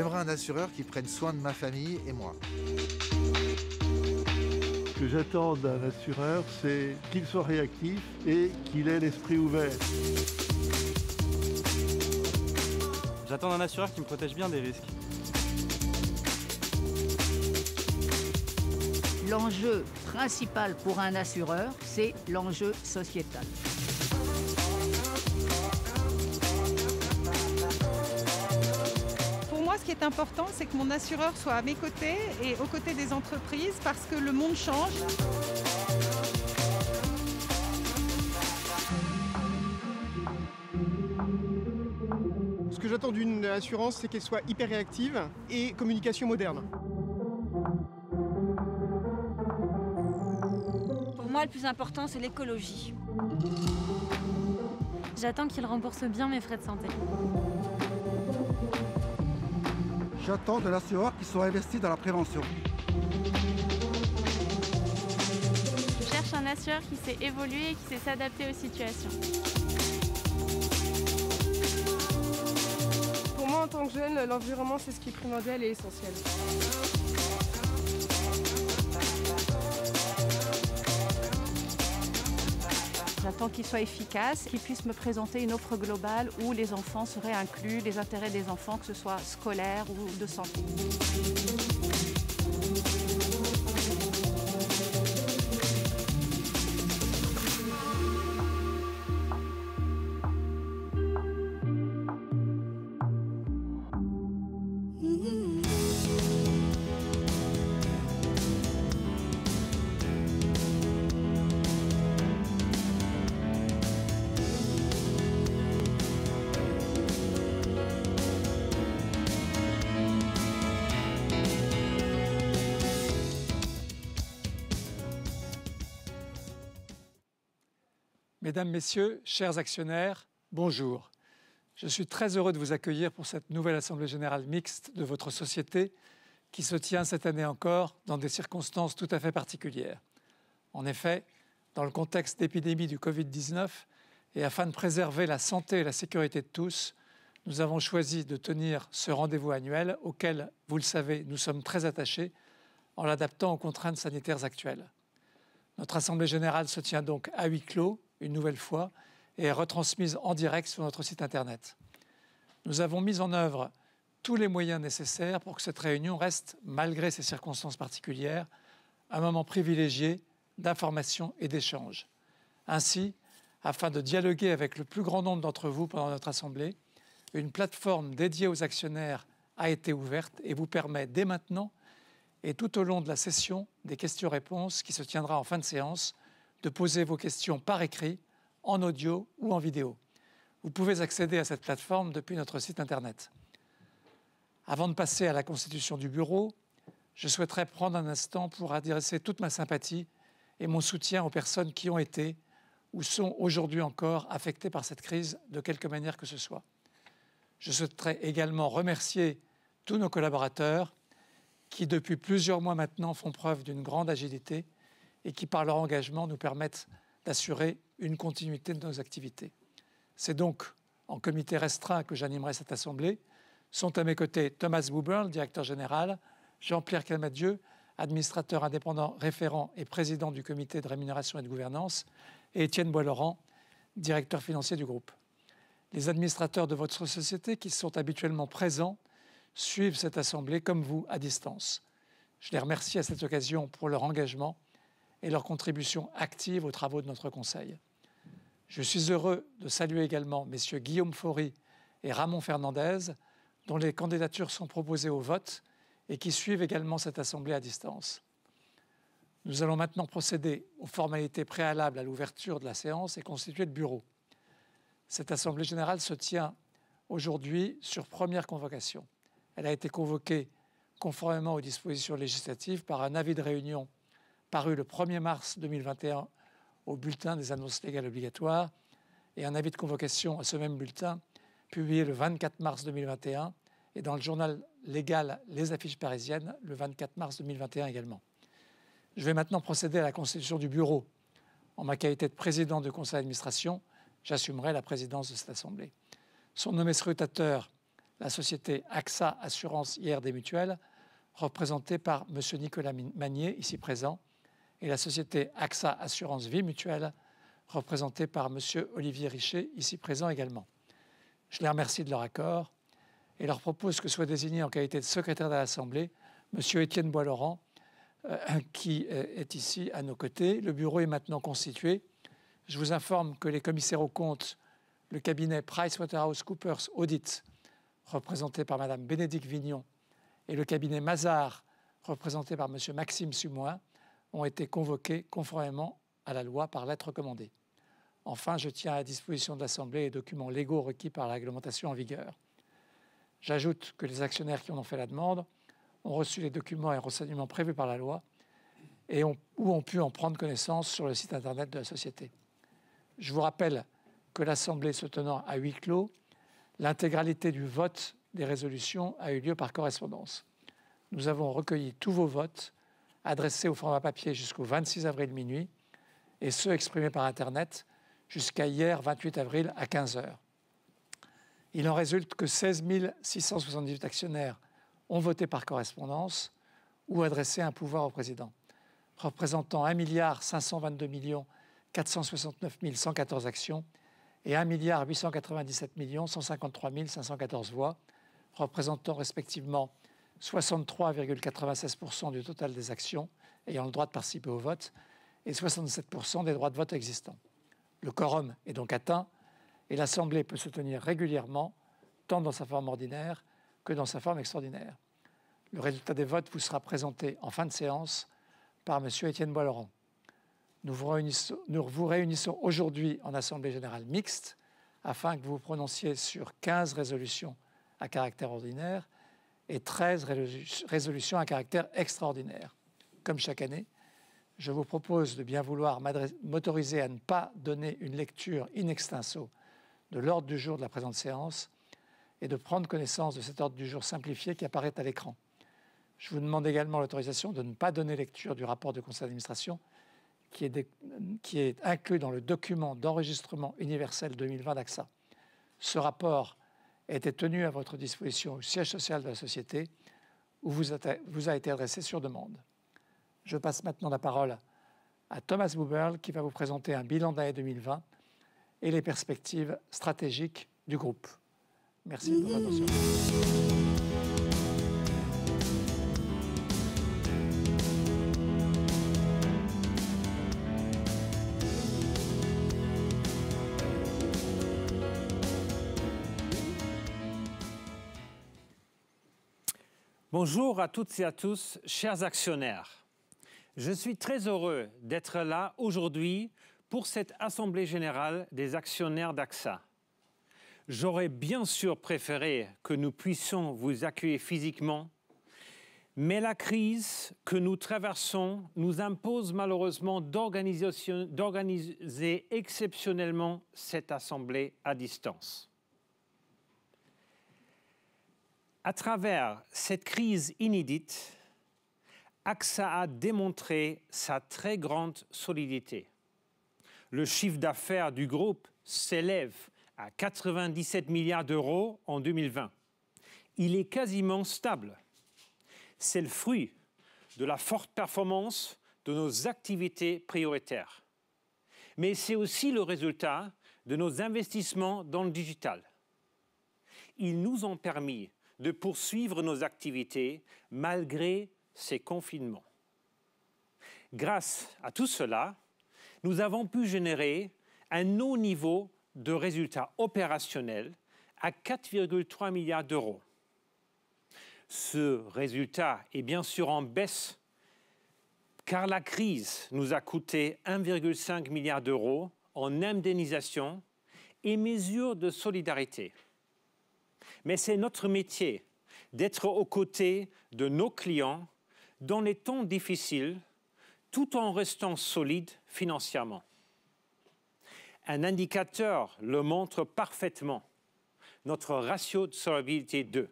J'aimerais un assureur qui prenne soin de ma famille et moi. Ce que j'attends d'un assureur, c'est qu'il soit réactif et qu'il ait l'esprit ouvert. J'attends un assureur qui me protège bien des risques. L'enjeu principal pour un assureur, c'est l'enjeu sociétal. Ce qui est important, c'est que mon assureur soit à mes côtés et aux côtés des entreprises parce que le monde change. Ce que j'attends d'une assurance, c'est qu'elle soit hyper réactive et communication moderne. Pour moi, le plus important, c'est l'écologie. J'attends qu'il rembourse bien mes frais de santé. J'attends de l'assureur qui soit investi dans la prévention. Je cherche un assureur qui sait évoluer et qui sait s'adapter aux situations. Pour moi, en tant que jeune, l'environnement, c'est ce qui est primordial et essentiel. tant qu'il soit efficace, qu'il puisse me présenter une offre globale où les enfants seraient inclus, les intérêts des enfants, que ce soit scolaire ou de santé. Mesdames, Messieurs, chers actionnaires, bonjour. Je suis très heureux de vous accueillir pour cette nouvelle Assemblée générale mixte de votre société qui se tient cette année encore dans des circonstances tout à fait particulières. En effet, dans le contexte d'épidémie du Covid-19 et afin de préserver la santé et la sécurité de tous, nous avons choisi de tenir ce rendez-vous annuel auquel, vous le savez, nous sommes très attachés en l'adaptant aux contraintes sanitaires actuelles. Notre Assemblée générale se tient donc à huis clos une nouvelle fois et est retransmise en direct sur notre site Internet. Nous avons mis en œuvre tous les moyens nécessaires pour que cette réunion reste, malgré ces circonstances particulières, un moment privilégié d'information et d'échange. Ainsi, afin de dialoguer avec le plus grand nombre d'entre vous pendant notre Assemblée, une plateforme dédiée aux actionnaires a été ouverte et vous permet dès maintenant et tout au long de la session des questions-réponses qui se tiendra en fin de séance de poser vos questions par écrit, en audio ou en vidéo. Vous pouvez accéder à cette plateforme depuis notre site Internet. Avant de passer à la constitution du bureau, je souhaiterais prendre un instant pour adresser toute ma sympathie et mon soutien aux personnes qui ont été ou sont aujourd'hui encore affectées par cette crise de quelque manière que ce soit. Je souhaiterais également remercier tous nos collaborateurs qui, depuis plusieurs mois maintenant, font preuve d'une grande agilité et qui, par leur engagement, nous permettent d'assurer une continuité de nos activités. C'est donc en comité restreint que j'animerai cette assemblée. Sont à mes côtés Thomas Buber, directeur général, Jean-Pierre Calmadieu, administrateur indépendant référent et président du comité de rémunération et de gouvernance, et Étienne Bois-Laurent, directeur financier du groupe. Les administrateurs de votre société, qui sont habituellement présents, suivent cette assemblée comme vous à distance. Je les remercie à cette occasion pour leur engagement et leur contribution active aux travaux de notre Conseil. Je suis heureux de saluer également Messieurs Guillaume Faury et Ramon Fernandez, dont les candidatures sont proposées au vote et qui suivent également cette Assemblée à distance. Nous allons maintenant procéder aux formalités préalables à l'ouverture de la séance et constituer le bureau. Cette Assemblée générale se tient aujourd'hui sur première convocation. Elle a été convoquée conformément aux dispositions législatives par un avis de réunion paru le 1er mars 2021 au bulletin des annonces légales obligatoires et un avis de convocation à ce même bulletin publié le 24 mars 2021 et dans le journal légal Les Affiches parisiennes le 24 mars 2021 également. Je vais maintenant procéder à la constitution du bureau. En ma qualité de président du conseil d'administration, j'assumerai la présidence de cette assemblée. Sont nommés scrutateur la société AXA Assurance IRD Mutuelle, représentée par M. Nicolas Magnier, ici présent, et la société AXA Assurance Vie Mutuelle, représentée par M. Olivier Richer, ici présent également. Je les remercie de leur accord et leur propose que soit désigné en qualité de secrétaire de l'Assemblée M. Étienne Bois-Laurent, euh, qui euh, est ici à nos côtés. Le bureau est maintenant constitué. Je vous informe que les commissaires aux comptes, le cabinet PricewaterhouseCoopers Audit, représenté par Mme Bénédicte Vignon, et le cabinet Mazar, représenté par M. Maxime Sumoin, ont été convoqués conformément à la loi par lettre recommandée. Enfin, je tiens à disposition de l'Assemblée les documents légaux requis par la réglementation en vigueur. J'ajoute que les actionnaires qui en ont fait la demande ont reçu les documents et renseignements prévus par la loi et ont, ou ont pu en prendre connaissance sur le site Internet de la société. Je vous rappelle que l'Assemblée se tenant à huis clos, l'intégralité du vote des résolutions a eu lieu par correspondance. Nous avons recueilli tous vos votes adressés au format papier jusqu'au 26 avril minuit et ceux exprimés par Internet jusqu'à hier 28 avril à 15 h Il en résulte que 16 678 actionnaires ont voté par correspondance ou adressé un pouvoir au président, représentant 1 522 actions et 1 897 voix, représentant respectivement 63,96% du total des actions ayant le droit de participer au vote et 67% des droits de vote existants. Le quorum est donc atteint et l'Assemblée peut se tenir régulièrement, tant dans sa forme ordinaire que dans sa forme extraordinaire. Le résultat des votes vous sera présenté en fin de séance par M. Étienne Boileron. Nous vous réunissons, aujourd'hui en Assemblée générale mixte afin que vous vous prononciez sur 15 résolutions à caractère ordinaire et 13 résolutions à caractère extraordinaire. Comme chaque année, je vous propose de bien vouloir m'autoriser à ne pas donner une lecture in extenso de l'ordre du jour de la présente séance et de prendre connaissance de cet ordre du jour simplifié qui apparaît à l'écran. Je vous demande également l'autorisation de ne pas donner lecture du rapport du conseil d'administration qui est, qui est inclus dans le document d'enregistrement universel 2020 d'AXA. Ce rapport était tenu à votre disposition au siège social de la société où vous, vous a été adressé sur demande. Je passe maintenant la parole à Thomas Buberl qui va vous présenter un bilan d'année 2020 et les perspectives stratégiques du groupe. Merci de votre attention. Bonjour à toutes et à tous, chers actionnaires. Je suis très heureux d'être là aujourd'hui pour cette Assemblée générale des actionnaires d'AXA. J'aurais bien sûr préféré que nous puissions vous accueillir physiquement, mais la crise que nous traversons nous impose malheureusement d'organiser exceptionnellement cette Assemblée à distance. À travers cette crise inédite, AXA a démontré sa très grande solidité. Le chiffre d'affaires du groupe s'élève à 97 milliards d'euros en 2020. Il est quasiment stable. C'est le fruit de la forte performance de nos activités prioritaires. Mais c'est aussi le résultat de nos investissements dans le digital. Ils nous ont permis de poursuivre nos activités malgré ces confinements. Grâce à tout cela, nous avons pu générer un haut niveau de résultats opérationnels à 4,3 milliards d'euros. Ce résultat est bien sûr en baisse car la crise nous a coûté 1,5 milliard d'euros en indemnisation et mesures de solidarité. Mais c'est notre métier d'être aux côtés de nos clients dans les temps difficiles tout en restant solide financièrement. Un indicateur le montre parfaitement, notre ratio de solvabilité 2.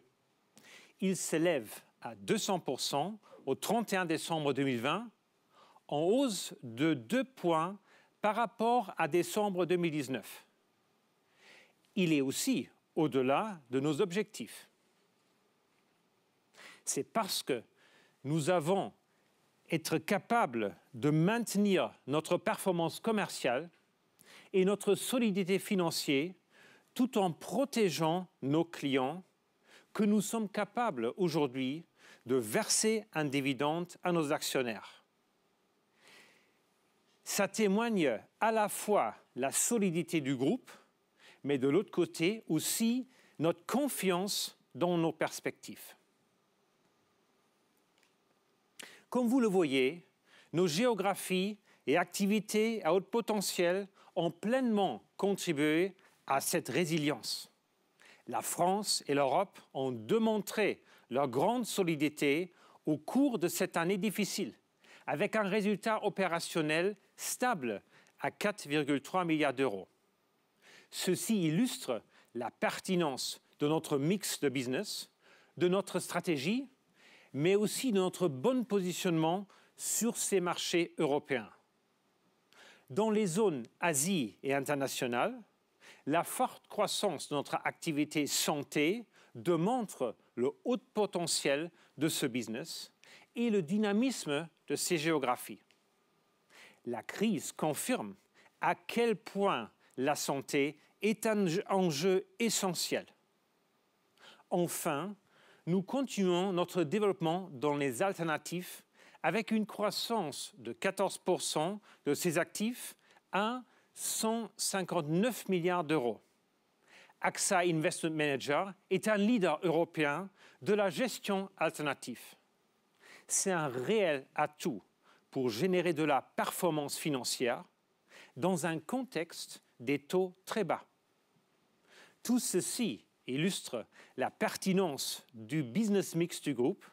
Il s'élève à 200% au 31 décembre 2020, en hausse de 2 points par rapport à décembre 2019. Il est aussi au-delà de nos objectifs. C'est parce que nous avons être capables de maintenir notre performance commerciale et notre solidité financière tout en protégeant nos clients que nous sommes capables aujourd'hui de verser un dividende à nos actionnaires. Ça témoigne à la fois la solidité du groupe, mais de l'autre côté aussi notre confiance dans nos perspectives. Comme vous le voyez, nos géographies et activités à haut potentiel ont pleinement contribué à cette résilience. La France et l'Europe ont démontré leur grande solidité au cours de cette année difficile, avec un résultat opérationnel stable à 4,3 milliards d'euros. Ceci illustre la pertinence de notre mix de business, de notre stratégie, mais aussi de notre bon positionnement sur ces marchés européens. Dans les zones Asie et internationales, la forte croissance de notre activité santé démontre le haut potentiel de ce business et le dynamisme de ces géographies. La crise confirme à quel point la santé est un enjeu essentiel. Enfin, nous continuons notre développement dans les alternatives avec une croissance de 14% de ces actifs à 159 milliards d'euros. AXA Investment Manager est un leader européen de la gestion alternative. C'est un réel atout pour générer de la performance financière dans un contexte des taux très bas. Tout ceci illustre la pertinence du business mix du groupe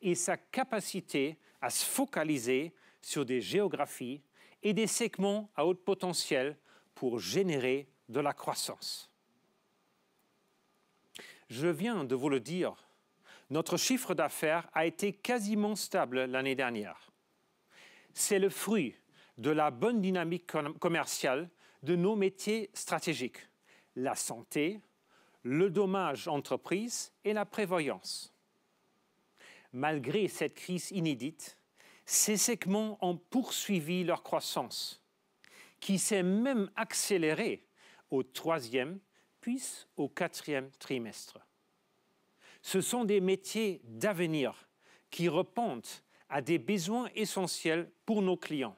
et sa capacité à se focaliser sur des géographies et des segments à haut potentiel pour générer de la croissance. Je viens de vous le dire, notre chiffre d'affaires a été quasiment stable l'année dernière. C'est le fruit de la bonne dynamique commerciale de nos métiers stratégiques, la santé, le dommage entreprise et la prévoyance. Malgré cette crise inédite, ces segments ont poursuivi leur croissance, qui s'est même accélérée au troisième puis au quatrième trimestre. Ce sont des métiers d'avenir qui répondent à des besoins essentiels pour nos clients.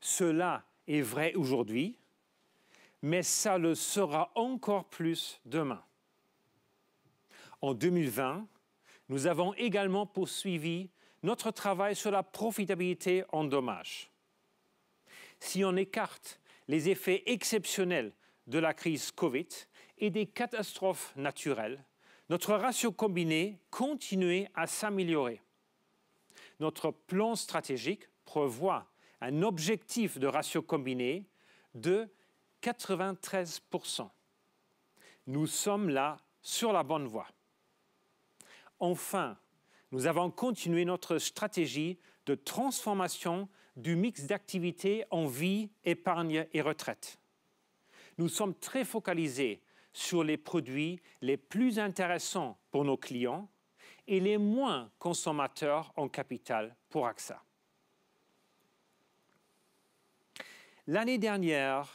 Cela est vrai aujourd'hui, mais ça le sera encore plus demain. En 2020, nous avons également poursuivi notre travail sur la profitabilité en dommages. Si on écarte les effets exceptionnels de la crise Covid et des catastrophes naturelles, notre ratio combiné continuait à s'améliorer. Notre plan stratégique prévoit un objectif de ratio combiné de 93%. Nous sommes là sur la bonne voie. Enfin, nous avons continué notre stratégie de transformation du mix d'activités en vie, épargne et retraite. Nous sommes très focalisés sur les produits les plus intéressants pour nos clients et les moins consommateurs en capital pour AXA. L'année dernière,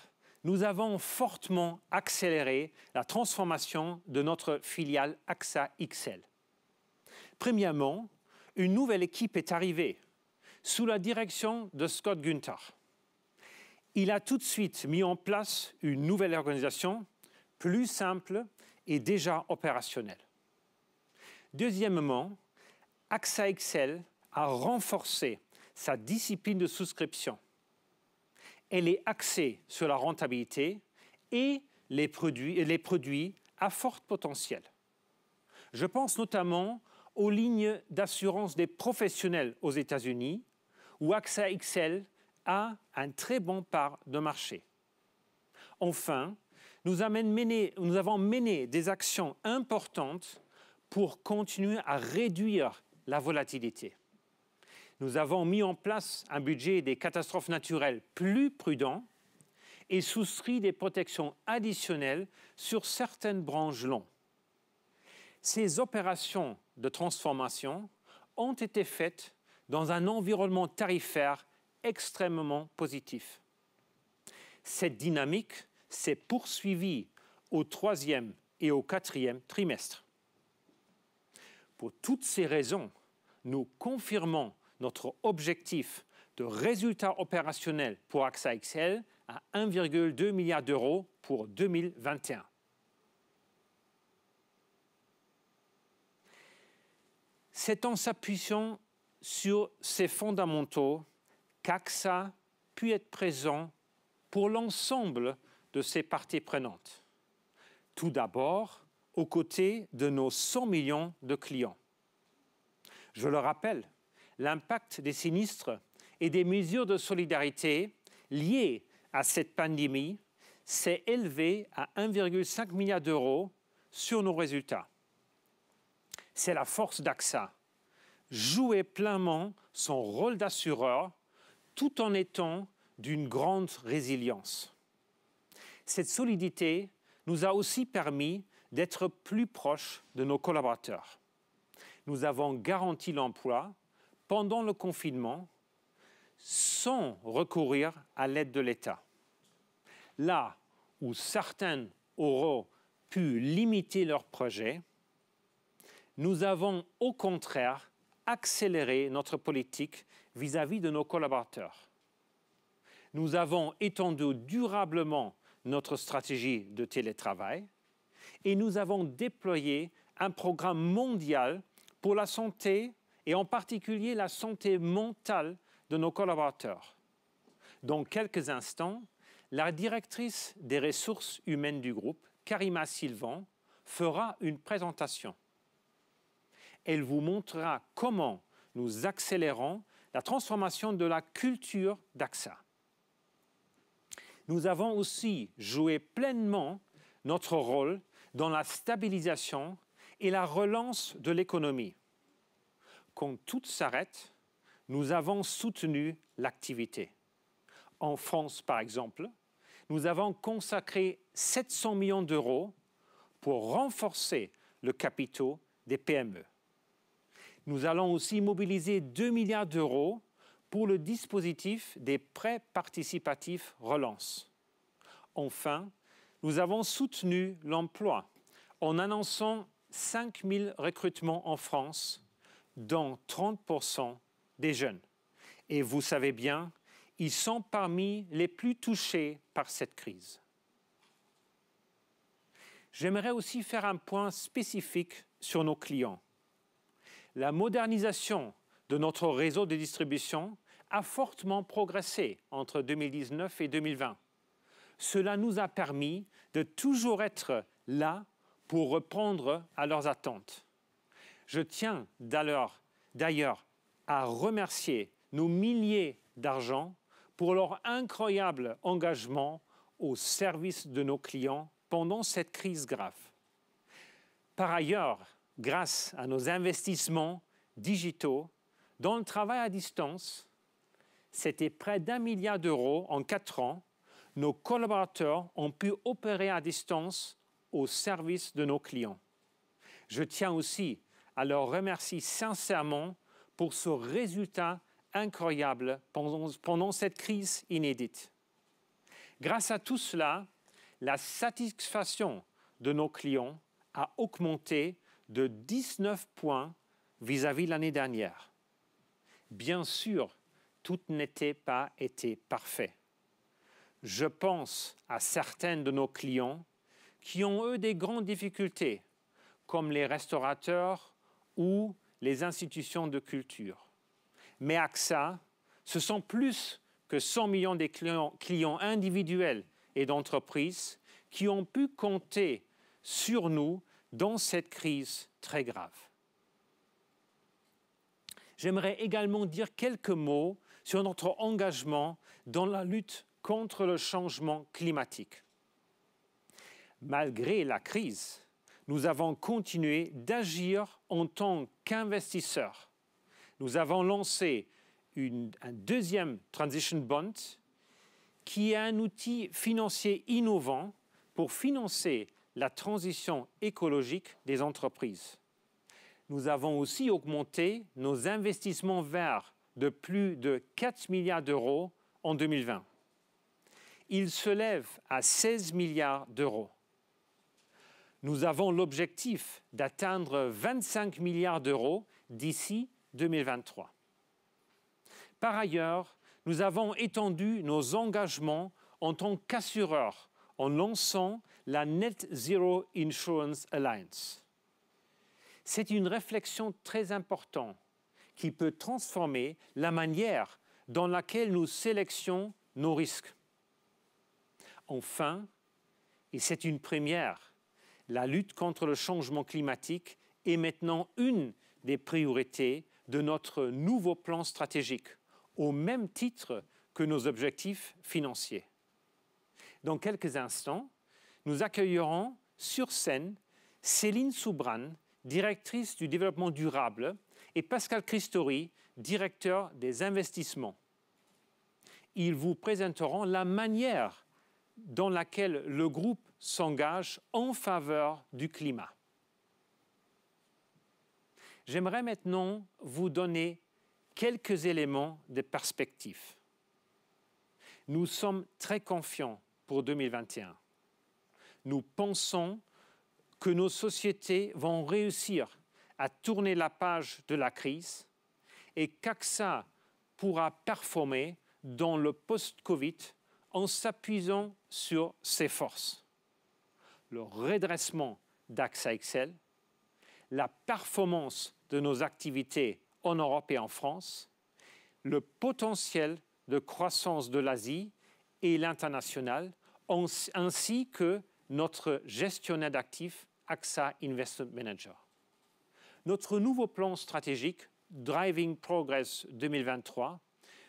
nous avons fortement accéléré la transformation de notre filiale AXA XL. Premièrement, une nouvelle équipe est arrivée sous la direction de Scott Gunther. Il a tout de suite mis en place une nouvelle organisation plus simple et déjà opérationnelle. Deuxièmement, AXA XL a renforcé sa discipline de souscription elle est axée sur la rentabilité et les produits, à fort potentiel. Je pense notamment aux lignes d'assurance des professionnels aux États-Unis, où AXA XL a un très bon part de marché. Enfin, nous, nous avons mené des actions importantes pour continuer à réduire la volatilité nous avons mis en place un budget des catastrophes naturelles plus prudent et souscrit des protections additionnelles sur certaines branches longues. Ces opérations de transformation ont été faites dans un environnement tarifaire extrêmement positif. Cette dynamique s'est poursuivie au troisième et au quatrième trimestre. Pour toutes ces raisons, nous confirmons notre objectif de résultat opérationnel pour AXA XL à 1,2 milliard d'euros pour 2021. C'est en s'appuyant sur ces fondamentaux qu'AXA peut être présent pour l'ensemble de ses parties prenantes. Tout d'abord, aux côtés de nos 100 millions de clients. Je le rappelle, l'impact des sinistres et des mesures de solidarité liées à cette pandémie s'est élevé à 1,5 milliard d'euros sur nos résultats. C'est la force d'AXA, jouer pleinement son rôle d'assureur tout en étant d'une grande résilience. Cette solidité nous a aussi permis d'être plus proches de nos collaborateurs. Nous avons garanti l'emploi pendant le confinement sans recourir à l'aide de l'État. Là où certains auront pu limiter leurs projets, nous avons au contraire accéléré notre politique vis-à-vis -vis de nos collaborateurs. Nous avons étendu durablement notre stratégie de télétravail et nous avons déployé un programme mondial pour la santé et en particulier la santé mentale de nos collaborateurs. Dans quelques instants, la directrice des ressources humaines du groupe, Karima Sylvan, fera une présentation. Elle vous montrera comment nous accélérons la transformation de la culture d'AXA. Nous avons aussi joué pleinement notre rôle dans la stabilisation et la relance de l'économie quand tout s'arrête, nous avons soutenu l'activité. En France, par exemple, nous avons consacré 700 millions d'euros pour renforcer le capital des PME. Nous allons aussi mobiliser 2 milliards d'euros pour le dispositif des prêts participatifs relance. Enfin, nous avons soutenu l'emploi en annonçant 5 000 recrutements en France dans 30% des jeunes. Et vous savez bien, ils sont parmi les plus touchés par cette crise. J'aimerais aussi faire un point spécifique sur nos clients. La modernisation de notre réseau de distribution a fortement progressé entre 2019 et 2020. Cela nous a permis de toujours être là pour répondre à leurs attentes. Je tiens d'ailleurs à remercier nos milliers d'argent pour leur incroyable engagement au service de nos clients pendant cette crise grave. Par ailleurs, grâce à nos investissements digitaux dans le travail à distance, c'était près d'un milliard d'euros en quatre ans, nos collaborateurs ont pu opérer à distance au service de nos clients. Je tiens aussi alors, remercie sincèrement pour ce résultat incroyable pendant, cette crise inédite. Grâce à tout cela, la satisfaction de nos clients a augmenté de 19 points vis-à-vis -vis l'année dernière. Bien sûr, tout n'était pas été parfait. Je pense à certains de nos clients qui ont eu des grandes difficultés, comme les restaurateurs ou les institutions de culture. Mais AXA, ce sont plus que 100 millions de clients, clients individuels et d'entreprises qui ont pu compter sur nous dans cette crise très grave. J'aimerais également dire quelques mots sur notre engagement dans la lutte contre le changement climatique. Malgré la crise, nous avons continué d'agir en tant qu'investisseur, nous avons lancé un deuxième Transition Bond qui est un outil financier innovant pour financer la transition écologique des entreprises. Nous avons aussi augmenté nos investissements verts de plus de 4 milliards d'euros en 2020. Ils se lèvent à 16 milliards d'euros. Nous avons l'objectif d'atteindre 25 milliards d'euros d'ici 2023. Par ailleurs, nous avons étendu nos engagements en tant qu'assureur en lançant la Net Zero Insurance Alliance. C'est une réflexion très importante qui peut transformer la manière dans laquelle nous sélectionnons nos risques. Enfin, et c'est une première, la lutte contre le changement climatique est maintenant une des priorités de notre nouveau plan stratégique, au même titre que nos objectifs financiers. Dans quelques instants, nous accueillerons sur scène Céline Soubran, directrice du développement durable, et Pascal Christori, directeur des investissements. Ils vous présenteront la manière dans laquelle le groupe s'engage en faveur du climat. J'aimerais maintenant vous donner quelques éléments de perspective. Nous sommes très confiants pour 2021. Nous pensons que nos sociétés vont réussir à tourner la page de la crise et qu'AXA pourra performer dans le post-Covid en s'appuyant sur ses forces le redressement d'AXA Excel, la performance de nos activités en Europe et en France, le potentiel de croissance de l'Asie et l'international, ainsi que notre gestionnaire d'actifs AXA Investment Manager. Notre nouveau plan stratégique Driving Progress 2023,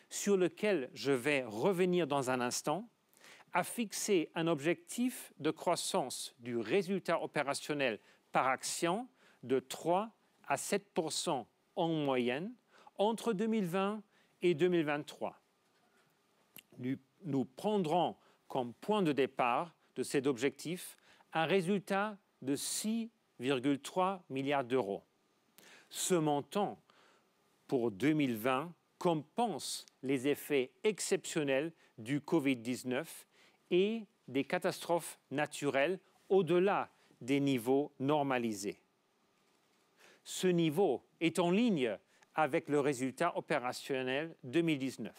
sur lequel je vais revenir dans un instant, a fixé un objectif de croissance du résultat opérationnel par action de 3 à 7 en moyenne entre 2020 et 2023. Nous, prendrons comme point de départ de cet objectif un résultat de 6,3 milliards d'euros. Ce montant pour 2020 compense les effets exceptionnels du Covid-19 et des catastrophes naturelles au-delà des niveaux normalisés. Ce niveau est en ligne avec le résultat opérationnel 2019.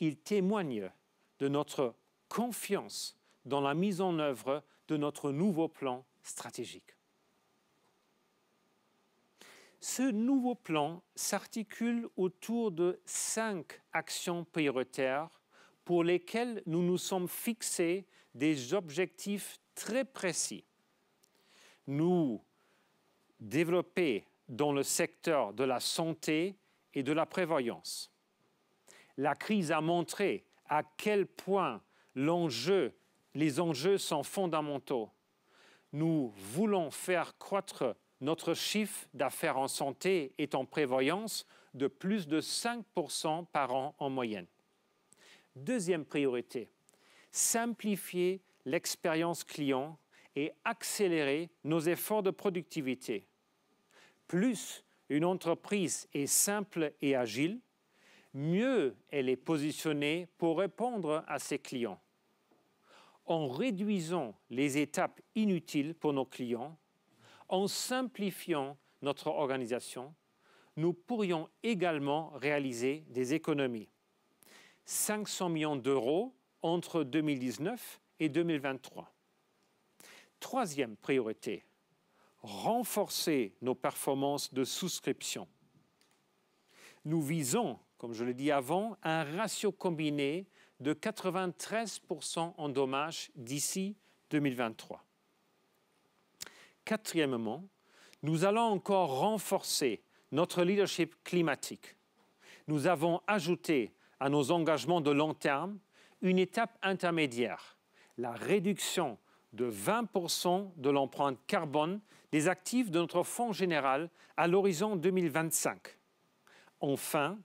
Il témoigne de notre confiance dans la mise en œuvre de notre nouveau plan stratégique. Ce nouveau plan s'articule autour de cinq actions prioritaires pour lesquels nous nous sommes fixés des objectifs très précis. Nous développer dans le secteur de la santé et de la prévoyance. La crise a montré à quel point l'enjeu, les enjeux sont fondamentaux. Nous voulons faire croître notre chiffre d'affaires en santé et en prévoyance de plus de 5% par an en moyenne. Deuxième priorité, simplifier l'expérience client et accélérer nos efforts de productivité. Plus une entreprise est simple et agile, mieux elle est positionnée pour répondre à ses clients. En réduisant les étapes inutiles pour nos clients, en simplifiant notre organisation, nous pourrions également réaliser des économies. 500 millions d'euros entre 2019 et 2023. Troisième priorité, renforcer nos performances de souscription. Nous visons, comme je l'ai dit avant, un ratio combiné de 93% en dommages d'ici 2023. Quatrièmement, nous allons encore renforcer notre leadership climatique. Nous avons ajouté à nos engagements de long terme une étape intermédiaire, la réduction de 20% de l'empreinte carbone des actifs de notre fonds général à l'horizon 2025. Enfin,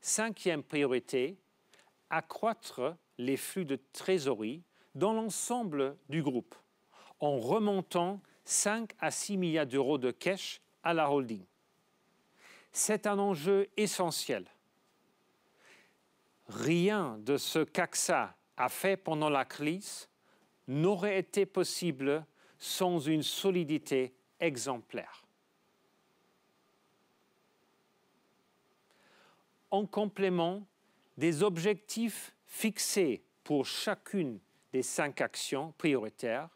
cinquième priorité, accroître les flux de trésorerie dans l'ensemble du groupe en remontant 5 à 6 milliards d'euros de cash à la holding. C'est un enjeu essentiel rien de ce qu'AXA a fait pendant la crise n'aurait été possible sans une solidité exemplaire. En complément des objectifs fixés pour chacune des cinq actions prioritaires,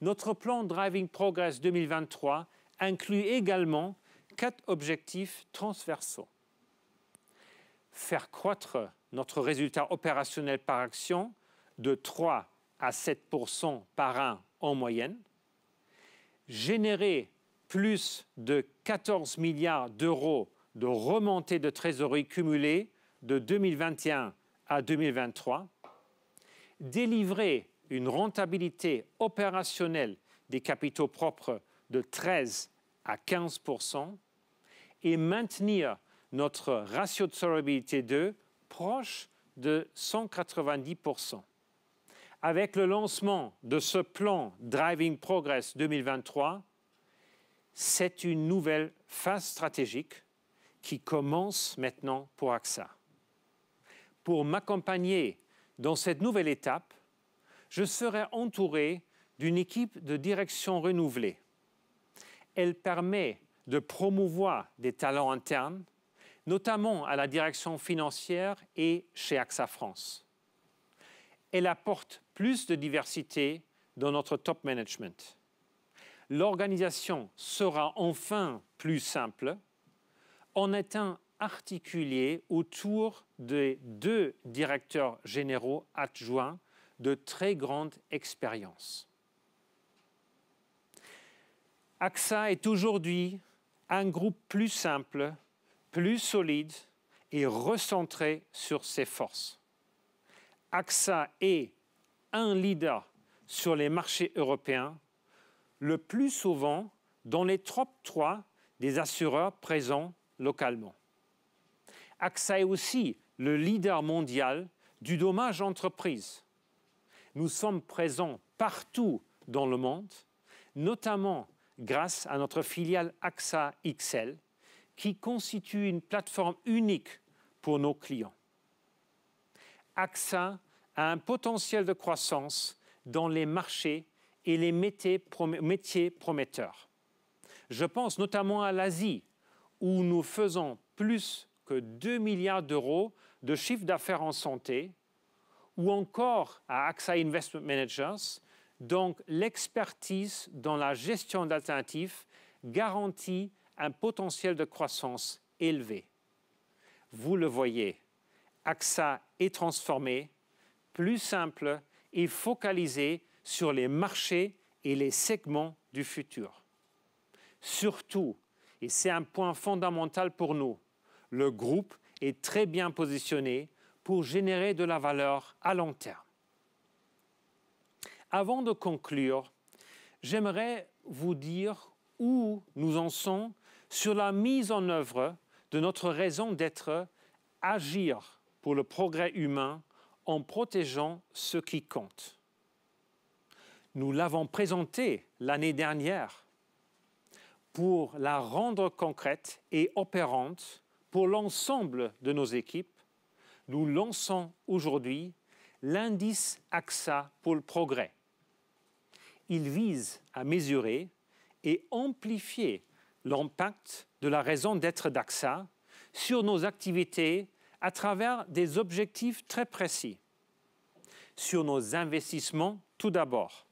notre plan Driving Progress 2023 inclut également quatre objectifs transversaux. Faire croître notre résultat opérationnel par action de 3 à 7 par an en moyenne, générer plus de 14 milliards d'euros de remontée de trésorerie cumulée de 2021 à 2023, délivrer une rentabilité opérationnelle des capitaux propres de 13 à 15 et maintenir notre ratio de solvabilité 2 proche de 190%. Avec le lancement de ce plan Driving Progress 2023, c'est une nouvelle phase stratégique qui commence maintenant pour AXA. Pour m'accompagner dans cette nouvelle étape, je serai entouré d'une équipe de direction renouvelée. Elle permet de promouvoir des talents internes, notamment à la direction financière et chez AXA France. Elle apporte plus de diversité dans notre top management. L'organisation sera enfin plus simple en étant articulée autour de deux directeurs généraux adjoints de très grande expérience. AXA est aujourd'hui un groupe plus simple plus solide et recentré sur ses forces. AXA est un leader sur les marchés européens, le plus souvent dans les top 3 des assureurs présents localement. AXA est aussi le leader mondial du dommage entreprise. Nous sommes présents partout dans le monde, notamment grâce à notre filiale AXA XL, qui constitue une plateforme unique pour nos clients. AXA a un potentiel de croissance dans les marchés et les métiers, prometteurs. Je pense notamment à l'Asie, où nous faisons plus que 2 milliards d'euros de chiffre d'affaires en santé, ou encore à AXA Investment Managers, donc l'expertise dans la gestion d'alternatifs garantit un potentiel de croissance élevé. Vous le voyez, AXA est transformé, plus simple et focalisé sur les marchés et les segments du futur. Surtout, et c'est un point fondamental pour nous, le groupe est très bien positionné pour générer de la valeur à long terme. Avant de conclure, j'aimerais vous dire où nous en sommes sur la mise en œuvre de notre raison d'être, agir pour le progrès humain en protégeant ce qui compte. Nous l'avons présenté l'année dernière pour la rendre concrète et opérante pour l'ensemble de nos équipes. Nous lançons aujourd'hui l'indice AXA pour le progrès. Il vise à mesurer et amplifier l'impact de la raison d'être d'AXA sur nos activités à travers des objectifs très précis. Sur nos investissements, tout d'abord,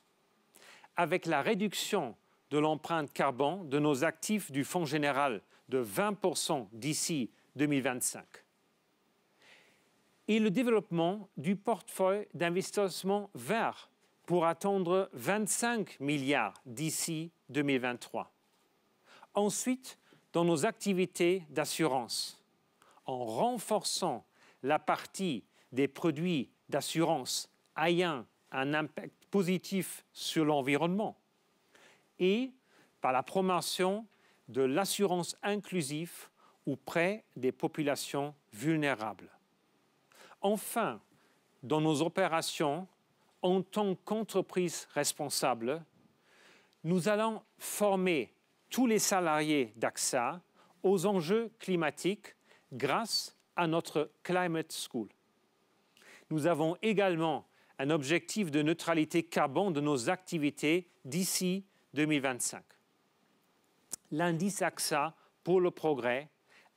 avec la réduction de l'empreinte carbone de nos actifs du Fonds général de 20% d'ici 2025 et le développement du portefeuille d'investissement vert pour atteindre 25 milliards d'ici 2023. Ensuite, dans nos activités d'assurance, en renforçant la partie des produits d'assurance ayant un impact positif sur l'environnement et par la promotion de l'assurance inclusive auprès des populations vulnérables. Enfin, dans nos opérations, en tant qu'entreprise responsable, nous allons former tous les salariés d'AXA aux enjeux climatiques grâce à notre Climate School. Nous avons également un objectif de neutralité carbone de nos activités d'ici 2025. L'indice AXA pour le progrès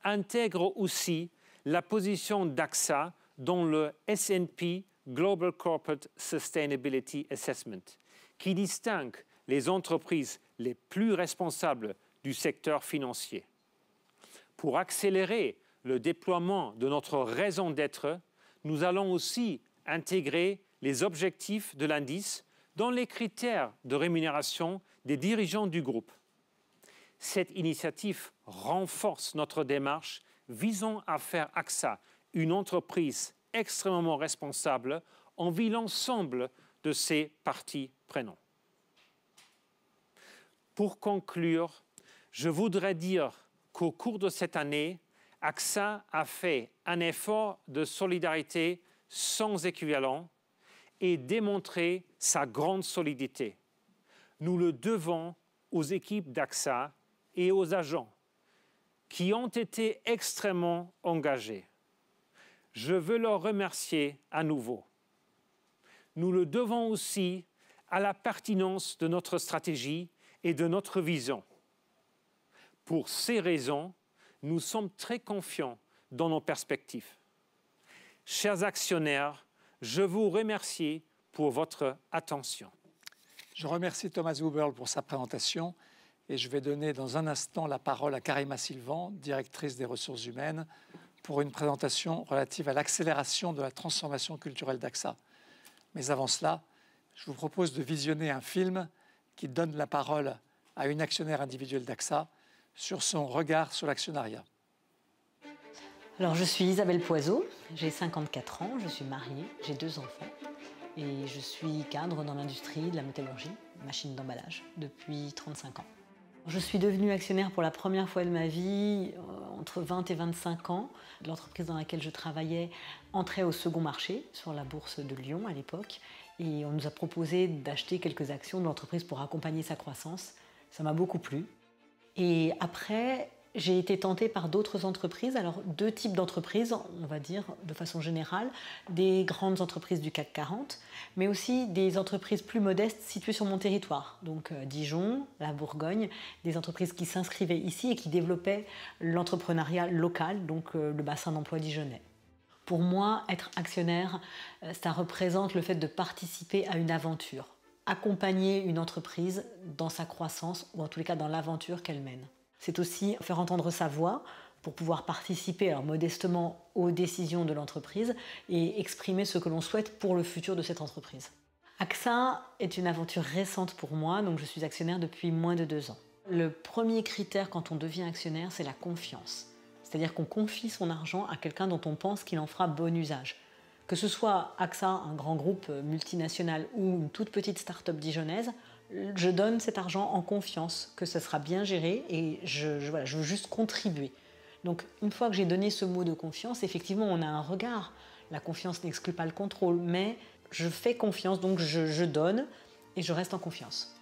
intègre aussi la position d'AXA dans le SP Global Corporate Sustainability Assessment, qui distingue les entreprises les plus responsables du secteur financier. Pour accélérer le déploiement de notre raison d'être, nous allons aussi intégrer les objectifs de l'indice dans les critères de rémunération des dirigeants du groupe. Cette initiative renforce notre démarche visant à faire AXA une entreprise extrêmement responsable en vue l'ensemble de ses parties prenantes. Pour conclure, je voudrais dire qu'au cours de cette année, AXA a fait un effort de solidarité sans équivalent et démontré sa grande solidité. Nous le devons aux équipes d'AXA et aux agents qui ont été extrêmement engagés. Je veux leur remercier à nouveau. Nous le devons aussi à la pertinence de notre stratégie et de notre vision. Pour ces raisons, nous sommes très confiants dans nos perspectives. Chers actionnaires, je vous remercie pour votre attention. Je remercie Thomas Huberl pour sa présentation et je vais donner dans un instant la parole à Karima Sylvan, directrice des ressources humaines, pour une présentation relative à l'accélération de la transformation culturelle d'AXA. Mais avant cela, je vous propose de visionner un film qui donne la parole à une actionnaire individuelle d'AXA sur son regard sur l'actionnariat. Alors je suis Isabelle Poiseau, j'ai 54 ans, je suis mariée, j'ai deux enfants et je suis cadre dans l'industrie de la métallurgie, machine d'emballage, depuis 35 ans. Je suis devenue actionnaire pour la première fois de ma vie euh, entre 20 et 25 ans. L'entreprise dans laquelle je travaillais entrait au second marché sur la bourse de Lyon à l'époque et on nous a proposé d'acheter quelques actions de l'entreprise pour accompagner sa croissance. Ça m'a beaucoup plu. Et après, j'ai été tentée par d'autres entreprises, alors deux types d'entreprises, on va dire de façon générale, des grandes entreprises du CAC 40, mais aussi des entreprises plus modestes situées sur mon territoire, donc euh, Dijon, la Bourgogne, des entreprises qui s'inscrivaient ici et qui développaient l'entrepreneuriat local, donc euh, le bassin d'emploi dijonnais. Pour moi, être actionnaire, euh, ça représente le fait de participer à une aventure, accompagner une entreprise dans sa croissance ou en tous les cas dans l'aventure qu'elle mène. C'est aussi faire entendre sa voix pour pouvoir participer, alors modestement, aux décisions de l'entreprise et exprimer ce que l'on souhaite pour le futur de cette entreprise. AXA est une aventure récente pour moi, donc je suis actionnaire depuis moins de deux ans. Le premier critère quand on devient actionnaire, c'est la confiance. C'est-à-dire qu'on confie son argent à quelqu'un dont on pense qu'il en fera bon usage. Que ce soit AXA, un grand groupe euh, multinational ou une toute petite start-up dijonnaise, je donne cet argent en confiance que ce sera bien géré et je, veux juste contribuer. Donc une fois que j'ai donné ce mot de confiance, effectivement on a un regard. La confiance n'exclut pas le contrôle, mais je fais confiance, donc je donne et je reste en confiance.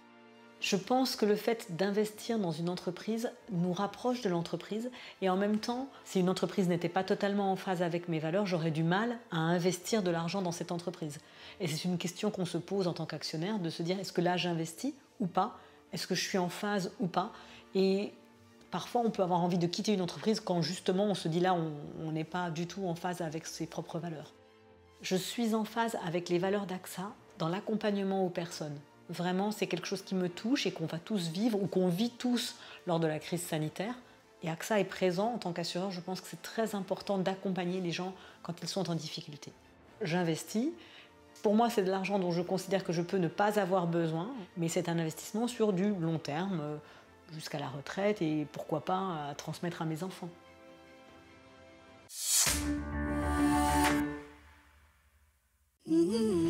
Je pense que le fait d'investir dans une entreprise nous rapproche de l'entreprise et en même temps, si une entreprise n'était pas totalement en phase avec mes valeurs, j'aurais du mal à investir de l'argent dans cette entreprise. Et c'est une question qu'on se pose en tant qu'actionnaire de se dire est-ce que là j'investis ou pas Est-ce que je suis en phase ou pas Et parfois on peut avoir envie de quitter une entreprise quand justement on se dit là on n'est pas du tout en phase avec ses propres valeurs. Je suis en phase avec les valeurs d'AXA dans l'accompagnement aux personnes. Vraiment, c'est quelque chose qui me touche et qu'on va tous vivre ou qu'on vit tous lors de la crise sanitaire. Et AXA est présent en tant qu'assureur. Je pense que c'est très important d'accompagner les gens quand ils sont en difficulté. J'investis. Pour moi, c'est de l'argent dont je considère que je peux ne pas avoir besoin, mais c'est un investissement sur du long terme, euh, jusqu'à la retraite et pourquoi pas à transmettre à mes enfants. Mmh.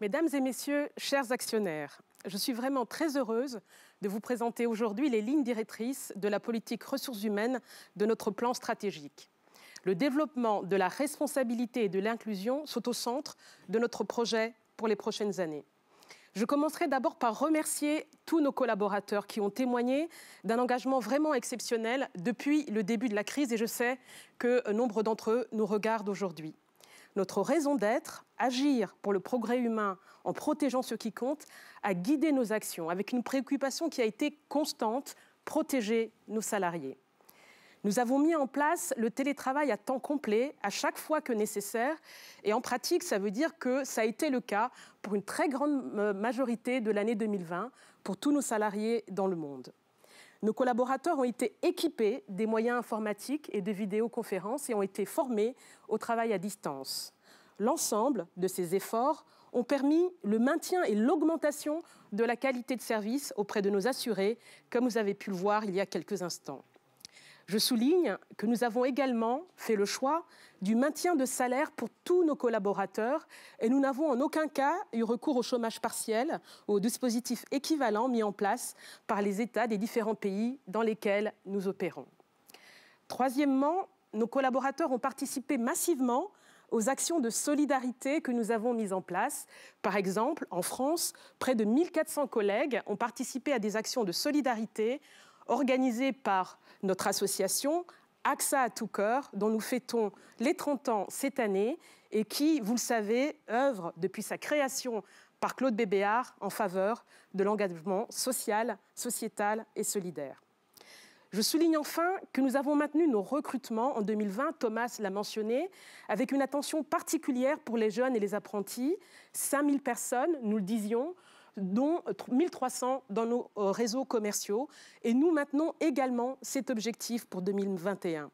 Mesdames et messieurs, chers actionnaires, je suis vraiment très heureuse de vous présenter aujourd'hui les lignes directrices de la politique ressources humaines de notre plan stratégique. Le développement de la responsabilité et de l'inclusion sont au centre de notre projet pour les prochaines années. Je commencerai d'abord par remercier tous nos collaborateurs qui ont témoigné d'un engagement vraiment exceptionnel depuis le début de la crise et je sais que nombre d'entre eux nous regardent aujourd'hui notre raison d'être, agir pour le progrès humain en protégeant ce qui compte, a guidé nos actions avec une préoccupation qui a été constante, protéger nos salariés. Nous avons mis en place le télétravail à temps complet à chaque fois que nécessaire. Et en pratique, ça veut dire que ça a été le cas pour une très grande euh, majorité de l'année 2020 pour tous nos salariés dans le monde. Nos collaborateurs ont été équipés des moyens informatiques et de vidéoconférences et ont été formés au travail à distance. L'ensemble de ces efforts ont permis le maintien et l'augmentation de la qualité de service auprès de nos assurés, comme vous avez pu le voir il y a quelques instants. Je souligne que nous avons également fait le choix du maintien de salaire pour tous nos collaborateurs et nous n'avons en aucun cas eu recours au chômage partiel ou aux dispositifs équivalents mis en place par les États des différents pays dans lesquels nous opérons. Troisièmement, nos collaborateurs ont participé massivement aux actions de solidarité que nous avons mises en place. Par exemple, en France, près de 1400 collègues ont participé à des actions de solidarité Organisée par notre association AXA à tout cœur, dont nous fêtons les 30 ans cette année et qui, vous le savez, œuvre depuis sa création par Claude Bébéard en faveur de l'engagement social, sociétal et solidaire. Je souligne enfin que nous avons maintenu nos recrutements en 2020, Thomas l'a mentionné, avec une attention particulière pour les jeunes et les apprentis. 5000 personnes, nous le disions, dont 1300 dans nos euh, réseaux commerciaux. Et nous maintenons également cet objectif pour 2021.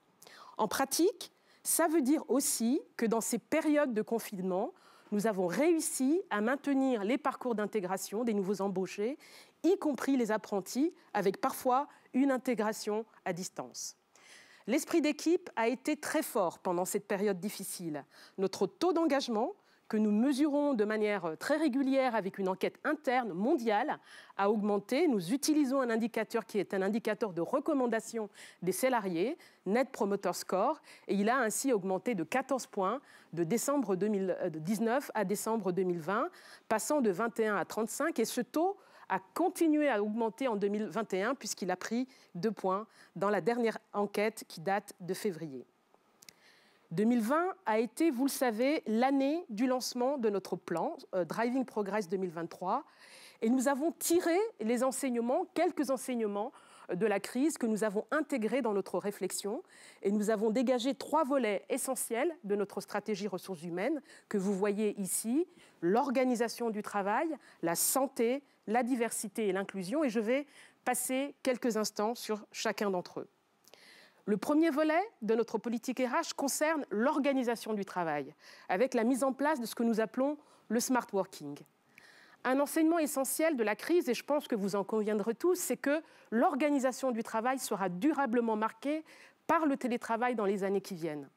En pratique, ça veut dire aussi que dans ces périodes de confinement, nous avons réussi à maintenir les parcours d'intégration des nouveaux embauchés, y compris les apprentis, avec parfois une intégration à distance. L'esprit d'équipe a été très fort pendant cette période difficile. Notre taux d'engagement que nous mesurons de manière euh, très régulière avec une enquête interne mondiale a augmenté. Nous utilisons un indicateur qui est un indicateur de recommandation des salariés, Net Promoter Score, et il a ainsi augmenté de 14 points de décembre 2019 euh, à décembre 2020, passant de 21 à 35, et ce taux a continué à augmenter en 2021 puisqu'il a pris 2 points dans la dernière enquête qui date de février. 2020 a été, vous le savez, l'année du lancement de notre plan euh, Driving Progress 2023 et nous avons tiré les enseignements, quelques enseignements euh, de la crise que nous avons intégrés dans notre réflexion et nous avons dégagé trois volets essentiels de notre stratégie ressources humaines que vous voyez ici, l'organisation du travail, la santé, la diversité et l'inclusion et je vais passer quelques instants sur chacun d'entre eux. Le premier volet de notre politique RH concerne l'organisation du travail, avec la mise en place de ce que nous appelons le smart working. Un enseignement essentiel de la crise, et je pense que vous en conviendrez tous, c'est que l'organisation du travail sera durablement marquée par le télétravail dans les années qui viennent.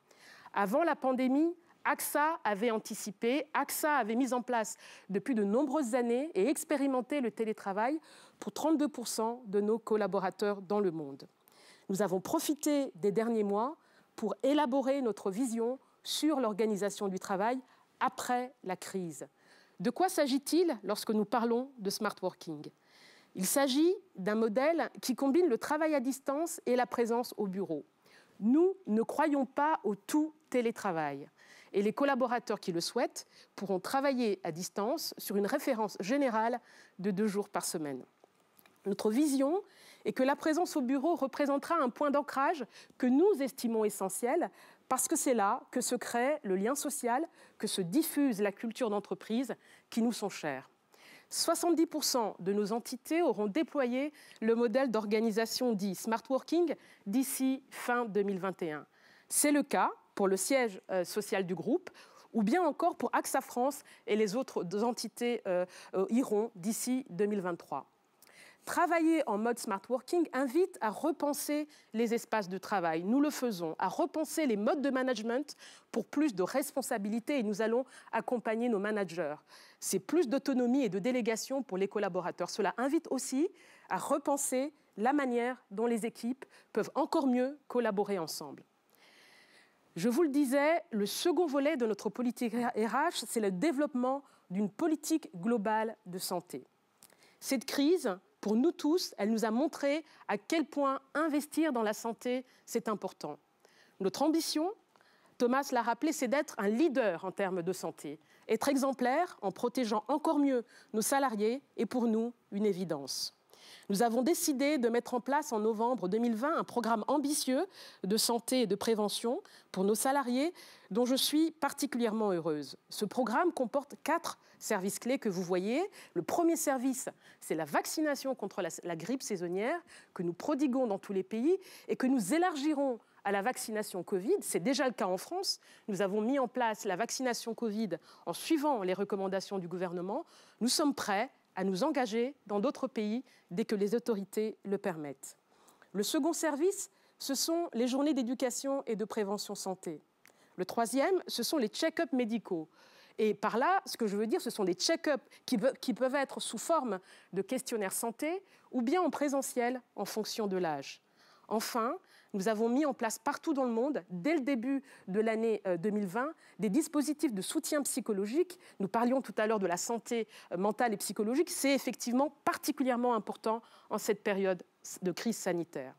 Avant la pandémie, AXA avait anticipé, AXA avait mis en place depuis de nombreuses années et expérimenté le télétravail pour 32% de nos collaborateurs dans le monde. Nous avons profité des derniers mois pour élaborer notre vision sur l'organisation du travail après la crise. De quoi s'agit-il lorsque nous parlons de smart working Il s'agit d'un modèle qui combine le travail à distance et la présence au bureau. Nous ne croyons pas au tout télétravail. Et les collaborateurs qui le souhaitent pourront travailler à distance sur une référence générale de deux jours par semaine. Notre vision et que la présence au bureau représentera un point d'ancrage que nous estimons essentiel parce que c'est là que se crée le lien social, que se diffuse la culture d'entreprise qui nous sont chères. 70% de nos entités auront déployé le modèle d'organisation dit smart working d'ici fin 2021. C'est le cas pour le siège euh, social du groupe ou bien encore pour AXA France et les autres entités euh, euh, iront d'ici 2023. Travailler en mode smart working invite à repenser les espaces de travail. Nous le faisons, à repenser les modes de management pour plus de responsabilité et nous allons accompagner nos managers. C'est plus d'autonomie et de délégation pour les collaborateurs. Cela invite aussi à repenser la manière dont les équipes peuvent encore mieux collaborer ensemble. Je vous le disais, le second volet de notre politique RH, c'est le développement d'une politique globale de santé. Cette crise, pour nous tous, elle nous a montré à quel point investir dans la santé, c'est important. Notre ambition, Thomas l'a rappelé, c'est d'être un leader en termes de santé, être exemplaire en protégeant encore mieux nos salariés est pour nous une évidence. Nous avons décidé de mettre en place en novembre 2020 un programme ambitieux de santé et de prévention pour nos salariés dont je suis particulièrement heureuse. Ce programme comporte quatre services clés que vous voyez. Le premier service, c'est la vaccination contre la, grippe saisonnière que nous prodiguons dans tous les pays et que nous élargirons à la vaccination Covid. C'est déjà le cas en France. Nous avons mis en place la vaccination Covid en suivant les recommandations du gouvernement. Nous sommes prêts à nous engager dans d'autres pays dès que les autorités le permettent. Le second service, ce sont les journées d'éducation et de prévention santé. Le troisième, ce sont les check-up médicaux. Et par là, ce que je veux dire, ce sont des check-up qui, qui, peuvent être sous forme de questionnaires santé ou bien en présentiel en fonction de l'âge. Enfin, nous avons mis en place partout dans le monde, dès le début de l'année 2020, euh, des dispositifs de soutien psychologique. Nous parlions tout à l'heure de la santé euh, mentale et psychologique. C'est effectivement particulièrement important en cette période de crise sanitaire.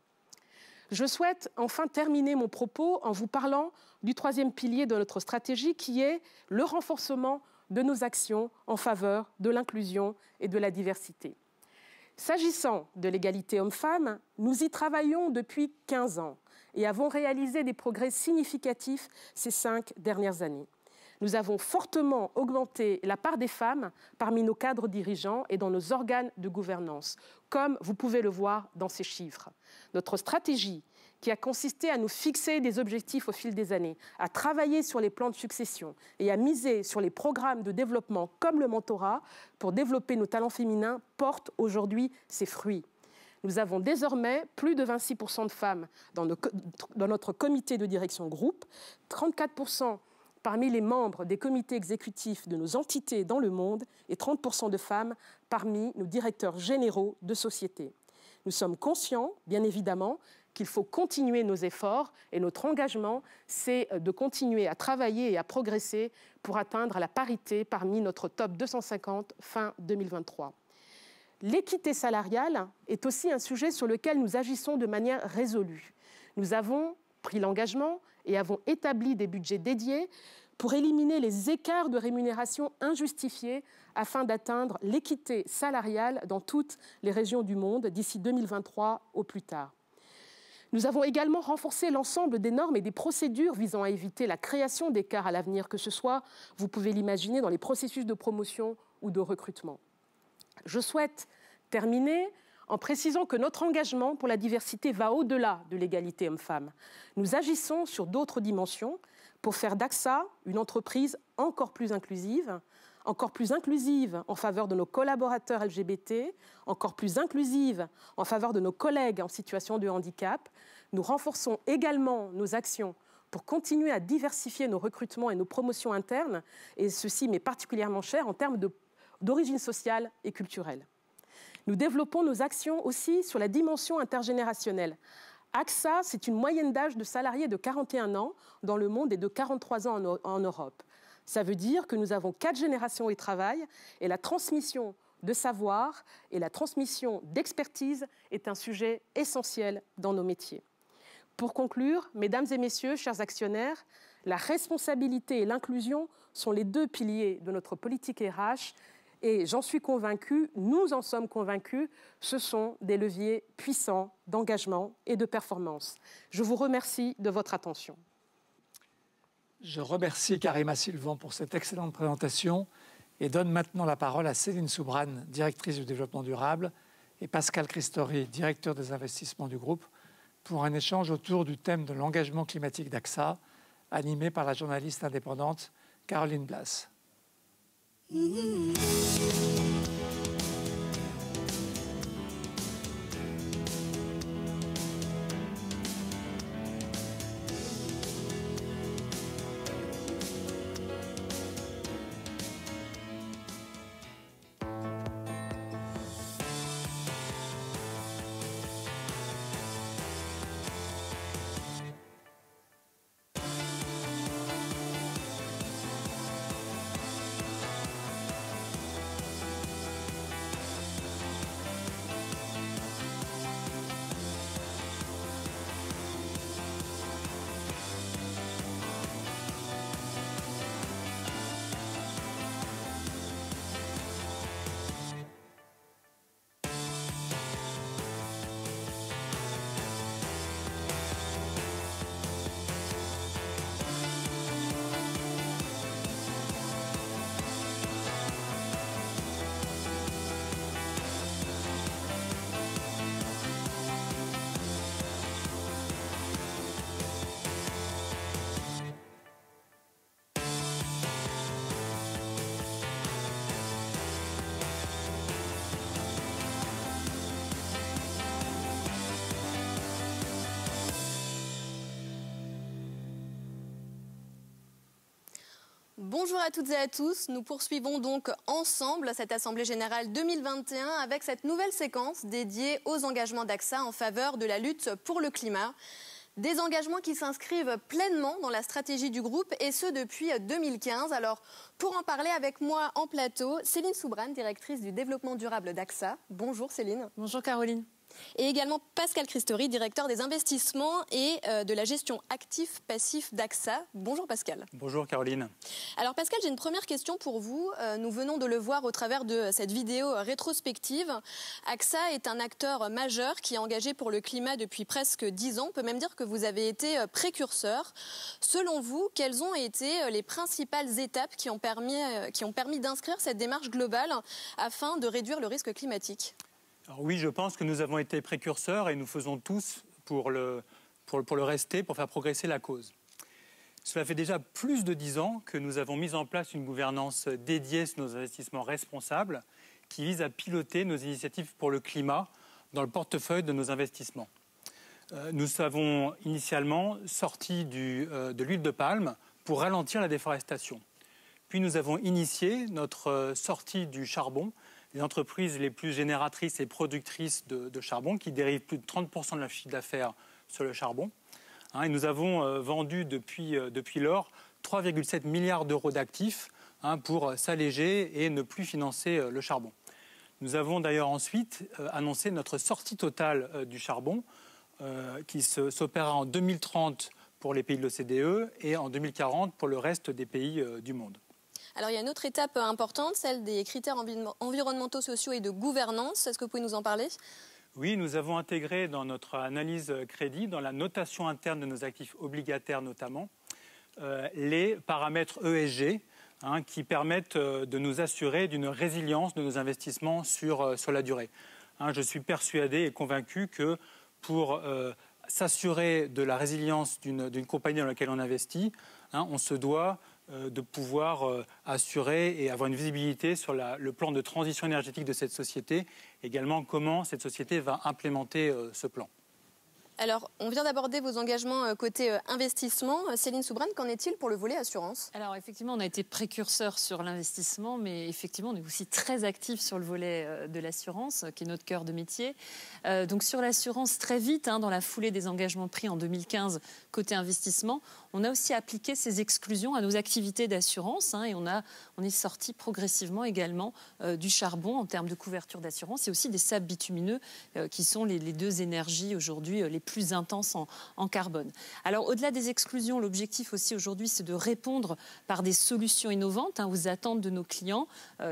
Je souhaite enfin terminer mon propos en vous parlant du troisième pilier de notre stratégie qui est le renforcement de nos actions en faveur de l'inclusion et de la diversité. S'agissant de l'égalité homme-femme, nous y travaillons depuis 15 ans et avons réalisé des progrès significatifs ces cinq dernières années. Nous avons fortement augmenté la part des femmes parmi nos cadres dirigeants et dans nos organes de gouvernance, comme vous pouvez le voir dans ces chiffres. Notre stratégie qui a consisté à nous fixer des objectifs au fil des années, à travailler sur les plans de succession et à miser sur les programmes de développement comme le mentorat pour développer nos talents féminins, porte aujourd'hui ses fruits. Nous avons désormais plus de 26% de femmes dans, dans, notre comité de direction groupe, 34% parmi les membres des comités exécutifs de nos entités dans le monde et 30% de femmes parmi nos directeurs généraux de sociétés. Nous sommes conscients, bien évidemment, qu'il faut continuer nos efforts et notre engagement, c'est euh, de continuer à travailler et à progresser pour atteindre la parité parmi notre top 250 fin 2023. L'équité salariale est aussi un sujet sur lequel nous agissons de manière résolue. Nous avons pris l'engagement et avons établi des budgets dédiés pour éliminer les écarts de rémunération injustifiés afin d'atteindre l'équité salariale dans toutes les régions du monde d'ici 2023 au plus tard. Nous avons également renforcé l'ensemble des normes et des procédures visant à éviter la création d'écarts à l'avenir, que ce soit, vous pouvez l'imaginer, dans les processus de promotion ou de recrutement. Je souhaite terminer en précisant que notre engagement pour la diversité va au-delà de l'égalité homme-femme. Nous agissons sur d'autres dimensions pour faire d'AXA une entreprise encore plus inclusive, encore plus inclusive en faveur de nos collaborateurs LGBT, encore plus inclusive en faveur de nos collègues en situation de handicap. Nous renforçons également nos actions pour continuer à diversifier nos recrutements et nos promotions internes, et ceci m'est particulièrement cher en termes d'origine sociale et culturelle. Nous développons nos actions aussi sur la dimension intergénérationnelle. AXA, c'est une moyenne d'âge de salariés de 41 ans dans le monde et de 43 ans en, en Europe. Ça veut dire que nous avons quatre générations au travail et la transmission de savoir et la transmission d'expertise est un sujet essentiel dans nos métiers. Pour conclure, mesdames et messieurs, chers actionnaires, la responsabilité et l'inclusion sont les deux piliers de notre politique RH et j'en suis convaincu. nous en sommes convaincus, ce sont des leviers puissants d'engagement et de performance. Je vous remercie de votre attention. Je remercie Karima Sylvan pour cette excellente présentation et donne maintenant la parole à Céline Soubrane, directrice du développement durable, et Pascal Christori, directeur des investissements du groupe, pour un échange autour du thème de l'engagement climatique d'AXA, animé par la journaliste indépendante Caroline Blas. Bonjour à toutes et à tous. Nous poursuivons donc ensemble cette Assemblée générale 2021 avec cette nouvelle séquence dédiée aux engagements d'AXA en faveur de la lutte pour le climat. Des engagements qui s'inscrivent pleinement dans la stratégie du groupe et ce depuis 2015. Alors, pour en parler avec moi en plateau, Céline Soubrane, directrice du développement durable d'AXA. Bonjour Céline. Bonjour Caroline. Et également Pascal Christori, directeur des investissements et euh, de la gestion actif-passif d'AXA. Bonjour Pascal. Bonjour Caroline. Alors Pascal, j'ai une première question pour vous. Euh, nous venons de le voir au travers de cette vidéo euh, rétrospective. AXA est un acteur majeur qui est engagé pour le climat depuis presque 10 ans. On peut même dire que vous avez été précurseur. Selon vous, quelles ont été les principales étapes qui ont permis d'inscrire cette démarche globale afin de réduire le risque climatique oui, je pense que nous avons été précurseurs et nous faisons tous pour le, rester, pour faire progresser la cause. Cela fait déjà plus de dix ans que nous avons mis en place une gouvernance dédiée sur nos investissements responsables qui vise à piloter nos initiatives pour le climat dans le portefeuille de nos investissements. Euh, nous avons initialement sorti euh, de l'huile de palme pour ralentir la déforestation. Puis nous avons initié notre euh, sortie du charbon les entreprises les plus génératrices et productrices de, charbon, qui dérivent plus de 30% de leur chiffre d'affaires sur le charbon. Hein, et nous avons euh, vendu depuis, euh, lors 3,7 milliards d'euros d'actifs hein, pour euh, s'alléger et ne plus financer le charbon. Nous avons d'ailleurs ensuite annoncé notre sortie totale du charbon, qui s'opérera en 2030 pour les pays de l'OCDE et en 2040 pour le reste des pays du monde. Alors il y a une autre étape euh, importante, celle des critères environnementaux, sociaux et de gouvernance. Est-ce que vous pouvez nous en parler oui, nous avons intégré dans notre analyse euh, crédit, dans la notation interne de nos actifs obligataires notamment, euh, les paramètres ESG hein, qui permettent de nous assurer d'une résilience de nos investissements sur, la durée. Hein, je suis persuadé et convaincu que pour s'assurer de la résilience d'une compagnie dans laquelle on investit, hein, on se doit euh, de pouvoir euh, assurer et avoir une visibilité sur le plan de transition énergétique de cette société, également comment cette société va implémenter euh, ce plan. Alors, on vient d'aborder vos engagements côté investissement. Céline Soubran, qu'en est-il pour le volet assurance Alors, effectivement, on a été précurseur sur l'investissement, mais effectivement, on est aussi très actif sur le volet de l'assurance, qui est notre cœur de métier. donc, sur l'assurance, très vite, hein, dans la foulée des engagements pris en 2015 côté investissement, on a aussi appliqué ces exclusions à nos activités d'assurance hein, et on, a, on est sorti progressivement également euh, du charbon en termes de couverture d'assurance et aussi des sables bitumineux euh, qui sont les, deux énergies aujourd'hui euh, les plus intenses en, carbone. Alors au-delà des exclusions, l'objectif aussi aujourd'hui c'est de répondre par des solutions innovantes hein, aux attentes de nos clients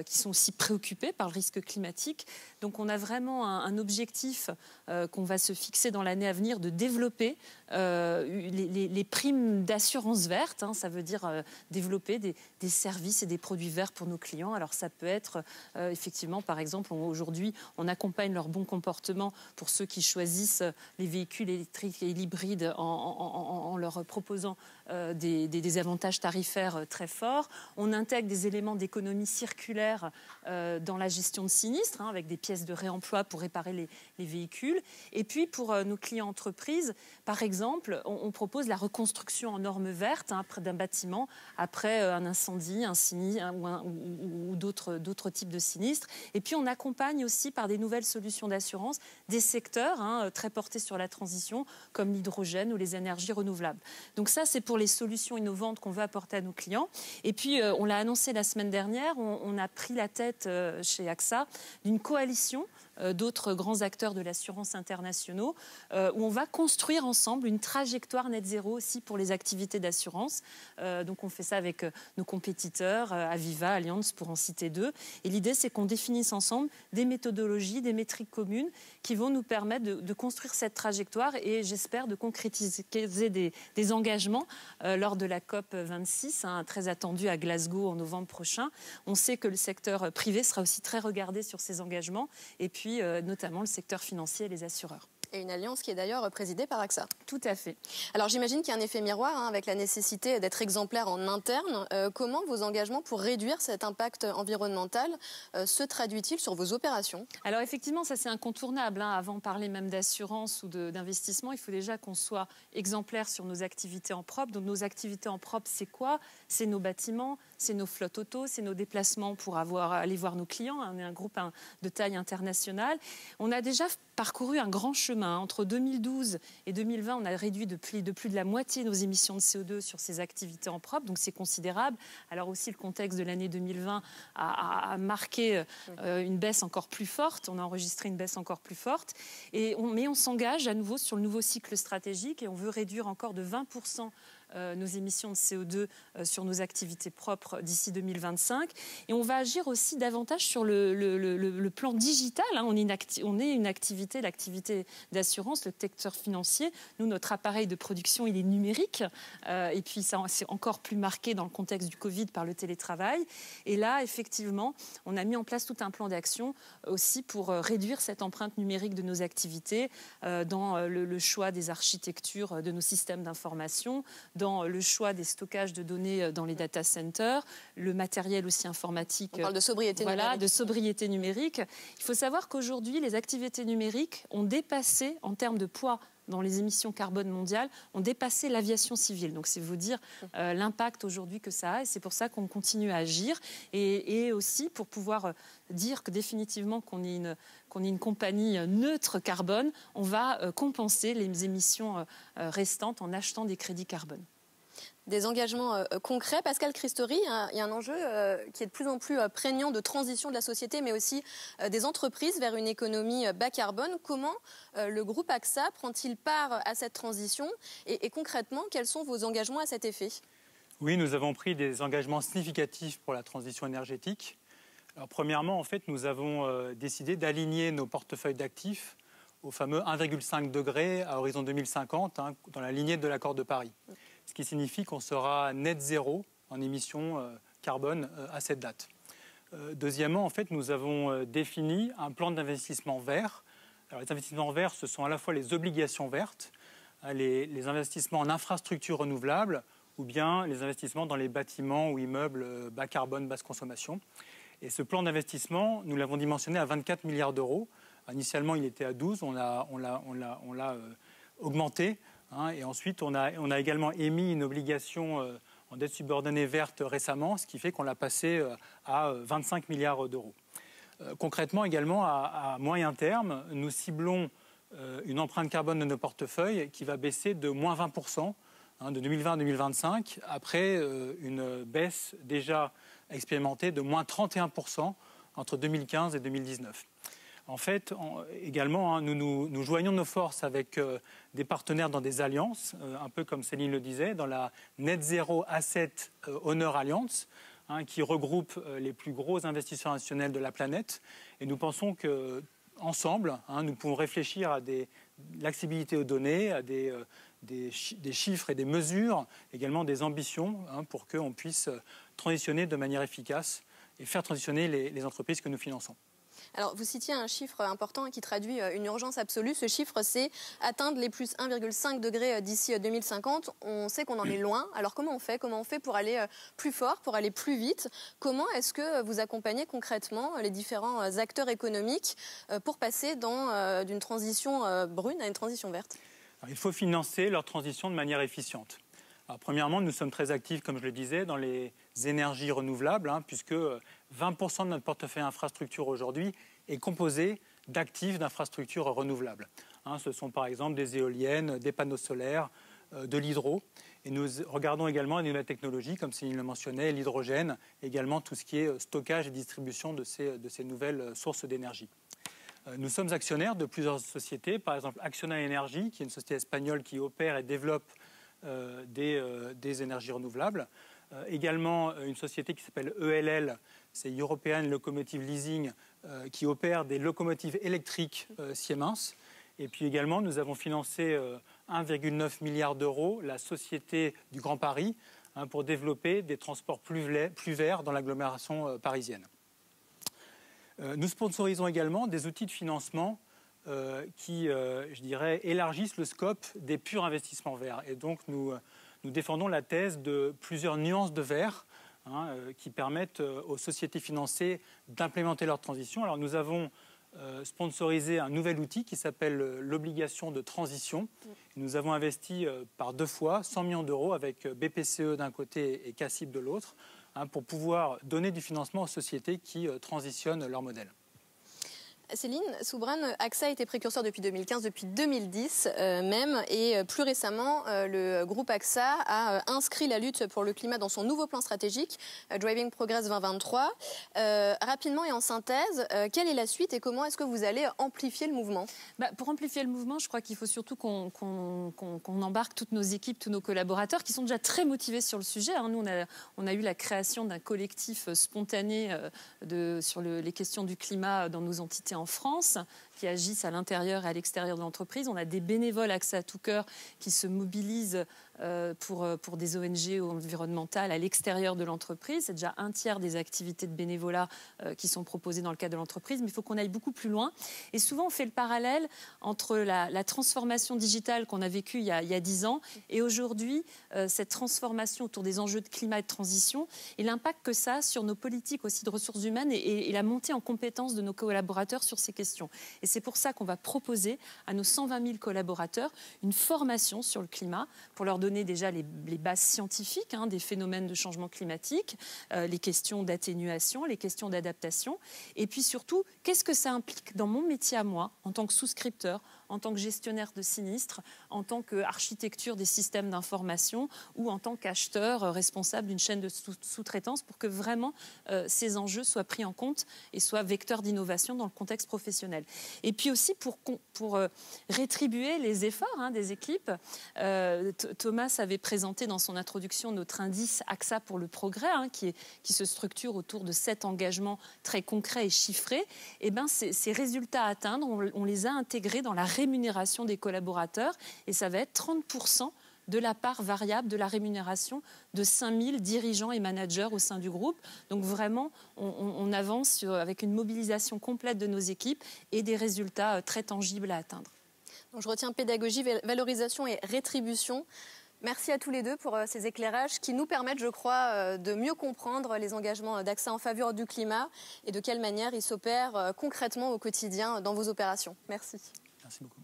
qui sont aussi préoccupés par le risque climatique donc on a vraiment un, objectif euh, qu'on va se fixer dans l'année à venir de développer euh, les, primes d'assurance verte. Hein. ça veut dire euh, développer des, services et des produits verts pour nos clients. Alors ça peut être effectivement, par exemple, aujourd'hui, on accompagne leur bon comportement pour ceux qui choisissent les véhicules électriques et hybrides en, leur proposant des, avantages tarifaires très forts. On intègre des éléments d'économie circulaire dans la gestion de sinistres, hein, avec des de réemploi pour réparer les, véhicules. Et puis pour euh, nos clients entreprises, par exemple, on, propose la reconstruction en normes vertes hein, d'un bâtiment après euh, un incendie, un sinistre ou, d'autres d'autres types de sinistres. Et puis on accompagne aussi par des nouvelles solutions d'assurance des secteurs hein, euh, très portés sur la transition, comme l'hydrogène ou les énergies renouvelables. Donc ça, c'est pour les solutions innovantes qu'on veut apporter à nos clients. Et puis, on l'a annoncé la semaine dernière, on, a pris la tête chez AXA d'une coalition mission euh, d'autres grands acteurs de l'assurance internationaux, euh, où on va construire ensemble une trajectoire net zéro aussi pour les activités d'assurance. Euh, donc on fait ça avec nos compétiteurs, Aviva, Allianz, pour en citer deux. Et l'idée, c'est qu'on définisse ensemble des méthodologies, des métriques communes qui vont nous permettre de, construire cette trajectoire et j'espère de concrétiser des, engagements lors de la COP 26, hein, très attendue à Glasgow en novembre prochain. On sait que le secteur privé sera aussi très regardé sur ces engagements. Et puis euh, notamment le secteur financier et les assureurs et une alliance qui est d'ailleurs présidée par AXA. Tout à fait. Alors j'imagine qu'il y a un effet miroir hein, avec la nécessité d'être exemplaire en interne. Euh, comment vos engagements pour réduire cet impact environnemental euh, se traduit-il sur vos opérations Alors effectivement, ça c'est incontournable. Hein. Avant de parler même d'assurance ou d'investissement, il faut déjà qu'on soit exemplaire sur nos activités en propre. Donc nos activités en propre, c'est quoi C'est nos bâtiments, c'est nos flottes auto, c'est nos déplacements pour avoir, aller voir nos clients. On est un groupe hein, de taille internationale. On a déjà parcouru un grand chemin Hein. Entre 2012 et 2020, on a réduit de plus, de la moitié nos émissions de CO2 sur ces activités en propre, donc c'est considérable. Alors aussi, le contexte de l'année 2020 a, marqué euh, une baisse encore plus forte, on a enregistré une baisse encore plus forte, et on, mais on s'engage à nouveau sur le nouveau cycle stratégique et on veut réduire encore de 20% euh, nos émissions de CO2 euh, sur nos activités propres d'ici 2025. Et on va agir aussi davantage sur le, plan digital. Hein. On, est une on est une activité, l'activité d'assurance, le secteur financier. Nous, notre appareil de production, il est numérique. Euh, et puis, ça c'est encore plus marqué dans le contexte du Covid par le télétravail. Et là, effectivement, on a mis en place tout un plan d'action aussi pour réduire cette empreinte numérique de nos activités dans le choix des architectures de nos systèmes d'information, dans le choix des stockages de données euh, dans les data centers, le matériel aussi informatique. On parle de sobriété numérique. voilà, de sobriété numérique. Il faut savoir qu'aujourd'hui, les activités numériques ont dépassé, en termes de poids dans les émissions carbone mondiales ont dépassé l'aviation civile. Donc c'est vous dire euh, l'impact aujourd'hui que ça a et c'est pour ça qu'on continue à agir et, aussi pour pouvoir euh, dire que définitivement qu'on est une qu'on est une compagnie euh, neutre carbone, on va compenser les émissions restantes en achetant des crédits carbone des engagements euh, concrets. Pascal Christori, il y a un enjeu euh, qui est de plus en plus euh, prégnant de transition de la société, mais aussi des entreprises vers une économie bas carbone. Comment le groupe AXA prend-il part à cette transition et, concrètement, quels sont vos engagements à cet effet oui, nous avons pris des engagements significatifs pour la transition énergétique. Alors, premièrement, en fait, nous avons décidé d'aligner nos portefeuilles d'actifs au fameux 1,5 degré à horizon 2050, hein, dans la lignée de l'accord de Paris ce qui signifie qu'on sera net zéro en émissions euh, carbone euh, à cette date. Euh, deuxièmement, en fait, nous avons défini un plan d'investissement vert. Alors, les investissements verts, ce sont à la fois les obligations vertes, hein, les, les investissements en infrastructures renouvelables ou bien les investissements dans les bâtiments ou immeubles bas carbone, basse consommation. Et ce plan d'investissement, nous l'avons dimensionné à 24 milliards d'euros. Initialement, il était à 12, on l'a augmenté Hein, et ensuite, on a, également émis une obligation euh, en dette subordonnée verte récemment, ce qui fait qu'on l'a passée euh, à 25 euh, milliards d'euros. concrètement, également, à, moyen terme, nous ciblons une empreinte carbone de nos portefeuilles qui va baisser de moins 20% hein, de 2020 à 2025, après une baisse déjà expérimentée de moins 31% entre 2015 et 2019 en fait, également, hein, nous, joignons nos forces avec euh, des partenaires dans des alliances, euh, un peu comme Céline le disait, dans la Net Zero Asset euh, Honor Alliance, hein, qui regroupe les plus gros investisseurs nationaux de la planète. Et nous pensons que ensemble, hein, nous pouvons réfléchir à des l'accessibilité aux données, à des, chiffres et des mesures, également des ambitions, pour qu'on puisse transitionner de manière efficace et faire transitionner les entreprises que nous finançons. Alors, vous citiez un chiffre important qui traduit euh, une urgence absolue. Ce chiffre, c'est atteindre les plus 1,5 degrés euh, d'ici 2050. Euh, on sait qu'on en est loin. Alors, comment on fait Comment on fait pour aller plus fort, pour aller plus vite Comment est-ce que vous accompagnez concrètement les différents acteurs économiques pour passer d'une transition brune à une transition verte Il faut financer leur transition de manière efficiente premièrement, nous sommes très actifs, comme je le disais, dans les énergies renouvelables, hein, puisque 20% euh, de notre portefeuille infrastructure aujourd'hui est composé d'actifs d'infrastructures renouvelables. Hein, ce sont par exemple des éoliennes, des panneaux solaires, euh, de l'hydro. Et nous regardons également les nouvelles technologies, comme Céline le mentionnait, l'hydrogène, également tout ce qui est euh, stockage et distribution de ces, nouvelles sources d'énergie. Nous sommes actionnaires de plusieurs sociétés, par exemple Acciona Energy, qui est une société espagnole qui opère et développe euh, euh, des, énergies renouvelables. Euh, également, une société qui s'appelle ELL, c'est European Locomotive Leasing, qui opère des locomotives électriques Siemens. Et puis également, nous avons financé 1,9 milliard d'euros la Société du Grand Paris hein, pour développer des transports plus, verts dans l'agglomération parisienne. nous sponsorisons également des outils de financement euh, qui, euh, je dirais, élargissent le scope des purs investissements verts. Et donc, nous, euh, défendons la thèse de plusieurs nuances de vert hein, qui permettent aux sociétés financées d'implémenter leur transition. Alors, nous avons sponsorisé un nouvel outil qui s'appelle l'obligation de transition. Nous avons investi par deux fois 100 millions d'euros avec BPCE d'un côté et CACIB de l'autre hein, pour pouvoir donner du financement aux sociétés qui transitionnent leur modèle. Céline Soubrane, AXA a été précurseur depuis 2015, depuis 2010 euh, même, et euh, plus récemment, euh, le groupe AXA a inscrit la lutte pour le climat dans son nouveau plan stratégique, Driving Progress 2023. rapidement et en synthèse, quelle est la suite et comment est-ce que vous allez amplifier le mouvement bah, Pour amplifier le mouvement, je crois qu'il faut surtout qu'on embarque toutes nos équipes, tous nos collaborateurs qui sont déjà très motivés sur le sujet. Hein. Nous, on a, eu la création d'un collectif spontané sur les questions du climat dans nos entités en France qui agissent à l'intérieur et à l'extérieur de l'entreprise. On a des bénévoles accès à tout cœur qui se mobilisent euh, pour, euh, pour des ONG environnementales à l'extérieur de l'entreprise. C'est déjà un tiers des activités de bénévolat euh, qui sont proposées dans le cadre de l'entreprise, mais il faut qu'on aille beaucoup plus loin. Et souvent, on fait le parallèle entre la, transformation digitale qu'on a vécue il y a dix ans et aujourd'hui, cette transformation autour des enjeux de climat et de transition et l'impact que ça a sur nos politiques aussi de ressources humaines et, la montée en compétence de nos collaborateurs sur ces questions c'est pour ça qu'on va proposer à nos 120 000 collaborateurs une formation sur le climat pour leur donner déjà les, bases scientifiques hein, des phénomènes de changement climatique, euh, les questions d'atténuation, les questions d'adaptation, et puis surtout, qu'est-ce que ça implique dans mon métier à moi en tant que souscripteur, en tant que gestionnaire de sinistres, en tant qu'architecture des systèmes d'information ou en tant qu'acheteur euh, responsable d'une chaîne de sous-traitance pour que vraiment euh, ces enjeux soient pris en compte et soient vecteurs d'innovation dans le contexte professionnel. Et puis aussi pour, pour euh, rétribuer les efforts hein, des équipes, Thomas avait présenté dans son introduction notre indice AXA pour le progrès hein, qui, qui se structure autour de sept engagements très concrets et chiffrés. Et eh ben, ces, résultats à atteindre, on, on les a intégrés dans la rémunération des collaborateurs et ça va être 30% de la part variable de la rémunération de 5000 dirigeants et managers au sein du groupe. Donc vraiment, on, on, avance avec une mobilisation complète de nos équipes et des résultats euh, très tangibles à atteindre. Donc je retiens pédagogie, valorisation et rétribution. Merci à tous les deux pour euh, ces éclairages qui nous permettent, je crois, euh, de mieux comprendre les engagements d'accès en faveur du climat et de quelle manière ils s'opèrent concrètement au quotidien dans vos opérations. Merci. Merci beaucoup.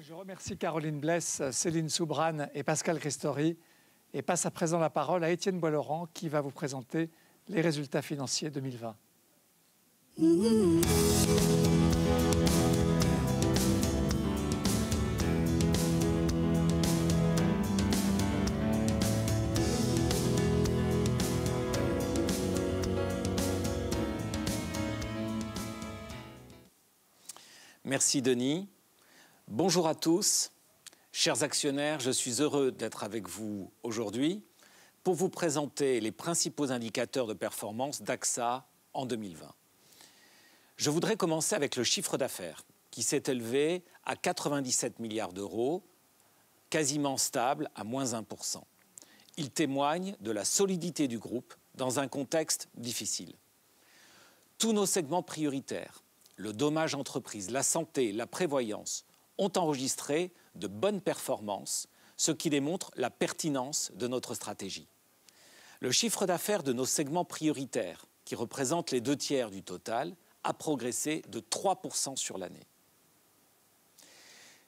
Je remercie Caroline Blesse, Céline Soubran et Pascal Christori et passe à présent la parole à Étienne Bois-Laurent qui va vous présenter les résultats financiers 2020. Merci Denis. Bonjour à tous. Chers actionnaires, je suis heureux d'être avec vous aujourd'hui pour vous présenter les principaux indicateurs de performance d'AXA en 2020. Je voudrais commencer avec le chiffre d'affaires qui s'est élevé à 97 milliards d'euros, quasiment stable à moins 1%. Il témoigne de la solidité du groupe dans un contexte difficile. Tous nos segments prioritaires, le dommage entreprise, la santé, la prévoyance ont enregistré de bonnes performances, ce qui démontre la pertinence de notre stratégie. Le chiffre d'affaires de nos segments prioritaires, qui représentent les deux tiers du total, a progressé de 3% sur l'année.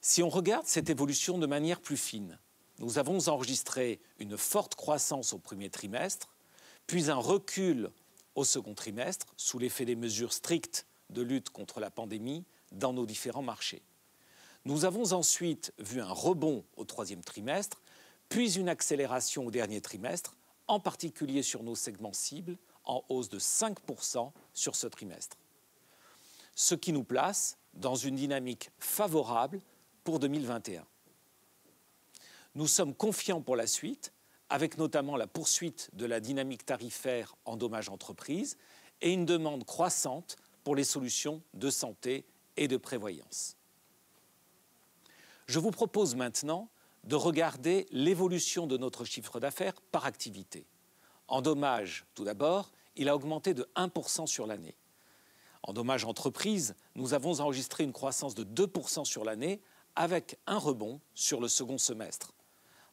Si on regarde cette évolution de manière plus fine, nous avons enregistré une forte croissance au premier trimestre, puis un recul au second trimestre, sous l'effet des mesures strictes de lutte contre la pandémie dans nos différents marchés. Nous avons ensuite vu un rebond au troisième trimestre, puis une accélération au dernier trimestre, en particulier sur nos segments cibles, en hausse de 5% sur ce trimestre. Ce qui nous place dans une dynamique favorable pour 2021. Nous sommes confiants pour la suite, avec notamment la poursuite de la dynamique tarifaire en dommages entreprises et une demande croissante pour les solutions de santé et de prévoyance. Je vous propose maintenant de regarder l'évolution de notre chiffre d'affaires par activité. En dommages, tout d'abord, il a augmenté de 1% sur l'année. En dommages entreprises, nous avons enregistré une croissance de 2% sur l'année, avec un rebond sur le second semestre.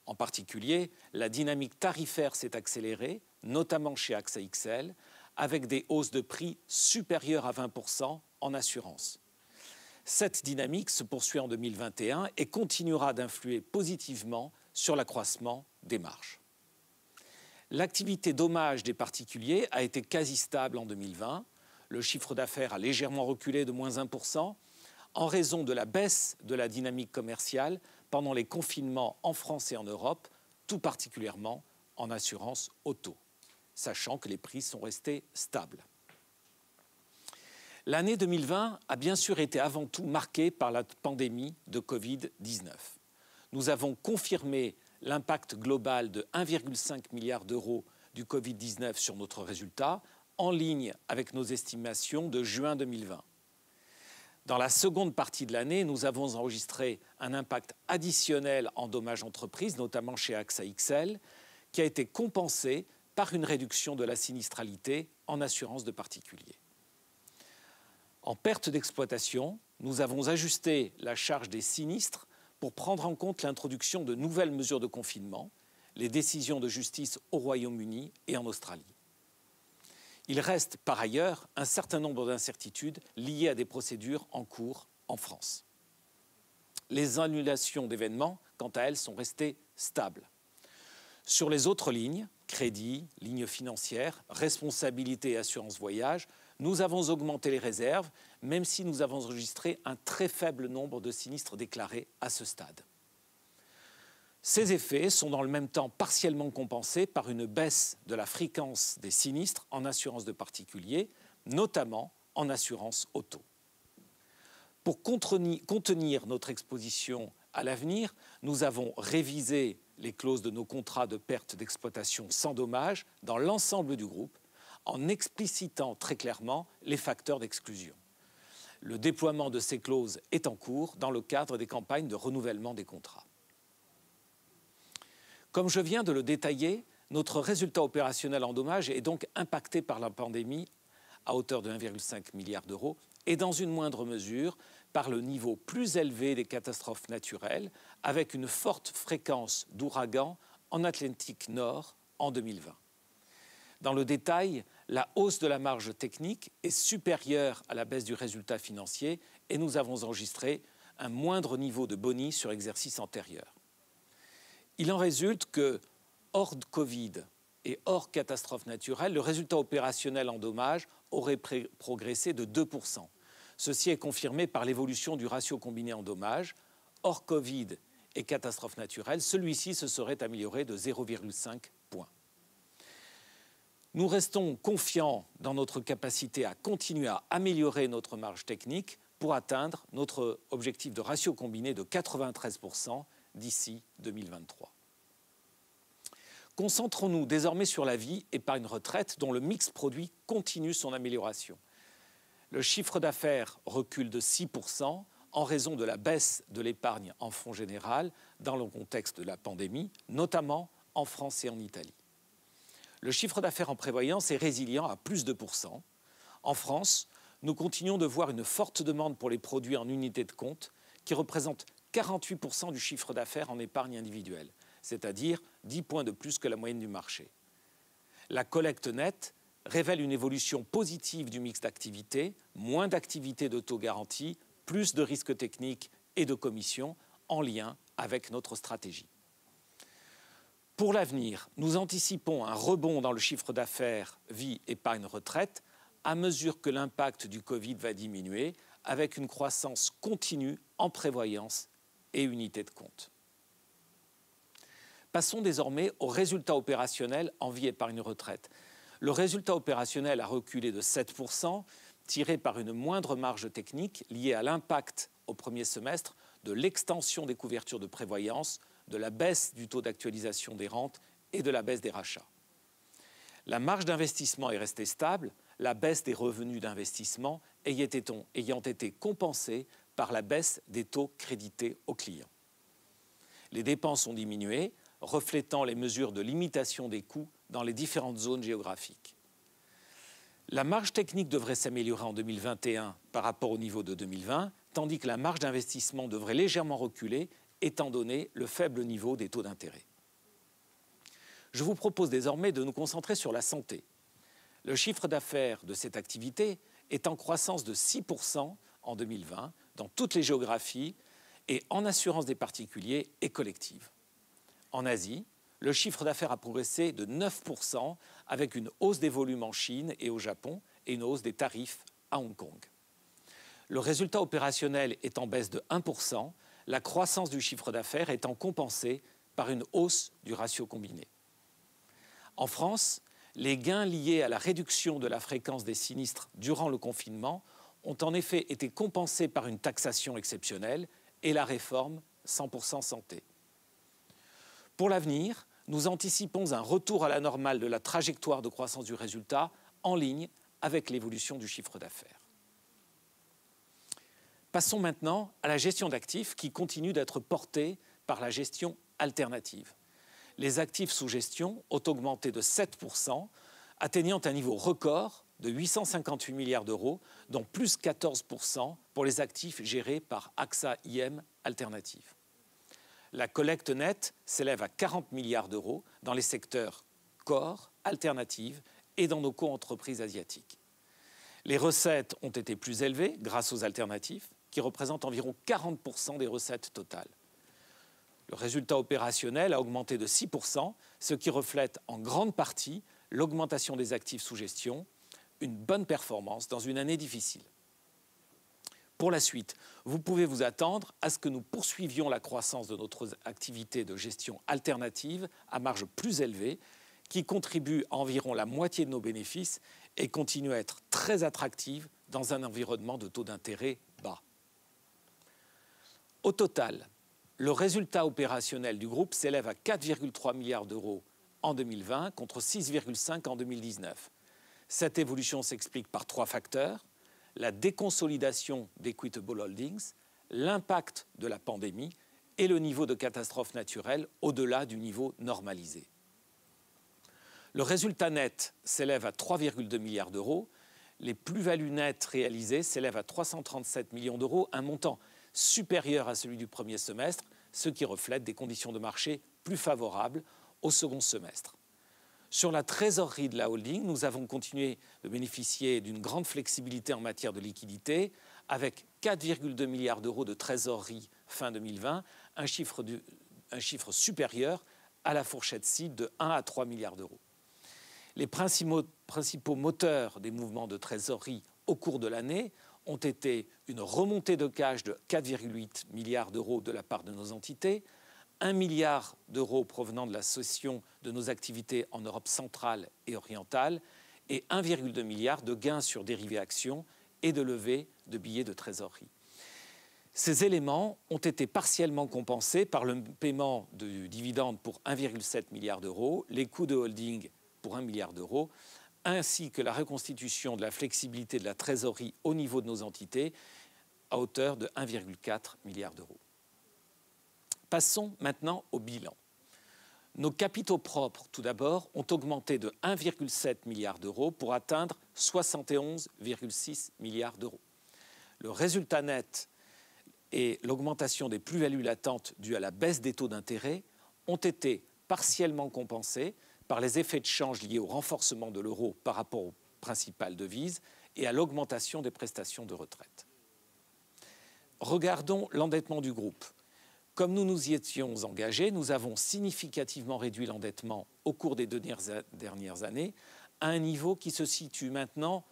En particulier, la dynamique tarifaire s'est accélérée, notamment chez AXA XL, avec des hausses de prix supérieures à 20% en assurance. Cette dynamique se poursuit en 2021 et continuera d'influer positivement sur l'accroissement des marges. L'activité dommage des particuliers a été quasi stable en 2020. Le chiffre d'affaires a légèrement reculé de moins 1% en raison de la baisse de la dynamique commerciale pendant les confinements en France et en Europe, tout particulièrement en assurance auto sachant que les prix sont restés stables. L'année 2020 a bien sûr été avant tout marquée par la pandémie de Covid-19. Nous avons confirmé l'impact global de 1,5 milliard d'euros du Covid-19 sur notre résultat, en ligne avec nos estimations de juin 2020. Dans la seconde partie de l'année, nous avons enregistré un impact additionnel en dommages entreprises, notamment chez AXA XL, qui a été compensé par une réduction de la sinistralité en assurance de particuliers. En perte d'exploitation, nous avons ajusté la charge des sinistres pour prendre en compte l'introduction de nouvelles mesures de confinement, les décisions de justice au Royaume-Uni et en Australie. Il reste par ailleurs un certain nombre d'incertitudes liées à des procédures en cours en France. Les annulations d'événements, quant à elles, sont restées stables. Sur les autres lignes, crédit, lignes financières, responsabilité et assurance voyage, nous avons augmenté les réserves, même si nous avons enregistré un très faible nombre de sinistres déclarés à ce stade. Ces effets sont dans le même temps partiellement compensés par une baisse de la fréquence des sinistres en assurance de particuliers, notamment en assurance auto. Pour contenir notre exposition à l'avenir, nous avons révisé les clauses de nos contrats de perte d'exploitation sans dommage dans l'ensemble du groupe en explicitant très clairement les facteurs d'exclusion. Le déploiement de ces clauses est en cours dans le cadre des campagnes de renouvellement des contrats. Comme je viens de le détailler, notre résultat opérationnel en dommages est donc impacté par la pandémie à hauteur de 1,5 milliard d'euros et dans une moindre mesure par le niveau plus élevé des catastrophes naturelles, avec une forte fréquence d'ouragans en Atlantique Nord en 2020. Dans le détail, la hausse de la marge technique est supérieure à la baisse du résultat financier et nous avons enregistré un moindre niveau de boni sur exercice antérieur. Il en résulte que, hors de Covid et hors catastrophe naturelle, le résultat opérationnel en dommages aurait progressé de 2%, Ceci est confirmé par l'évolution du ratio combiné en dommages. Hors Covid et catastrophe naturelle, celui-ci se serait amélioré de 0,5 points. Nous restons confiants dans notre capacité à continuer à améliorer notre marge technique pour atteindre notre objectif de ratio combiné de 93% d'ici 2023. Concentrons-nous désormais sur la vie et par une retraite dont le mix produit continue son amélioration. Le chiffre d'affaires recule de 6% en raison de la baisse de l'épargne en fonds général dans le contexte de la pandémie, notamment en France et en Italie. Le chiffre d'affaires en prévoyance est résilient à plus de 2%. En France, nous continuons de voir une forte demande pour les produits en unité de compte qui représentent 48% du chiffre d'affaires en épargne individuelle, c'est-à-dire 10 points de plus que la moyenne du marché. La collecte nette révèle une évolution positive du mix d'activités, moins d'activités de taux plus de risques techniques et de commissions en lien avec notre stratégie. Pour l'avenir, nous anticipons un rebond dans le chiffre d'affaires vie, épargne, retraite à mesure que l'impact du Covid va diminuer, avec une croissance continue en prévoyance et unité de compte. Passons désormais aux résultats opérationnels en vie, épargne, retraite. Le résultat opérationnel a reculé de 7%, tiré par une moindre marge technique liée à l'impact au premier semestre de l'extension des couvertures de prévoyance, de la baisse du taux d'actualisation des rentes et de la baisse des rachats. La marge d'investissement est restée stable, la baisse des revenus d'investissement ayant été compensée par la baisse des taux crédités aux clients. Les dépenses ont diminué, reflétant les mesures de limitation des coûts dans les différentes zones géographiques. La marge technique devrait s'améliorer en 2021 par rapport au niveau de 2020, tandis que la marge d'investissement devrait légèrement reculer, étant donné le faible niveau des taux d'intérêt. Je vous propose désormais de nous concentrer sur la santé. Le chiffre d'affaires de cette activité est en croissance de 6% en 2020 dans toutes les géographies et en assurance des particuliers et collectives. En Asie, le chiffre d'affaires a progressé de 9%, avec une hausse des volumes en Chine et au Japon et une hausse des tarifs à Hong Kong. Le résultat opérationnel est en baisse de 1%, la croissance du chiffre d'affaires étant compensée par une hausse du ratio combiné. En France, les gains liés à la réduction de la fréquence des sinistres durant le confinement ont en effet été compensés par une taxation exceptionnelle et la réforme 100% santé. Pour l'avenir, nous anticipons un retour à la normale de la trajectoire de croissance du résultat en ligne avec l'évolution du chiffre d'affaires. Passons maintenant à la gestion d'actifs qui continue d'être portée par la gestion alternative. Les actifs sous gestion ont augmenté de 7%, atteignant un niveau record de 858 milliards d'euros, dont plus 14% pour les actifs gérés par AXA IM Alternative la collecte nette s'élève à 40 milliards d'euros dans les secteurs corps, alternatives et dans nos co-entreprises asiatiques. Les recettes ont été plus élevées grâce aux alternatives, qui représentent environ 40% des recettes totales. Le résultat opérationnel a augmenté de 6%, ce qui reflète en grande partie l'augmentation des actifs sous gestion, une bonne performance dans une année difficile. Pour la suite, vous pouvez vous attendre à ce que nous poursuivions la croissance de notre activité de gestion alternative à marge plus élevée, qui contribue à environ la moitié de nos bénéfices et continue à être très attractive dans un environnement de taux d'intérêt bas. Au total, le résultat opérationnel du groupe s'élève à 4,3 milliards d'euros en 2020 contre 6,5 en 2019. Cette évolution s'explique par trois facteurs la déconsolidation d'Equitable Holdings, l'impact de la pandémie et le niveau de catastrophe naturelle au-delà du niveau normalisé. Le résultat net s'élève à 3,2 milliards d'euros. Les plus-values nettes réalisées s'élèvent à 337 millions d'euros, un montant supérieur à celui du premier semestre, ce qui reflète des conditions de marché plus favorables au second semestre. Sur la trésorerie de la holding, nous avons continué de bénéficier d'une grande flexibilité en matière de liquidité, avec 4,2 milliards d'euros de trésorerie fin 2020, un chiffre, supérieur à la fourchette cible de 1 à 3 milliards d'euros. Les principaux moteurs des mouvements de trésorerie au cours de l'année ont été une remontée de cash de 4,8 milliards d'euros de la part de nos entités, 1 milliard d'euros provenant de la cession de nos activités en Europe centrale et orientale et 1,2 milliard de gains sur dérivés actions et de levées de billets de trésorerie. Ces éléments ont été partiellement compensés par le paiement de dividendes pour 1,7 milliard d'euros, les coûts de holding pour 1 milliard d'euros, ainsi que la reconstitution de la flexibilité de la trésorerie au niveau de nos entités à hauteur de 1,4 milliard d'euros. Passons maintenant au bilan. Nos capitaux propres, tout d'abord, ont augmenté de 1,7 milliard d'euros pour atteindre 71,6 milliards d'euros. Le résultat net et l'augmentation des plus-values latentes dues à la baisse des taux d'intérêt ont été partiellement compensés par les effets de change liés au renforcement de l'euro par rapport aux principales devises et à l'augmentation des prestations de retraite. Regardons l'endettement du groupe. Comme nous nous y étions engagés, nous avons significativement réduit l'endettement au cours des dernières années à un niveau qui se situe maintenant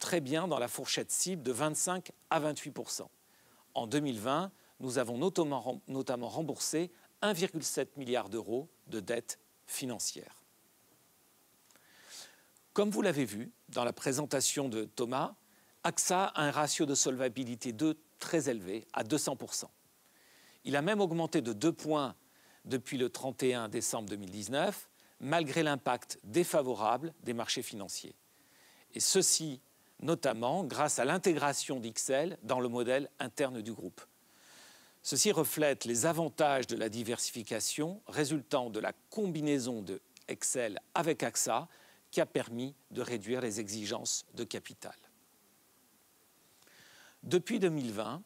très bien dans la fourchette cible de 25 à 28 En 2020, nous avons notamment remboursé 1,7 milliard d'euros de dettes financières. Comme vous l'avez vu dans la présentation de Thomas, AXA a un ratio de solvabilité 2 très élevé, à 200 il a même augmenté de 2 points depuis le 31 décembre 2019, malgré l'impact défavorable des marchés financiers. Et ceci notamment grâce à l'intégration d'Excel dans le modèle interne du groupe. Ceci reflète les avantages de la diversification résultant de la combinaison de Excel avec AXA qui a permis de réduire les exigences de capital. Depuis 2020,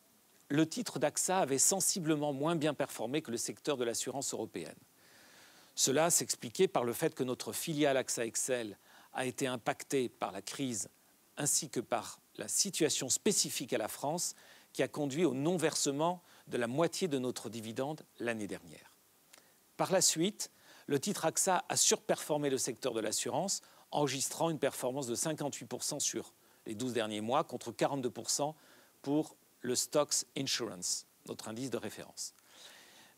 le titre d'AXA avait sensiblement moins bien performé que le secteur de l'assurance européenne. Cela s'expliquait par le fait que notre filiale AXA Excel a été impactée par la crise ainsi que par la situation spécifique à la France qui a conduit au non-versement de la moitié de notre dividende l'année dernière. Par la suite, le titre AXA a surperformé le secteur de l'assurance, enregistrant une performance de 58% sur les 12 derniers mois contre 42% pour le Stocks Insurance, notre indice de référence.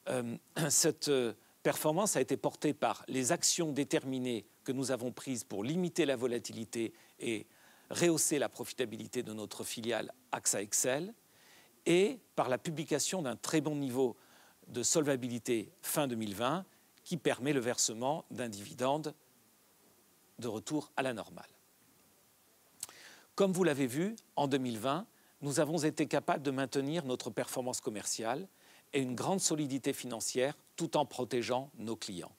Euh, cette euh, performance a été portée par les actions déterminées que nous avons prises pour limiter la volatilité et rehausser la profitabilité de notre filiale AXA Excel et par la publication d'un très bon niveau de solvabilité fin 2020 qui permet le versement d'un dividende de retour à la normale. Comme vous l'avez vu, en 2020, nous avons été capables de maintenir notre performance commerciale et une grande solidité financière tout en protégeant nos clients.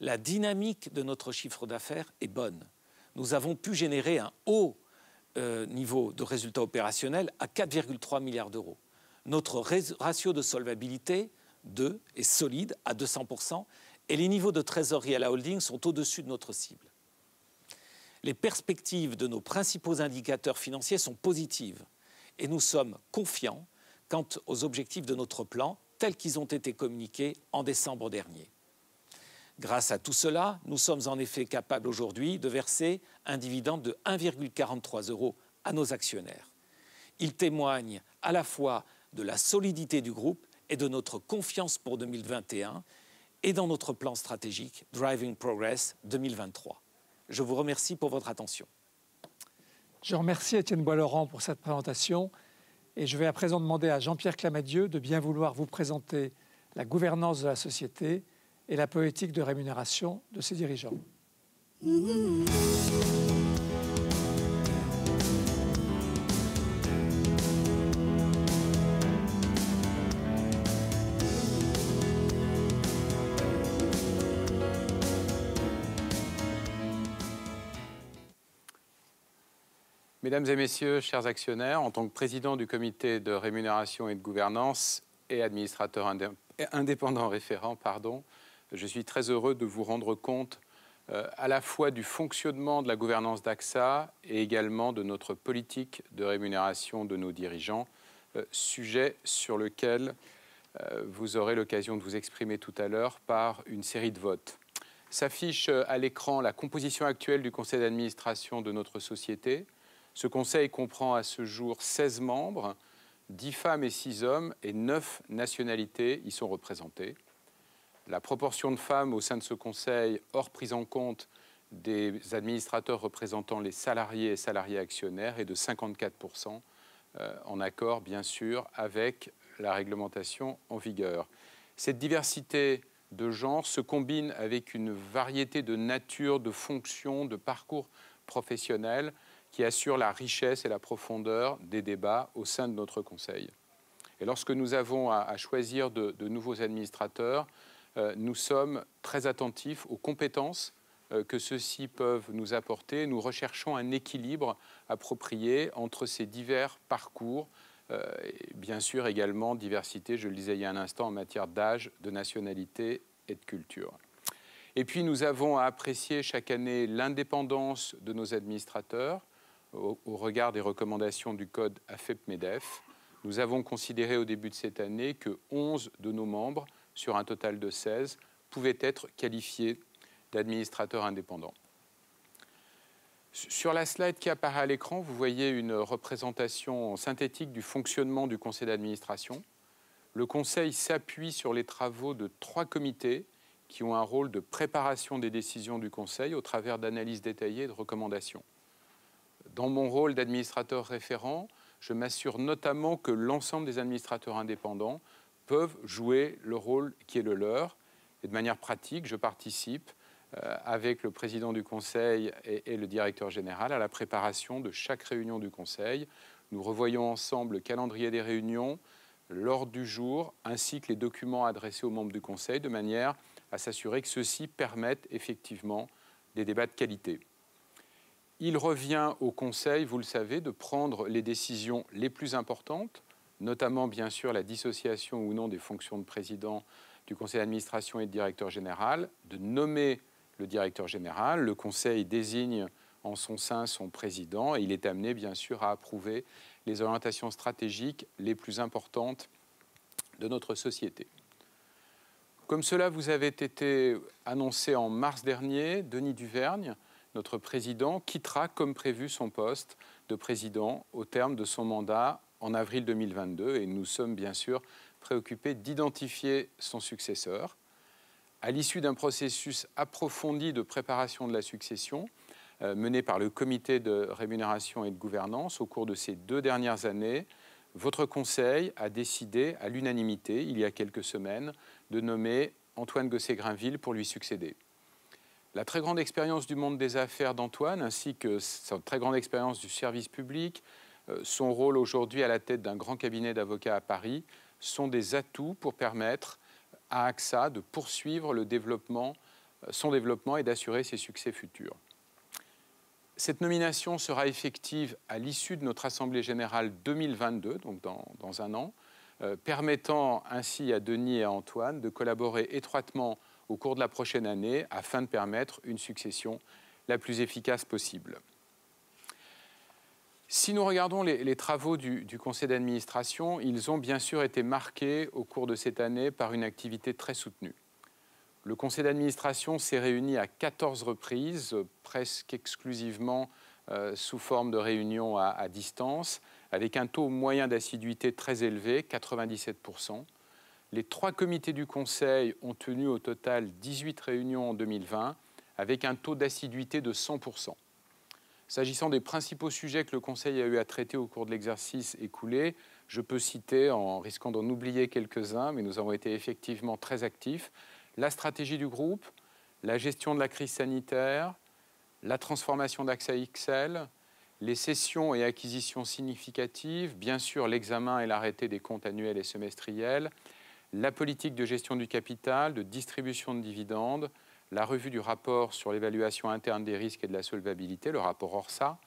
La dynamique de notre chiffre d'affaires est bonne. Nous avons pu générer un haut euh, niveau de résultats opérationnels à 4,3 milliards d'euros. Notre ratio de solvabilité 2 est solide à 200% et les niveaux de trésorerie à la holding sont au-dessus de notre cible. Les perspectives de nos principaux indicateurs financiers sont positives et nous sommes confiants quant aux objectifs de notre plan tels qu'ils ont été communiqués en décembre dernier. Grâce à tout cela, nous sommes en effet capables aujourd'hui de verser un dividende de 1,43 euros à nos actionnaires. Il témoigne à la fois de la solidité du groupe et de notre confiance pour 2021 et dans notre plan stratégique Driving Progress 2023. Je vous remercie pour votre attention. Je remercie Étienne Bois-Laurent pour cette présentation et je vais à présent demander à Jean-Pierre Clamadieu de bien vouloir vous présenter la gouvernance de la société et la politique de rémunération de ses dirigeants. Mesdames et messieurs, chers actionnaires, en tant que président du comité de rémunération et de gouvernance et administrateur indépendant référent, pardon, je suis très heureux de vous rendre compte euh, à la fois du fonctionnement de la gouvernance d'AXA et également de notre politique de rémunération de nos dirigeants, euh, sujet sur lequel euh, vous aurez l'occasion de vous exprimer tout à l'heure par une série de votes. S'affiche à l'écran la composition actuelle du conseil d'administration de notre société, ce Conseil comprend à ce jour 16 membres, 10 femmes et 6 hommes, et 9 nationalités y sont représentées. La proportion de femmes au sein de ce Conseil, hors prise en compte des administrateurs représentant les salariés et salariés actionnaires, est de 54%, euh, en accord bien sûr avec la réglementation en vigueur. Cette diversité de genre se combine avec une variété de nature, de fonctions, de parcours professionnels qui assure la richesse et la profondeur des débats au sein de notre Conseil. Et lorsque nous avons à, choisir de, nouveaux administrateurs, euh, nous sommes très attentifs aux compétences euh, que ceux-ci peuvent nous apporter. Nous recherchons un équilibre approprié entre ces divers parcours, euh, et bien sûr également diversité, je le disais il y a un instant, en matière d'âge, de nationalité et de culture. Et puis nous avons à apprécier chaque année l'indépendance de nos administrateurs, au, regard des recommandations du code AFEP-MEDEF, nous avons considéré au début de cette année que 11 de nos membres, sur un total de 16, pouvaient être qualifiés d'administrateurs indépendants. Sur la slide qui apparaît à l'écran, vous voyez une représentation synthétique du fonctionnement du conseil d'administration. Le conseil s'appuie sur les travaux de trois comités qui ont un rôle de préparation des décisions du conseil au travers d'analyses détaillées et de recommandations. Dans mon rôle d'administrateur référent, je m'assure notamment que l'ensemble des administrateurs indépendants peuvent jouer le rôle qui est le leur. Et de manière pratique, je participe euh, avec le président du Conseil et, et le directeur général à la préparation de chaque réunion du Conseil. Nous revoyons ensemble le calendrier des réunions, l'ordre du jour, ainsi que les documents adressés aux membres du Conseil, de manière à s'assurer que ceux-ci permettent effectivement des débats de qualité. Il revient au Conseil, vous le savez, de prendre les décisions les plus importantes, notamment bien sûr la dissociation ou non des fonctions de président du Conseil d'administration et de directeur général, de nommer le directeur général. Le Conseil désigne en son sein son président et il est amené bien sûr à approuver les orientations stratégiques les plus importantes de notre société. Comme cela vous avait été annoncé en mars dernier, Denis Duvergne, notre président quittera comme prévu son poste de président au terme de son mandat en avril 2022 et nous sommes bien sûr préoccupés d'identifier son successeur. À l'issue d'un processus approfondi de préparation de la succession, euh, mené par le comité de rémunération et de gouvernance au cours de ces deux dernières années, votre conseil a décidé à l'unanimité, il y a quelques semaines, de nommer Antoine Gosset-Grinville pour lui succéder. La très grande expérience du monde des affaires d'Antoine, ainsi que sa très grande expérience du service public, euh, son rôle aujourd'hui à la tête d'un grand cabinet d'avocats à Paris, sont des atouts pour permettre à AXA de poursuivre euh, son développement et d'assurer ses succès futurs. Cette nomination sera effective à l'issue de notre Assemblée générale 2022, donc dans, un an, euh, permettant ainsi à Denis et à Antoine de collaborer étroitement au cours de la prochaine année afin de permettre une succession la plus efficace possible. Si nous regardons les, travaux du, conseil d'administration, ils ont bien sûr été marqués au cours de cette année par une activité très soutenue. Le conseil d'administration s'est réuni à 14 reprises, presque exclusivement euh, sous forme de réunions à, à, distance, avec un taux moyen d'assiduité très élevé, 97%. Les trois comités du Conseil ont tenu au total 18 réunions en 2020, avec un taux d'assiduité de 100%. S'agissant des principaux sujets que le Conseil a eu à traiter au cours de l'exercice écoulé, je peux citer, en risquant d'en oublier quelques-uns, mais nous avons été effectivement très actifs, la stratégie du groupe, la gestion de la crise sanitaire, la transformation d'AXA XL, les cessions et acquisitions significatives, bien sûr l'examen et l'arrêté des comptes annuels et semestriels, la politique de gestion du capital, de distribution de dividendes, la revue du rapport sur l'évaluation interne des risques et de la solvabilité, le rapport ORSA,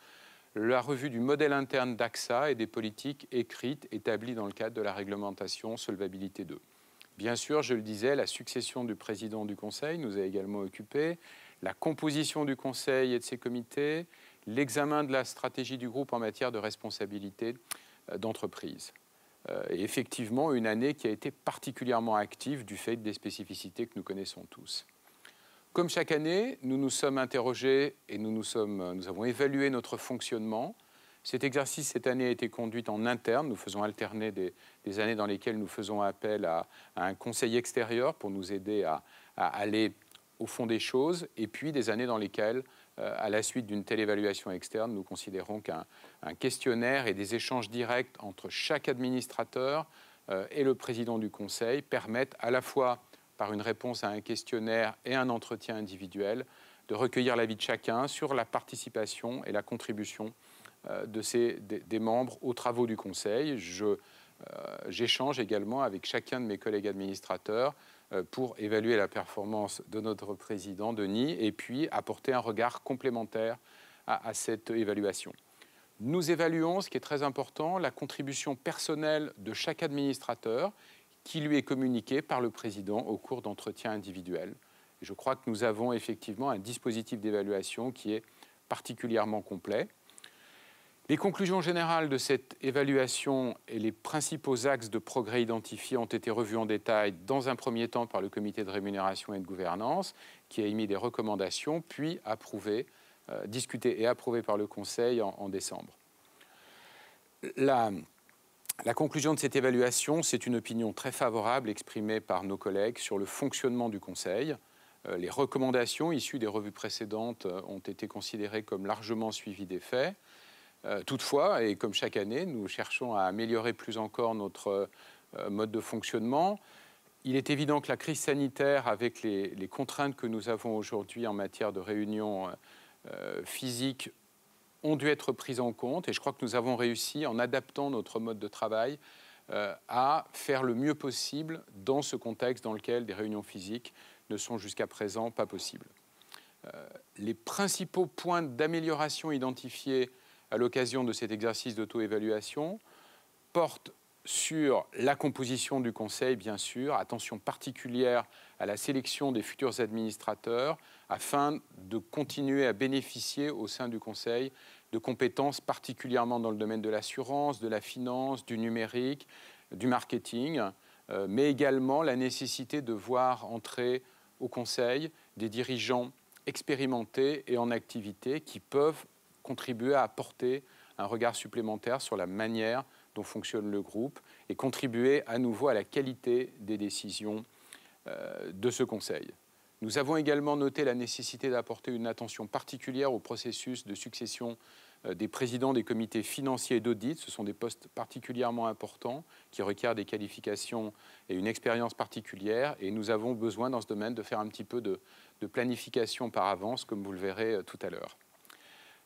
la revue du modèle interne d'AXA et des politiques écrites établies dans le cadre de la réglementation Solvabilité 2. Bien sûr, je le disais, la succession du président du Conseil nous a également occupés, la composition du Conseil et de ses comités, l'examen de la stratégie du groupe en matière de responsabilité euh, d'entreprise. Euh, et effectivement une année qui a été particulièrement active du fait des spécificités que nous connaissons tous. Comme chaque année, nous nous sommes interrogés et nous, avons évalué notre fonctionnement. Cet exercice, cette année, a été conduit en interne. Nous faisons alterner des, années dans lesquelles nous faisons appel à, un conseil extérieur pour nous aider à aller au fond des choses, et puis des années dans lesquelles euh, à la suite d'une telle évaluation externe, nous considérons qu'un questionnaire et des échanges directs entre chaque administrateur euh, et le président du conseil permettent à la fois par une réponse à un questionnaire et un entretien individuel, de recueillir l'avis de chacun sur la participation et la contribution euh, de des, membres aux travaux du Conseil. J'échange également avec chacun de mes collègues administrateurs euh, pour évaluer la performance de notre président Denis et puis apporter un regard complémentaire à, cette évaluation. Nous évaluons, ce qui est très important, la contribution personnelle de chaque administrateur qui lui est communiquée par le président au cours d'entretiens individuels. je crois que nous avons effectivement un dispositif d'évaluation qui est particulièrement complet. Les conclusions générales de cette évaluation et les principaux axes de progrès identifiés ont été revus en détail dans un premier temps par le comité de rémunération et de gouvernance, qui a émis des recommandations, puis approuvées, euh, discutées et approuvées par le Conseil en, décembre. La, conclusion de cette évaluation, c'est une opinion très favorable exprimée par nos collègues sur le fonctionnement du Conseil. Euh, les recommandations issues des revues précédentes euh, ont été considérées comme largement suivies des faits. Euh, toutefois, et comme chaque année, nous cherchons à améliorer plus encore notre euh, mode de fonctionnement. Il est évident que la crise sanitaire, avec les, contraintes que nous avons aujourd'hui en matière de réunions euh, physiques, ont dû être prises en compte. Et je crois que nous avons réussi, en adaptant notre mode de travail, à faire le mieux possible dans ce contexte dans lequel des réunions physiques ne sont jusqu'à présent pas possibles. les principaux points d'amélioration identifiés à l'occasion de cet exercice d'auto-évaluation porte sur la composition du Conseil, bien sûr, attention particulière à la sélection des futurs administrateurs, afin de continuer à bénéficier au sein du Conseil de compétences particulièrement dans le domaine de l'assurance, de la finance, du numérique, du marketing, euh, mais également la nécessité de voir entrer au Conseil des dirigeants expérimentés et en activité qui peuvent contribuer à apporter un regard supplémentaire sur la manière dont fonctionne le groupe et contribuer à nouveau à la qualité des décisions euh, de ce Conseil. Nous avons également noté la nécessité d'apporter une attention particulière au processus de succession euh, des présidents des comités financiers et d'audit. Ce sont des postes particulièrement importants qui requièrent des qualifications et une expérience particulière. Et nous avons besoin dans ce domaine de faire un petit peu de, planification par avance, comme vous le verrez euh, tout à l'heure.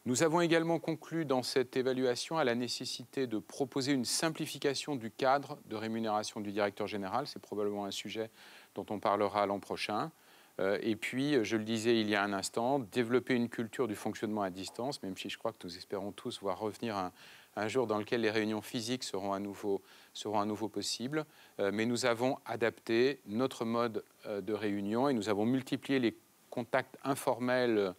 Nous avons également conclu dans cette évaluation à la nécessité de proposer une simplification du cadre de rémunération du directeur général. C'est probablement un sujet dont on parlera l'an prochain. Euh, et puis, je le disais il y a un instant, développer une culture du fonctionnement à distance, même si je crois que nous espérons tous voir revenir un, jour dans lequel les réunions physiques seront à nouveau, possibles. Euh, mais nous avons adapté notre mode euh, de réunion et nous avons multiplié les contacts informels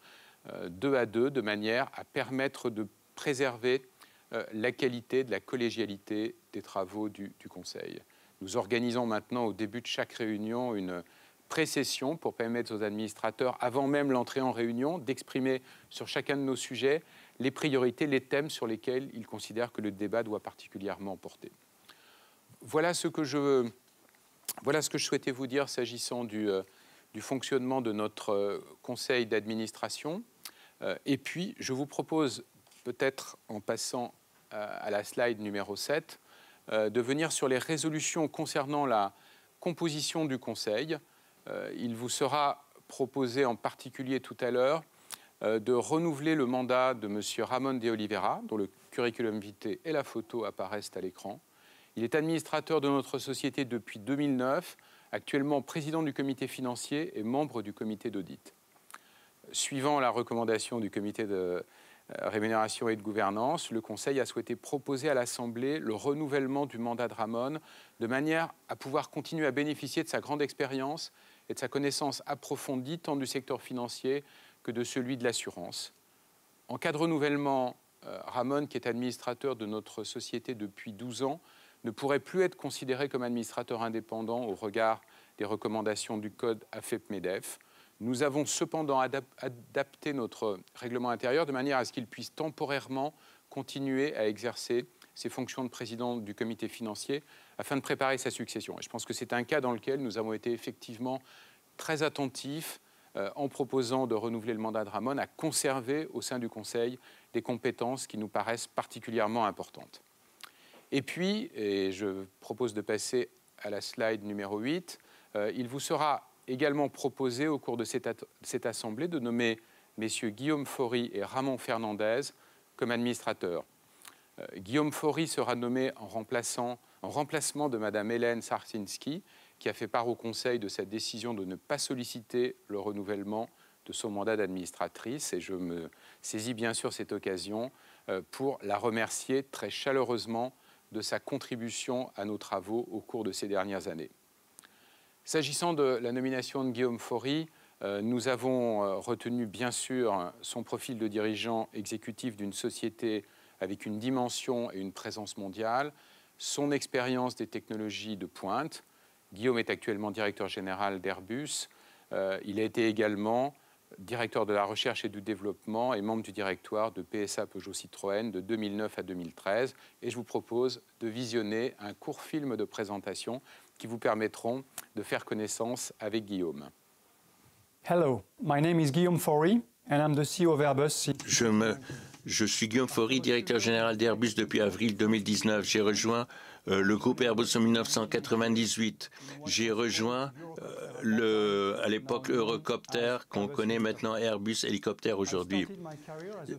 euh, deux à deux de manière à permettre de préserver euh, la qualité de la collégialité des travaux du, Conseil. Nous organisons maintenant au début de chaque réunion une précession pour permettre aux administrateurs, avant même l'entrée en réunion, d'exprimer sur chacun de nos sujets les priorités, les thèmes sur lesquels ils considèrent que le débat doit particulièrement porter. Voilà ce que je, voilà ce que je souhaitais vous dire s'agissant du euh, fonctionnement de notre conseil d'administration. Euh, et puis, je vous propose, peut-être en passant euh, à la slide numéro 7, euh, de venir sur les résolutions concernant la composition du Conseil. il vous sera proposé en particulier tout à l'heure de renouveler le mandat de M. Ramon de Oliveira, dont le curriculum vitae et la photo apparaissent à l'écran. Il est administrateur de notre société depuis 2009, actuellement président du comité financier et membre du comité d'audit suivant la recommandation du comité de euh, rémunération et de gouvernance, le Conseil a souhaité proposer à l'Assemblée le renouvellement du mandat de Ramon de manière à pouvoir continuer à bénéficier de sa grande expérience et de sa connaissance approfondie tant du secteur financier que de celui de l'assurance. En cas de renouvellement, euh, Ramon, qui est administrateur de notre société depuis 12 ans, ne pourrait plus être considéré comme administrateur indépendant au regard des recommandations du Code AFEP-MEDEF. E nous avons cependant adapté notre règlement intérieur de manière à ce qu'il puisse temporairement continuer à exercer ses fonctions de président du comité financier afin de préparer sa succession. je pense que c'est un cas dans lequel nous avons été effectivement très attentifs euh, en proposant de renouveler le mandat de Ramon à conserver au sein du Conseil des compétences qui nous paraissent particulièrement importantes. Et puis, je propose de passer à la slide numéro 8, euh, il vous sera également proposé au cours de cette, assemblée de nommer messieurs Guillaume Faury et Ramon Fernandez comme administrateurs. Euh, Guillaume Faury sera nommé en, remplacement de Madame Hélène Sarsinski, qui a fait part au Conseil de sa décision de ne pas solliciter le renouvellement de son mandat d'administratrice. Et je me saisis bien sûr cette occasion euh, pour la remercier très chaleureusement de sa contribution à nos travaux au cours de ces dernières années. S'agissant de la nomination de Guillaume Faury, euh, nous avons euh, retenu bien sûr son profil de dirigeant exécutif d'une société avec une dimension et une présence mondiale, son expérience des technologies de pointe. Guillaume est actuellement directeur général d'Airbus. Euh, il a été également directeur de la recherche et du développement et membre du directoire de PSA Peugeot Citroën de 2009 à 2013. Et je vous propose de visionner un court film de présentation qui vous permettront de faire connaissance avec Guillaume. Hello, my name is Guillaume Faury and I'm the CEO of Airbus. Je, me, je suis Guillaume Faury, directeur général d'Airbus depuis avril 2019. J'ai rejoint euh, le groupe Airbus en 1998. J'ai rejoint euh, le, à l'époque Eurocopter, qu'on connaît maintenant Airbus Hélicoptère aujourd'hui.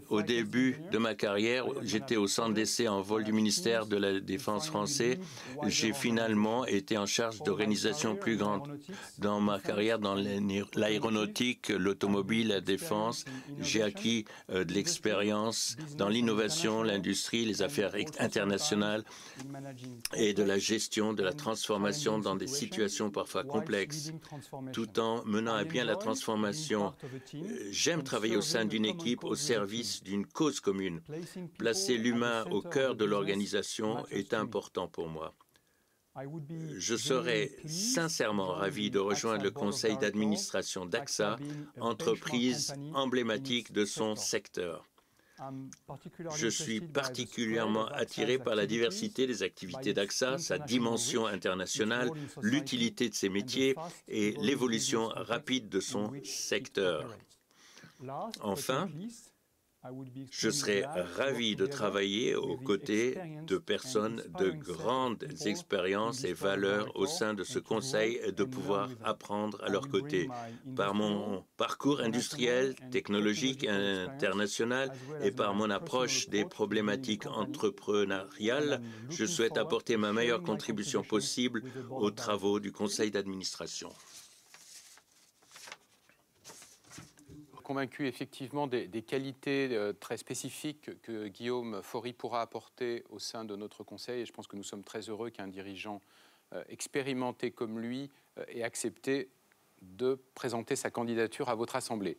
Au début de ma carrière, j'étais au centre d'essai en vol du ministère de la Défense français. J'ai finalement été en charge d'organisations plus grandes. Dans ma carrière dans l'aéronautique, l'automobile, la défense, j'ai acquis euh, de l'expérience dans l'innovation, l'industrie, les affaires internationales et de la gestion de la transformation dans des situations parfois complexes, tout en menant à bien la transformation. Euh, j'aime travailler au sein d'une équipe au service d'une cause commune. Placer l'humain au cœur de l'organisation est important pour moi. Je serais sincèrement ravi de rejoindre le conseil d'administration d'AXA, entreprise emblématique de son secteur. Je suis particulièrement attiré par la diversité des activités d'AXA, sa dimension internationale, l'utilité de ses métiers et l'évolution rapide de son secteur. Enfin, je serais ravi de travailler aux côtés de personnes de grandes expériences et valeurs au sein de ce conseil et de pouvoir apprendre à leur côté. Par mon parcours industriel, technologique, international et par mon approche des problématiques entrepreneuriales, je souhaite apporter ma meilleure contribution possible aux travaux du conseil d'administration. convaincu effectivement des, qualités euh, très spécifiques que Guillaume Faury pourra apporter au sein de notre Conseil. Et je pense que nous sommes très heureux qu'un dirigeant euh, expérimenté comme lui euh, ait accepté de présenter sa candidature à votre Assemblée.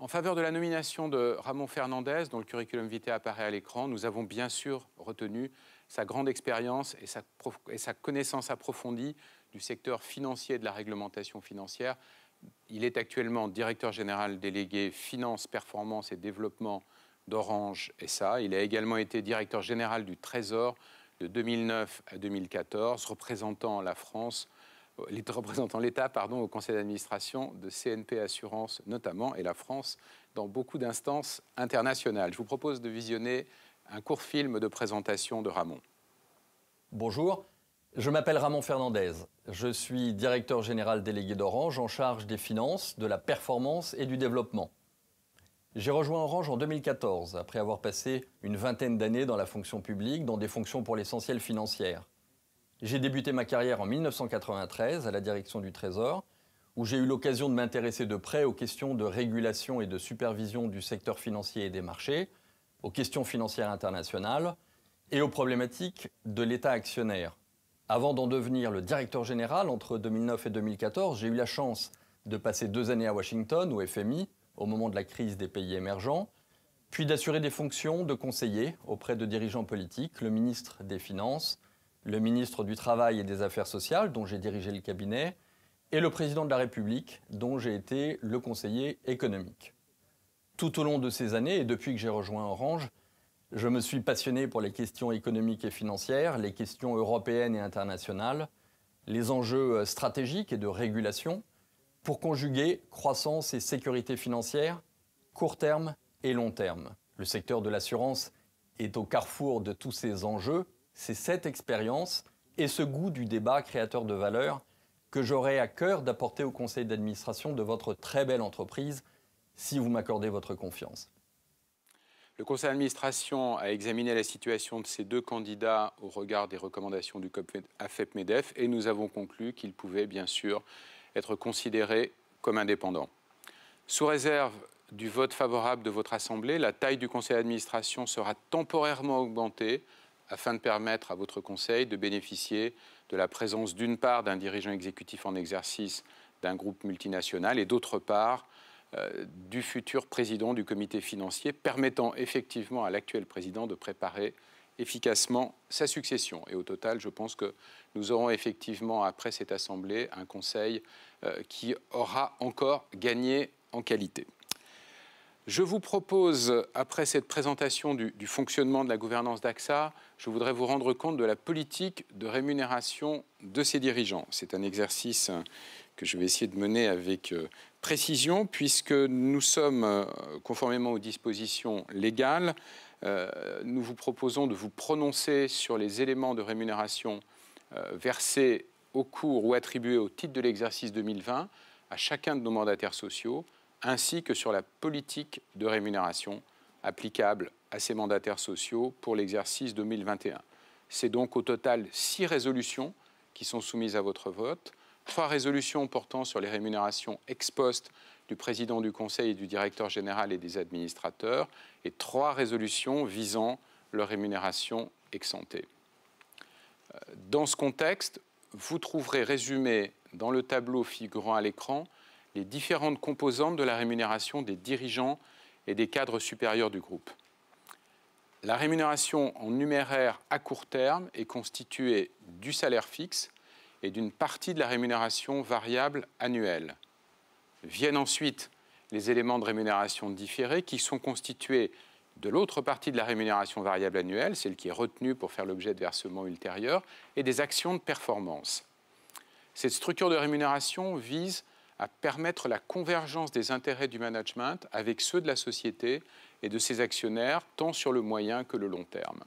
En faveur de la nomination de Ramon Fernandez, dont le curriculum vitae apparaît à l'écran, nous avons bien sûr retenu sa grande expérience et sa, et sa connaissance approfondie du secteur financier et de la réglementation financière il est actuellement directeur général délégué finance, performance et développement d'Orange SA. Il a également été directeur général du Trésor de 2009 à 2014, représentant la France, l'État pardon, au conseil d'administration de CNP Assurance notamment et la France dans beaucoup d'instances internationales. Je vous propose de visionner un court film de présentation de Ramon. Bonjour, je m'appelle Ramon Fernandez. Je suis directeur général délégué d'Orange en charge des finances, de la performance et du développement. J'ai rejoint Orange en 2014, après avoir passé une vingtaine d'années dans la fonction publique, dans des fonctions pour l'essentiel financières. J'ai débuté ma carrière en 1993 à la direction du Trésor, où j'ai eu l'occasion de m'intéresser de près aux questions de régulation et de supervision du secteur financier et des marchés, aux questions financières internationales et aux problématiques de l'État actionnaire avant d'en devenir le directeur général, entre 2009 et 2014, j'ai eu la chance de passer deux années à Washington, au FMI, au moment de la crise des pays émergents, puis d'assurer des fonctions de conseiller auprès de dirigeants politiques, le ministre des Finances, le ministre du Travail et des Affaires sociales, dont j'ai dirigé le cabinet, et le président de la République, dont j'ai été le conseiller économique. Tout au long de ces années, et depuis que j'ai rejoint Orange, je me suis passionné pour les questions économiques et financières, les questions européennes et internationales, les enjeux euh, stratégiques et de régulation, pour conjuguer croissance et sécurité financière, court terme et long terme. Le secteur de l'assurance est au carrefour de tous ces enjeux. C'est cette expérience et ce goût du débat créateur de valeur que j'aurai à cœur d'apporter au conseil d'administration de votre très belle entreprise si vous m'accordez votre confiance. Le conseil d'administration a examiné la situation de ces deux candidats au regard des recommandations du AFEP-MEDEF et nous avons conclu qu'ils pouvaient bien sûr être considérés comme indépendants. Sous réserve du vote favorable de votre Assemblée, la taille du conseil d'administration sera temporairement augmentée afin de permettre à votre conseil de bénéficier de la présence d'une part d'un dirigeant exécutif en exercice d'un groupe multinational et d'autre part euh, du futur président du comité financier, permettant effectivement à l'actuel président de préparer efficacement sa succession. Et au total, je pense que nous aurons effectivement, après cette Assemblée, un Conseil euh, qui aura encore gagné en qualité. Je vous propose, après cette présentation du, fonctionnement de la gouvernance d'AXA, je voudrais vous rendre compte de la politique de rémunération de ses dirigeants. C'est un exercice que je vais essayer de mener avec euh, précision, puisque nous sommes, euh, conformément aux dispositions légales, euh, nous vous proposons de vous prononcer sur les éléments de rémunération versés au cours ou attribués au titre de l'exercice 2020 à chacun de nos mandataires sociaux, ainsi que sur la politique de rémunération applicable à ces mandataires sociaux pour l'exercice 2021. C'est donc au total six résolutions qui sont soumises à votre vote trois résolutions portant sur les rémunérations ex post du président du Conseil et du directeur général et des administrateurs, et trois résolutions visant leur rémunération ex ante. Euh, dans ce contexte, vous trouverez résumé dans le tableau figurant à l'écran les différentes composantes de la rémunération des dirigeants et des cadres supérieurs du groupe. La rémunération en numéraire à court terme est constituée du salaire fixe, et d'une partie de la rémunération variable annuelle. Viennent ensuite les éléments de rémunération différés qui sont constitués de l'autre partie de la rémunération variable annuelle, celle qui est retenue pour faire l'objet de versements ultérieurs, et des actions de performance. Cette structure de rémunération vise à permettre la convergence des intérêts du management avec ceux de la société et de ses actionnaires, tant sur le moyen que le long terme.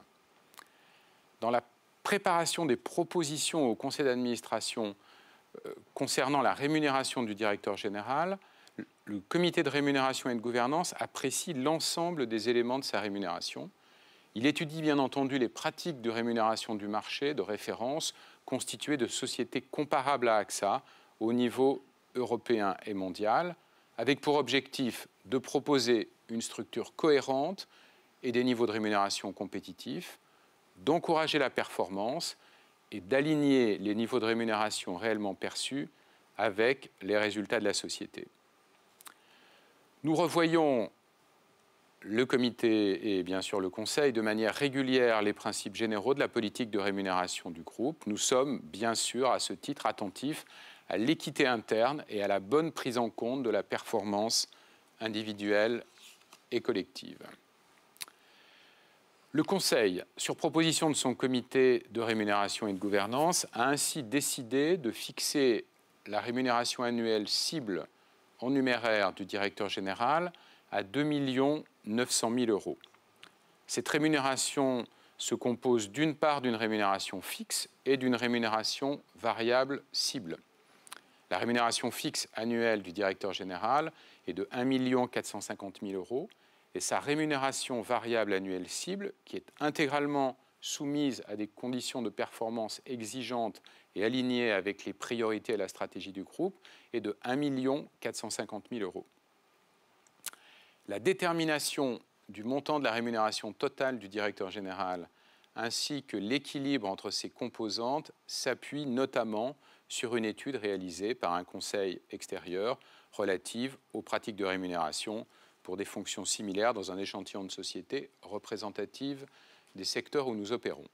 Dans la préparation des propositions au conseil d'administration euh, concernant la rémunération du directeur général, le comité de rémunération et de gouvernance apprécie l'ensemble des éléments de sa rémunération. Il étudie bien entendu les pratiques de rémunération du marché de référence constituées de sociétés comparables à AXA au niveau européen et mondial, avec pour objectif de proposer une structure cohérente et des niveaux de rémunération compétitifs, d'encourager la performance et d'aligner les niveaux de rémunération réellement perçus avec les résultats de la société. Nous revoyons le comité et bien sûr le conseil de manière régulière les principes généraux de la politique de rémunération du groupe. Nous sommes bien sûr à ce titre attentifs à l'équité interne et à la bonne prise en compte de la performance individuelle et collective. Le Conseil, sur proposition de son comité de rémunération et de gouvernance, a ainsi décidé de fixer la rémunération annuelle cible en numéraire du directeur général à 2 900 000 euros. Cette rémunération se compose d'une part d'une rémunération fixe et d'une rémunération variable cible. La rémunération fixe annuelle du directeur général est de 1 450 000 euros et sa rémunération variable annuelle cible, qui est intégralement soumise à des conditions de performance exigeantes et alignées avec les priorités et la stratégie du groupe, est de 1 450 000 euros. La détermination du montant de la rémunération totale du directeur général ainsi que l'équilibre entre ses composantes s'appuie notamment sur une étude réalisée par un conseil extérieur relative aux pratiques de rémunération pour des fonctions similaires dans un échantillon de société représentative des secteurs où nous opérons.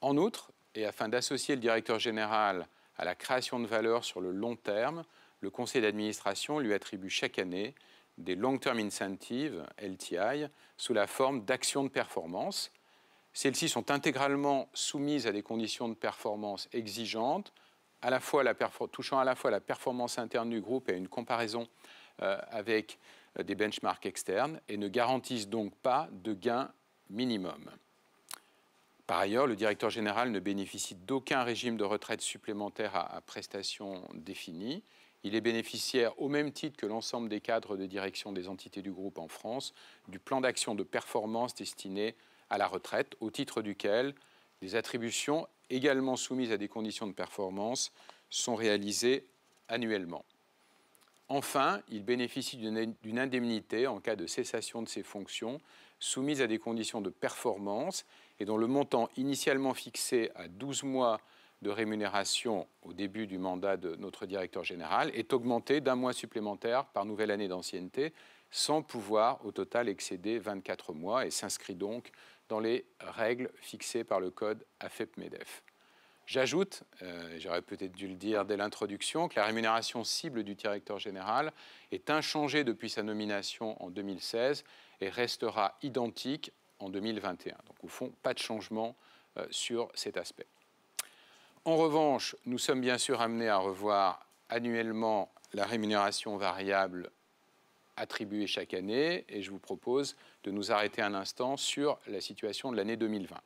En outre, et afin d'associer le directeur général à la création de valeur sur le long terme, le conseil d'administration lui attribue chaque année des long-term incentives, LTI, sous la forme d'actions de performance. Celles-ci sont intégralement soumises à des conditions de performance exigeantes, touchant à la fois la performance interne du groupe et une comparaison euh, avec euh, des benchmarks externes et ne garantissent donc pas de gains minimum. Par ailleurs, le directeur général ne bénéficie d'aucun régime de retraite supplémentaire à, à prestations définies. Il est bénéficiaire, au même titre que l'ensemble des cadres de direction des entités du groupe en France, du plan d'action de performance destiné à la retraite, au titre duquel des attributions également soumises à des conditions de performance sont réalisées annuellement. Enfin, il bénéficie d'une indemnité en cas de cessation de ses fonctions, soumise à des conditions de performance et dont le montant initialement fixé à 12 mois de rémunération au début du mandat de notre directeur général est augmenté d'un mois supplémentaire par nouvelle année d'ancienneté, sans pouvoir au total excéder 24 mois et s'inscrit donc dans les règles fixées par le code AFEP-MEDEF. E J'ajoute, euh, j'aurais peut-être dû le dire dès l'introduction, que la rémunération cible du directeur général est inchangée depuis sa nomination en 2016 et restera identique en 2021. Donc au fond, pas de changement euh, sur cet aspect. En revanche, nous sommes bien sûr amenés à revoir annuellement la rémunération variable attribuée chaque année et je vous propose de nous arrêter un instant sur la situation de l'année 2020.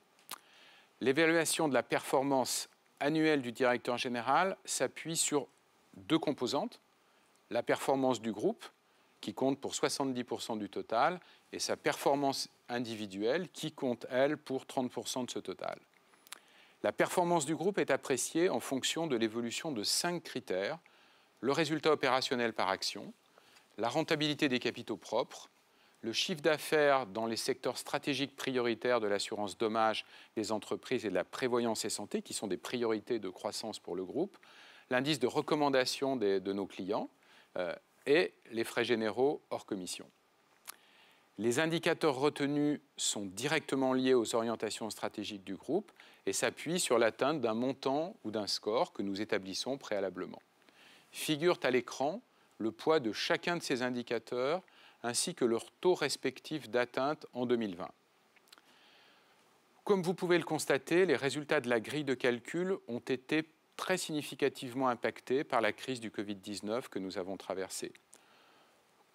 L'évaluation de la performance annuelle du directeur général s'appuie sur deux composantes. La performance du groupe, qui compte pour 70% du total, et sa performance individuelle, qui compte, elle, pour 30% de ce total. La performance du groupe est appréciée en fonction de l'évolution de cinq critères. Le résultat opérationnel par action, la rentabilité des capitaux propres, le chiffre d'affaires dans les secteurs stratégiques prioritaires de l'assurance dommage des entreprises et de la prévoyance et santé, qui sont des priorités de croissance pour le groupe, l'indice de recommandation de nos clients euh, et les frais généraux hors commission. Les indicateurs retenus sont directement liés aux orientations stratégiques du groupe et s'appuient sur l'atteinte d'un montant ou d'un score que nous établissons préalablement. Figurent à l'écran le poids de chacun de ces indicateurs ainsi que leur taux respectif d'atteinte en 2020. Comme vous pouvez le constater, les résultats de la grille de calcul ont été très significativement impactés par la crise du Covid-19 que nous avons traversée.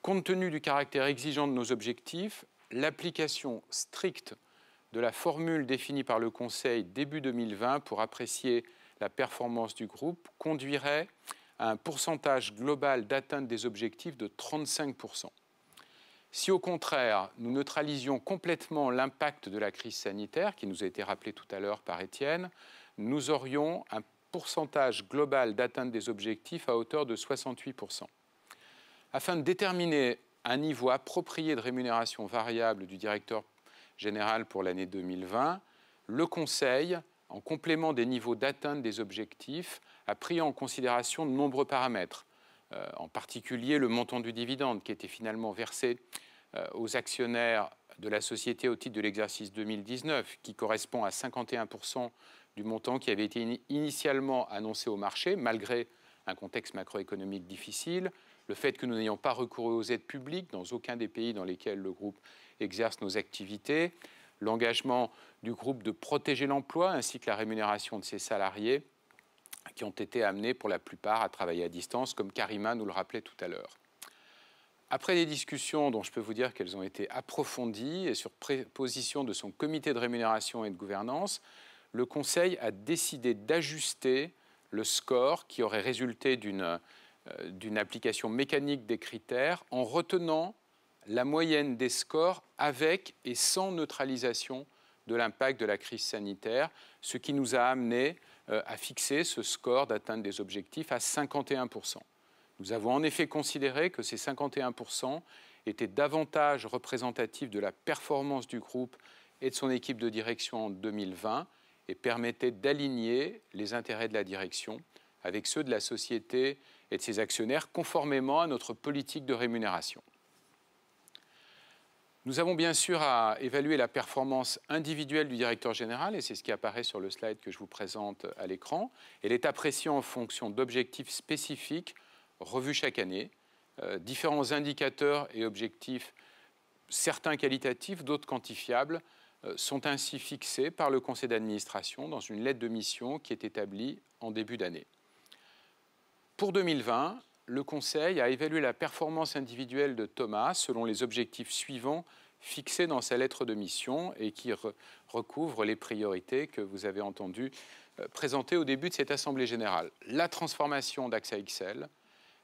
Compte tenu du caractère exigeant de nos objectifs, l'application stricte de la formule définie par le Conseil début 2020 pour apprécier la performance du groupe conduirait à un pourcentage global d'atteinte des objectifs de 35 si au contraire, nous neutralisions complètement l'impact de la crise sanitaire, qui nous a été rappelé tout à l'heure par Étienne, nous aurions un pourcentage global d'atteinte des objectifs à hauteur de 68%. Afin de déterminer un niveau approprié de rémunération variable du directeur général pour l'année 2020, le Conseil, en complément des niveaux d'atteinte des objectifs, a pris en considération de nombreux paramètres, euh, en particulier le montant du dividende qui était finalement versé euh, aux actionnaires de la société au titre de l'exercice 2019, qui correspond à 51% du montant qui avait été initialement annoncé au marché, malgré un contexte macroéconomique difficile, le fait que nous n'ayons pas recouru aux aides publiques dans aucun des pays dans lesquels le groupe exerce nos activités, l'engagement du groupe de protéger l'emploi ainsi que la rémunération de ses salariés qui ont été amenés pour la plupart à travailler à distance, comme Karima nous le rappelait tout à l'heure. Après des discussions dont je peux vous dire qu'elles ont été approfondies et sur proposition de son comité de rémunération et de gouvernance, le Conseil a décidé d'ajuster le score qui aurait résulté euh, d'une application mécanique des critères en retenant la moyenne des scores avec et sans neutralisation de l'impact de la crise sanitaire, ce qui nous a amené euh, à fixer ce score d'atteinte des objectifs à 51 nous avons en effet considéré que ces 51% étaient davantage représentatifs de la performance du groupe et de son équipe de direction en 2020 et permettaient d'aligner les intérêts de la direction avec ceux de la société et de ses actionnaires conformément à notre politique de rémunération. Nous avons bien sûr à évaluer la performance individuelle du directeur général, et c'est ce qui apparaît sur le slide que je vous présente à l'écran. Elle est appréciée en fonction d'objectifs spécifiques revue chaque année, euh, différents indicateurs et objectifs, certains qualitatifs, d'autres quantifiables, euh, sont ainsi fixés par le conseil d'administration dans une lettre de mission qui est établie en début d'année. Pour 2020, le conseil a évalué la performance individuelle de Thomas selon les objectifs suivants fixés dans sa lettre de mission et qui recouvre les priorités que vous avez entendues euh, présentées au début de cette Assemblée générale. La transformation d'AXA XL,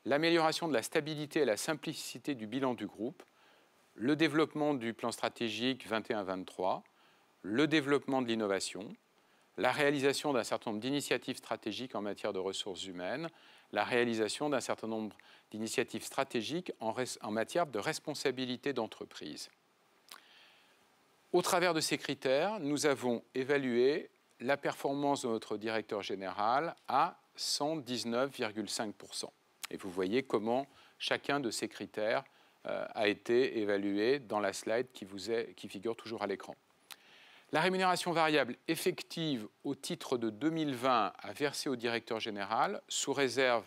l'amélioration de la stabilité et la simplicité du bilan du groupe, le développement du plan stratégique 21-23, le développement de l'innovation, la réalisation d'un certain nombre d'initiatives stratégiques en matière de ressources humaines, la réalisation d'un certain nombre d'initiatives stratégiques en, en, matière de responsabilité d'entreprise. Au travers de ces critères, nous avons évalué la performance de notre directeur général à 119,5 et vous voyez comment chacun de ces critères euh, a été évalué dans la slide qui, figure toujours à l'écran. La rémunération variable effective au titre de 2020 à verser au directeur général, sous réserve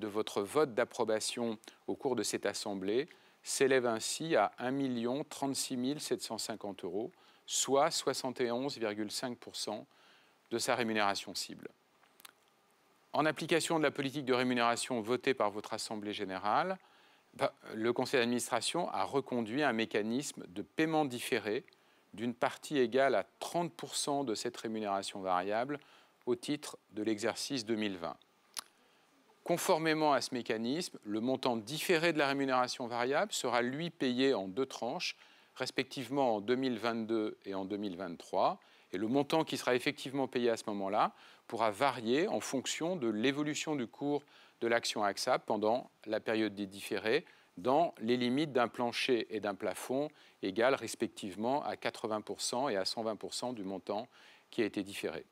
de votre vote d'approbation au cours de cette Assemblée, s'élève ainsi à 1 750 euros, soit 71,5% de sa rémunération cible en application de la politique de rémunération votée par votre Assemblée générale, ben, le conseil d'administration a reconduit un mécanisme de paiement différé d'une partie égale à 30% de cette rémunération variable au titre de l'exercice 2020. Conformément à ce mécanisme, le montant différé de la rémunération variable sera lui payé en deux tranches, respectivement en 2022 et en 2023, et le montant qui sera effectivement payé à ce moment-là pourra varier en fonction de l'évolution du cours de l'action AXA pendant la période des différés dans les limites d'un plancher et d'un plafond égales respectivement à 80% et à 120% du montant qui a été différé.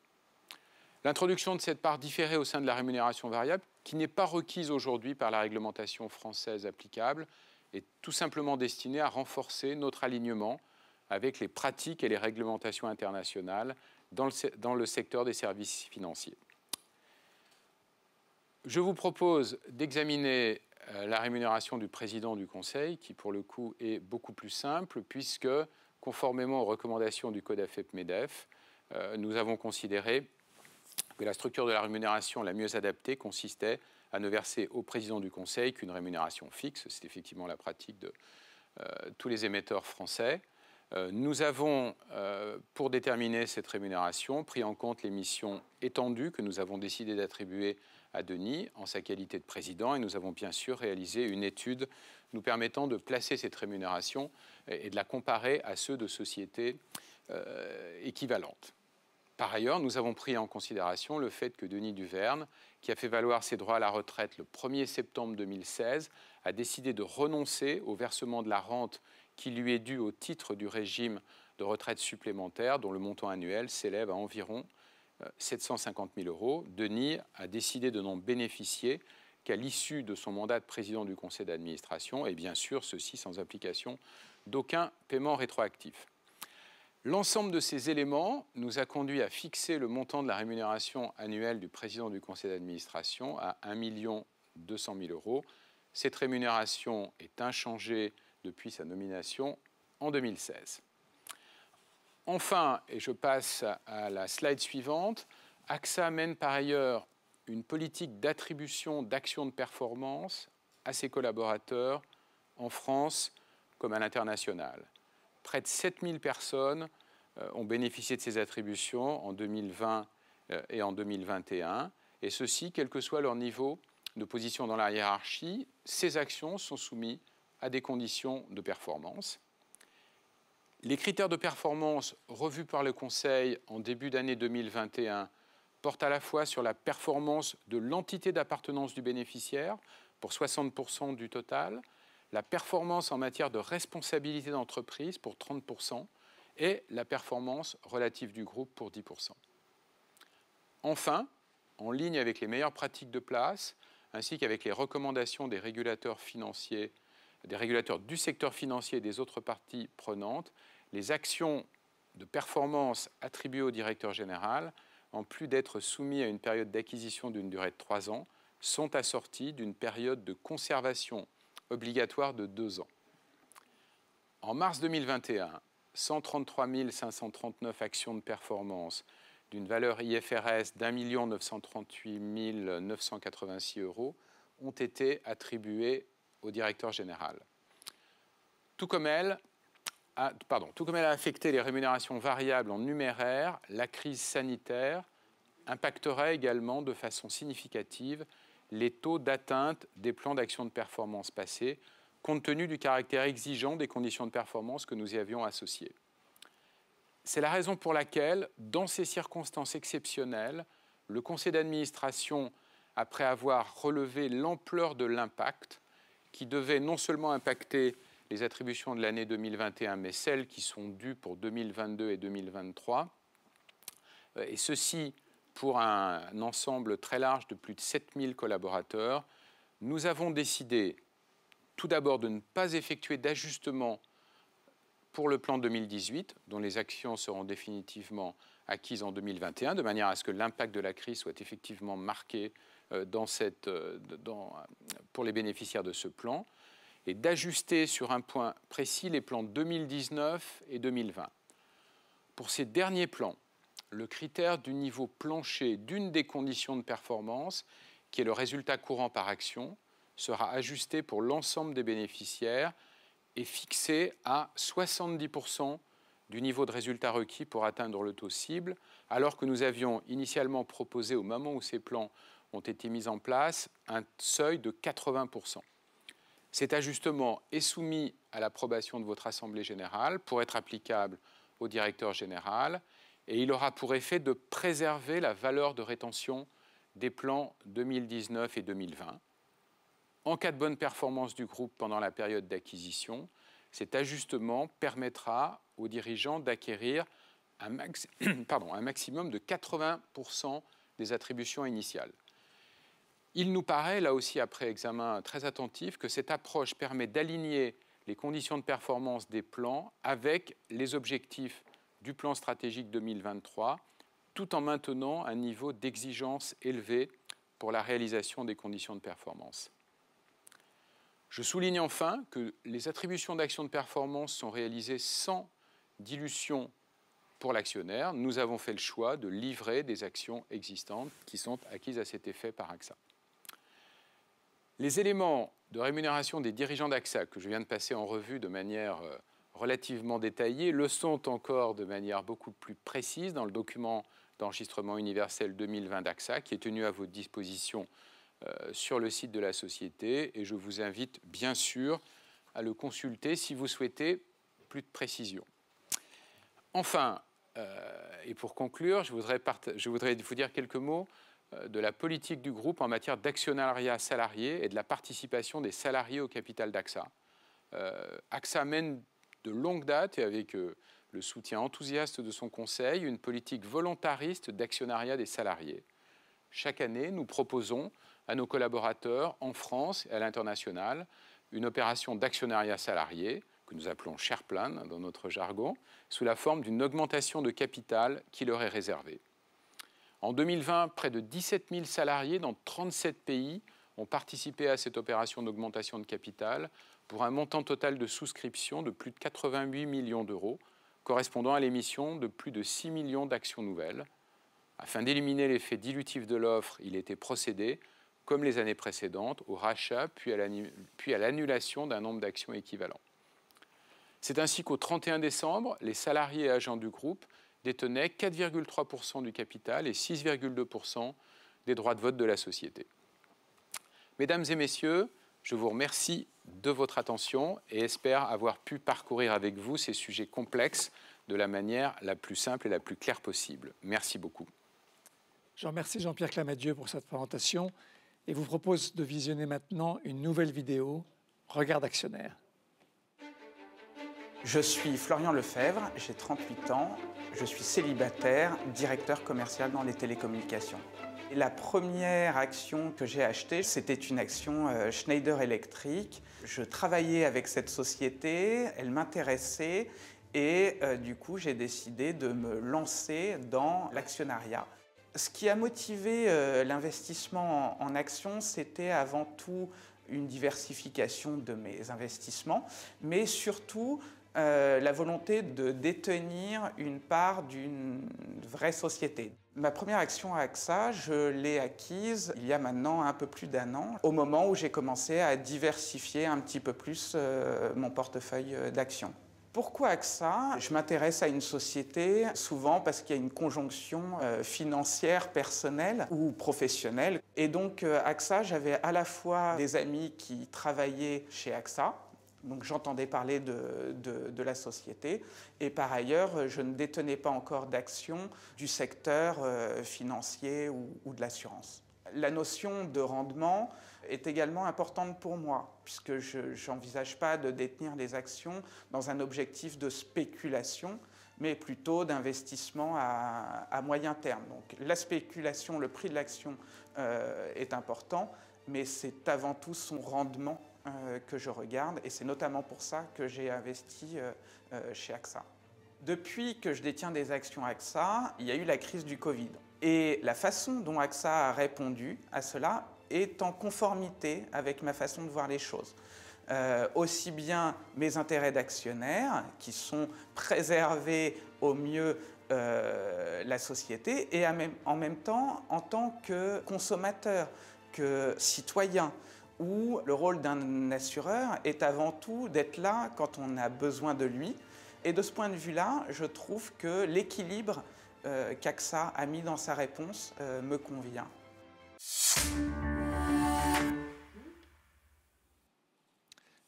L'introduction de cette part différée au sein de la rémunération variable, qui n'est pas requise aujourd'hui par la réglementation française applicable, est tout simplement destinée à renforcer notre alignement avec les pratiques et les réglementations internationales dans le, secteur des services financiers. Je vous propose d'examiner euh, la rémunération du président du Conseil, qui pour le coup est beaucoup plus simple, puisque conformément aux recommandations du Code AFEP-MEDEF, euh, nous avons considéré que la structure de la rémunération la mieux adaptée consistait à ne verser au président du Conseil qu'une rémunération fixe. C'est effectivement la pratique de euh, tous les émetteurs français. Euh, nous avons, euh, pour déterminer cette rémunération, pris en compte les missions étendues que nous avons décidé d'attribuer à Denis en sa qualité de président et nous avons bien sûr réalisé une étude nous permettant de placer cette rémunération et de la comparer à ceux de sociétés euh, équivalentes. Par ailleurs, nous avons pris en considération le fait que Denis Duverne, qui a fait valoir ses droits à la retraite le 1er septembre 2016, a décidé de renoncer au versement de la rente qui lui est dû au titre du régime de retraite supplémentaire dont le montant annuel s'élève à environ 750 euh, 000 euros. Denis a décidé de n'en bénéficier qu'à l'issue de son mandat de président du conseil d'administration et bien sûr ceci sans application d'aucun paiement rétroactif. L'ensemble de ces éléments nous a conduit à fixer le montant de la rémunération annuelle du président du conseil d'administration à 1 200 000 euros. Cette rémunération est inchangée depuis sa nomination en 2016. Enfin, et je passe à la slide suivante, AXA mène par ailleurs une politique d'attribution d'actions de performance à ses collaborateurs en France comme à l'international. Près de 7000 personnes euh, ont bénéficié de ces attributions en 2020 euh, et en 2021, et ceci quel que soit leur niveau de position dans la hiérarchie, ces actions sont soumises à des conditions de performance. Les critères de performance revus par le Conseil en début d'année 2021 portent à la fois sur la performance de l'entité d'appartenance du bénéficiaire pour 60% du total, la performance en matière de responsabilité d'entreprise pour 30% et la performance relative du groupe pour 10%. Enfin, en ligne avec les meilleures pratiques de place, ainsi qu'avec les recommandations des régulateurs financiers des régulateurs du secteur financier et des autres parties prenantes les actions de performance attribuées au directeur général, en plus d'être soumises à une période d'acquisition d'une durée de trois ans, sont assorties d'une période de conservation obligatoire de deux ans. En mars 2021, 133 539 actions de performance d'une valeur IFRS d'1 938 986 euros ont été attribuées au directeur général. Tout comme elle, a, pardon, tout comme elle a affecté les rémunérations variables en numéraire, la crise sanitaire impacterait également de façon significative les taux d'atteinte des plans d'action de performance passés, compte tenu du caractère exigeant des conditions de performance que nous y avions associées. C'est la raison pour laquelle, dans ces circonstances exceptionnelles, le conseil d'administration, après avoir relevé l'ampleur de l'impact, qui devait non seulement impacter les attributions de l'année 2021, mais celles qui sont dues pour 2022 et 2023. Euh, et ceci pour un, ensemble très large de plus de 7000 collaborateurs. Nous avons décidé tout d'abord de ne pas effectuer d'ajustement pour le plan 2018, dont les actions seront définitivement acquises en 2021, de manière à ce que l'impact de la crise soit effectivement marqué euh, euh, pour les bénéficiaires de ce plan et d'ajuster sur un point précis les plans 2019 et 2020. Pour ces derniers plans, le critère du niveau plancher d'une des conditions de performance, qui est le résultat courant par action, sera ajusté pour l'ensemble des bénéficiaires et fixé à 70% du niveau de résultat requis pour atteindre le taux cible, alors que nous avions initialement proposé au moment où ces plans ont été mises en place un seuil de 80%. Cet ajustement est soumis à l'approbation de votre Assemblée générale pour être applicable au directeur général et il aura pour effet de préserver la valeur de rétention des plans 2019 et 2020. En cas de bonne performance du groupe pendant la période d'acquisition, cet ajustement permettra aux dirigeants d'acquérir un, max... un, maximum de 80% des attributions initiales. Il nous paraît, là aussi après examen très attentif, que cette approche permet d'aligner les conditions de performance des plans avec les objectifs du plan stratégique 2023, tout en maintenant un niveau d'exigence élevé pour la réalisation des conditions de performance. Je souligne enfin que les attributions d'actions de performance sont réalisées sans dilution pour l'actionnaire. Nous avons fait le choix de livrer des actions existantes qui sont acquises à cet effet par AXA. Les éléments de rémunération des dirigeants d'AXA, que je viens de passer en revue de manière euh, relativement détaillée, le sont encore de manière beaucoup plus précise dans le document d'enregistrement universel 2020 d'AXA, qui est tenu à votre disposition euh, sur le site de la société. Et je vous invite bien sûr à le consulter si vous souhaitez plus de précision. Enfin, euh, et pour conclure, je voudrais, vous dire quelques mots euh, de la politique du groupe en matière d'actionnariat salarié et de la participation des salariés au capital d'AXA. Euh, AXA mène de longue date et avec euh, le soutien enthousiaste de son conseil une politique volontariste d'actionnariat des salariés. Chaque année, nous proposons à nos collaborateurs en France et à l'international une opération d'actionnariat salarié que nous appelons plan hein, » dans notre jargon, sous la forme d'une augmentation de capital qui leur est réservée. En 2020, près de 17 000 salariés dans 37 pays ont participé à cette opération d'augmentation de capital pour un montant total de souscription de plus de 88 millions d'euros, correspondant à l'émission de plus de 6 millions d'actions nouvelles. Afin d'éliminer l'effet dilutif de l'offre, il était procédé, comme les années précédentes, au rachat puis à l'annulation d'un nombre d'actions équivalent. C'est ainsi qu'au 31 décembre, les salariés et agents du groupe détenait 4,3% du capital et 6,2% des droits de vote de la société. Mesdames et messieurs, je vous remercie de votre attention et espère avoir pu parcourir avec vous ces sujets complexes de la manière la plus simple et la plus claire possible. Merci beaucoup. Je remercie Jean-Pierre Clamadieu pour cette présentation et vous propose de visionner maintenant une nouvelle vidéo, Regarde actionnaire. Je suis Florian Lefebvre, j'ai 38 ans, je suis célibataire, directeur commercial dans les télécommunications. Et la première action que j'ai achetée, c'était une action euh, Schneider Electric. Je travaillais avec cette société, elle m'intéressait et euh, du coup j'ai décidé de me lancer dans l'actionnariat. Ce qui a motivé euh, l'investissement en, en actions, c'était avant tout une diversification de mes investissements, mais surtout euh, la volonté de détenir une part d'une vraie société. Ma première action à AXA, je l'ai acquise il y a maintenant un peu plus d'un an, au moment où j'ai commencé à diversifier un petit peu plus euh, mon portefeuille d'actions. Pourquoi AXA Je m'intéresse à une société souvent parce qu'il y a une conjonction euh, financière, personnelle ou professionnelle. Et donc AXA, j'avais à la fois des amis qui travaillaient chez AXA, donc j'entendais parler de, la société. Et par ailleurs, je ne détenais pas encore d'actions du secteur euh, financier ou, de l'assurance. La notion de rendement est également importante pour moi, puisque je n'envisage pas de détenir des actions dans un objectif de spéculation, mais plutôt d'investissement à, moyen terme. Donc la spéculation, le prix de l'action euh, est important, mais c'est avant tout son rendement euh, que je regarde et c'est notamment pour ça que j'ai investi euh, euh, chez AXA. Depuis que je détiens des actions AXA, il y a eu la crise du Covid. Et la façon dont AXA a répondu à cela est en conformité avec ma façon de voir les choses. aussi bien mes intérêts d'actionnaire, qui sont préservés au mieux la société, et en même temps en tant que consommateur, que citoyen où le rôle d'un assureur est avant tout d'être là quand on a besoin de lui. Et de ce point de vue-là, je trouve que l'équilibre euh, qu'AXA a mis dans sa réponse euh, me convient.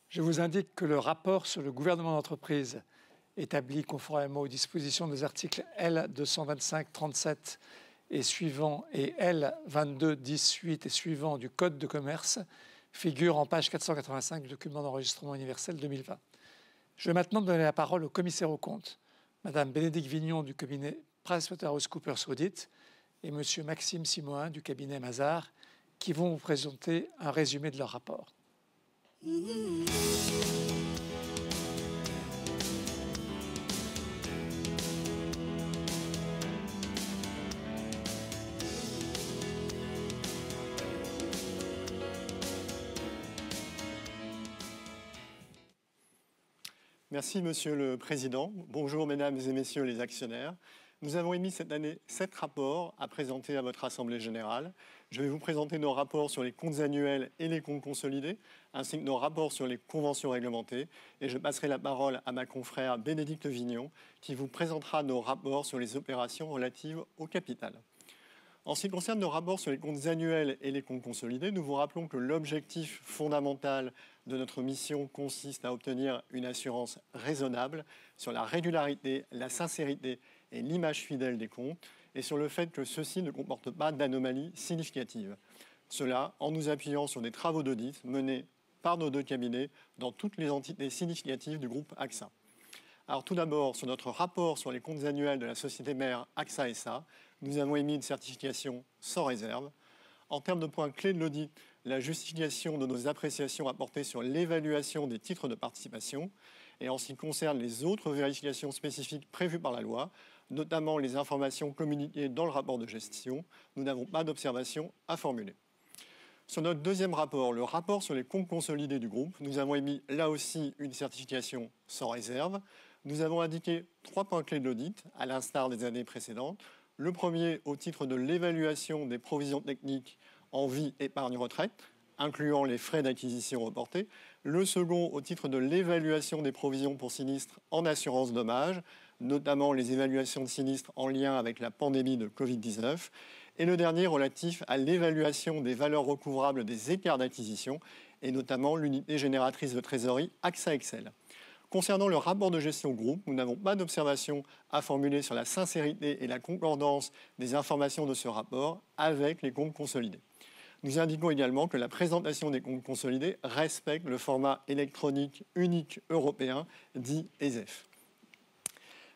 Je vous indique que le rapport sur le gouvernement d'entreprise établi conformément aux dispositions des articles L 225-37 et suivants et L 22-18 et suivants du Code de commerce figure en page 485 du document d'enregistrement universel 2020. Je vais maintenant donner la parole au commissaire aux comptes, Madame Bénédicte Vignon du cabinet PricewaterhouseCoopers Audit et Monsieur Maxime Simoin du cabinet Mazar, qui vont vous présenter un résumé de leur rapport. Merci, Monsieur le Président. Bonjour, Mesdames et Messieurs les actionnaires. Nous avons émis cette année sept rapports à présenter à votre Assemblée générale. Je vais vous présenter nos rapports sur les comptes annuels et les comptes consolidés, ainsi que nos rapports sur les conventions réglementées. Et je passerai la parole à ma confrère Bénédicte Vignon, qui vous présentera nos rapports sur les opérations relatives au capital. En ce qui concerne nos rapports sur les comptes annuels et les comptes consolidés, nous vous rappelons que l'objectif fondamental de notre mission consiste à obtenir une assurance raisonnable sur la régularité, la sincérité et l'image fidèle des comptes et sur le fait que ceux-ci ne comportent pas d'anomalies significatives. Cela en nous appuyant sur des travaux d'audit menés par nos deux cabinets dans toutes les entités significatives du groupe AXA. Alors tout d'abord, sur notre rapport sur les comptes annuels de la société mère AXA SA, nous avons émis une certification sans réserve. En termes de points clés de l'audit, la justification de nos appréciations apportées sur l'évaluation des titres de participation et en ce qui concerne les autres vérifications spécifiques prévues par la loi, notamment les informations communiquées dans le rapport de gestion, nous n'avons pas d'observation à formuler. Sur notre deuxième rapport, le rapport sur les comptes consolidés du groupe, nous avons émis là aussi une certification sans réserve. Nous avons indiqué trois points clés de l'audit, à l'instar des années précédentes, le premier au titre de l'évaluation des provisions techniques en vie épargne retraite, incluant les frais d'acquisition reportés. Le second au titre de l'évaluation des provisions pour sinistres en assurance dommage, notamment les évaluations de sinistres en lien avec la pandémie de Covid-19. Et le dernier relatif à l'évaluation des valeurs recouvrables des écarts d'acquisition et notamment l'unité génératrice de trésorerie AXA Excel. Concernant le rapport de gestion groupe, nous n'avons pas d'observation à formuler sur la sincérité et la concordance des informations de ce rapport avec les comptes consolidés. Nous indiquons également que la présentation des comptes consolidés respecte le format électronique unique européen dit ESEF.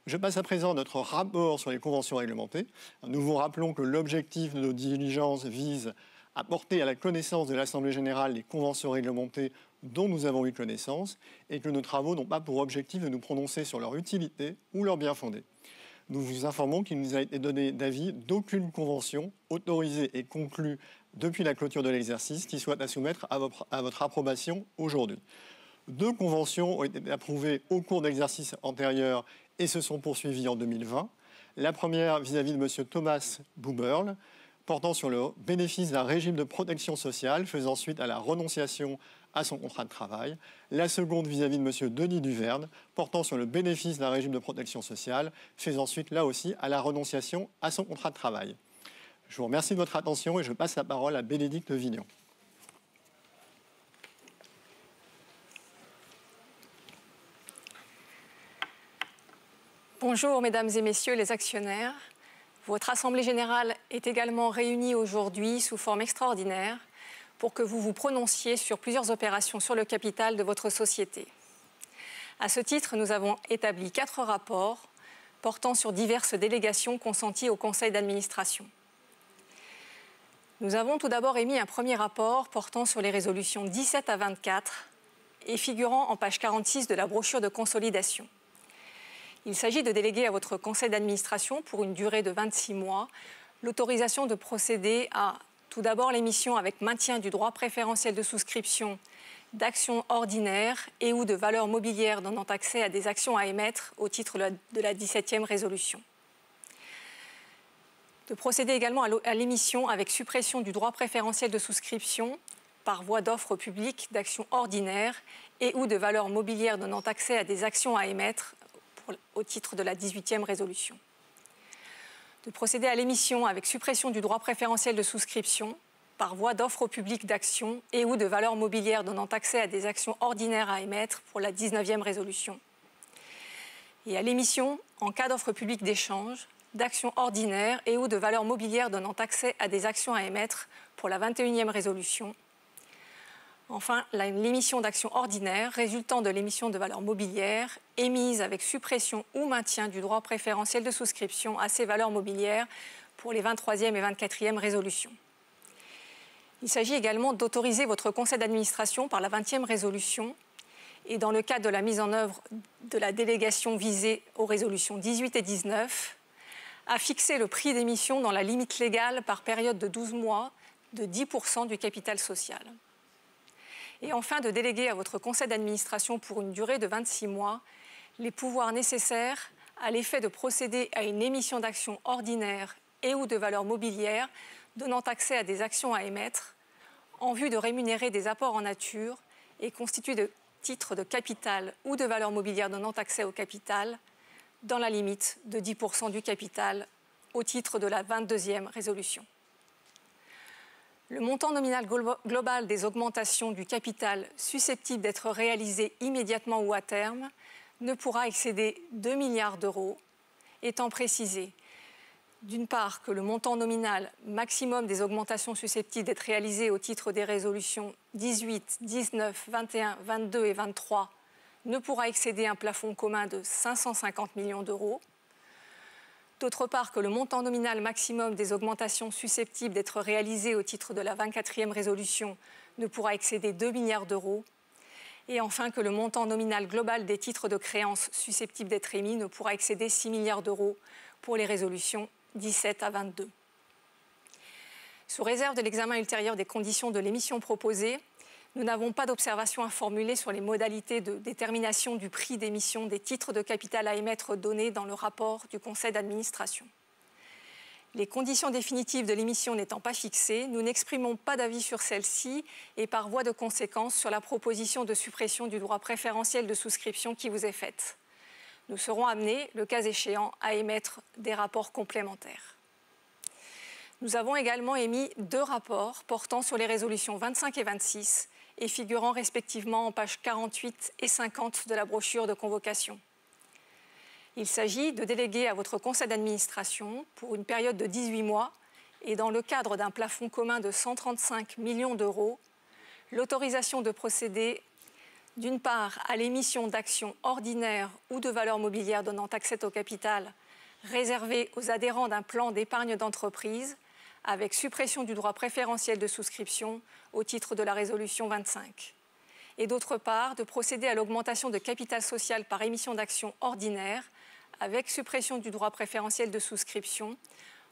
Je passe à présent à notre rapport sur les conventions réglementées. Nous vous rappelons que l'objectif de nos diligences vise à porter à la connaissance de l'Assemblée générale les conventions réglementées dont nous avons eu connaissance et que nos travaux n'ont pas pour objectif de nous prononcer sur leur utilité ou leur bien fondé. Nous vous informons qu'il nous a été donné d'avis d'aucune convention autorisée et conclue depuis la clôture de l'exercice qui soit à soumettre à votre, approbation aujourd'hui. Deux conventions ont été approuvées au cours d'exercices antérieurs et se sont poursuivies en 2020. La première vis-à-vis de M. Thomas Buberl, portant sur le bénéfice d'un régime de protection sociale faisant suite à la renonciation à son contrat de travail, la seconde vis-à-vis de M. Denis Duverne, portant sur le bénéfice d'un régime de protection sociale, fait ensuite là aussi à la renonciation à son contrat de travail. Je vous remercie de votre attention et je passe la parole à Bénédicte Vignon. Bonjour mesdames et messieurs les actionnaires. Votre Assemblée générale est également réunie aujourd'hui sous forme extraordinaire pour que vous vous prononciez sur plusieurs opérations sur le capital de votre société. À ce titre, nous avons établi quatre rapports portant sur diverses délégations consenties au conseil d'administration. Nous avons tout d'abord émis un premier rapport portant sur les résolutions 17 à 24 et figurant en page 46 de la brochure de consolidation. Il s'agit de déléguer à votre conseil d'administration pour une durée de 26 mois l'autorisation de procéder à tout d'abord, l'émission avec maintien du droit préférentiel de souscription d'actions ordinaires et ou de valeurs mobilières donnant accès à des actions à émettre au titre de la 17e résolution. De procéder également à l'émission avec suppression du droit préférentiel de souscription par voie d'offre publique d'actions ordinaires et ou de valeurs mobilières donnant accès à des actions à émettre au titre de la 18e résolution de procéder à l'émission avec suppression du droit préférentiel de souscription par voie d'offre au public d'actions et ou de valeurs mobilières donnant accès à des actions ordinaires à émettre pour la 19e résolution. Et à l'émission en cas d'offre publique d'échange d'actions ordinaires et ou de valeurs mobilières donnant accès à des actions à émettre pour la 21e résolution Enfin, l'émission d'actions ordinaires résultant de l'émission de valeurs mobilières émise avec suppression ou maintien du droit préférentiel de souscription à ces valeurs mobilières pour les 23e et 24e résolutions. Il s'agit également d'autoriser votre conseil d'administration par la 20e résolution et dans le cadre de la mise en œuvre de la délégation visée aux résolutions 18 et 19 à fixer le prix d'émission dans la limite légale par période de 12 mois de 10% du capital social et enfin de déléguer à votre conseil d'administration pour une durée de 26 mois les pouvoirs nécessaires à l'effet de procéder à une émission d'actions ordinaires et ou de valeurs mobilières donnant accès à des actions à émettre en vue de rémunérer des apports en nature et constituer de titres de capital ou de valeurs mobilières donnant accès au capital dans la limite de 10% du capital au titre de la 22e résolution. Le montant nominal global des augmentations du capital susceptibles d'être réalisées immédiatement ou à terme ne pourra excéder 2 milliards d'euros, étant précisé d'une part que le montant nominal maximum des augmentations susceptibles d'être réalisées au titre des résolutions 18, 19, 21, 22 et 23 ne pourra excéder un plafond commun de 550 millions d'euros d'autre part que le montant nominal maximum des augmentations susceptibles d'être réalisées au titre de la 24e résolution ne pourra excéder 2 milliards d'euros, et enfin que le montant nominal global des titres de créances susceptibles d'être émis ne pourra excéder 6 milliards d'euros pour les résolutions 17 à 22. Sous réserve de l'examen ultérieur des conditions de l'émission proposée, nous n'avons pas d'observation à formuler sur les modalités de détermination du prix d'émission des titres de capital à émettre donnés dans le rapport du conseil d'administration. Les conditions définitives de l'émission n'étant pas fixées, nous n'exprimons pas d'avis sur celle-ci et par voie de conséquence sur la proposition de suppression du droit préférentiel de souscription qui vous est faite. Nous serons amenés, le cas échéant, à émettre des rapports complémentaires. Nous avons également émis deux rapports portant sur les résolutions 25 et 26 et figurant respectivement en pages 48 et 50 de la brochure de convocation. Il s'agit de déléguer à votre conseil d'administration pour une période de 18 mois et dans le cadre d'un plafond commun de 135 millions d'euros l'autorisation de procéder d'une part à l'émission d'actions ordinaires ou de valeurs mobilières donnant accès au capital réservé aux adhérents d'un plan d'épargne d'entreprise avec suppression du droit préférentiel de souscription au titre de la résolution 25 et d'autre part de procéder à l'augmentation de capital social par émission d'actions ordinaires avec suppression du droit préférentiel de souscription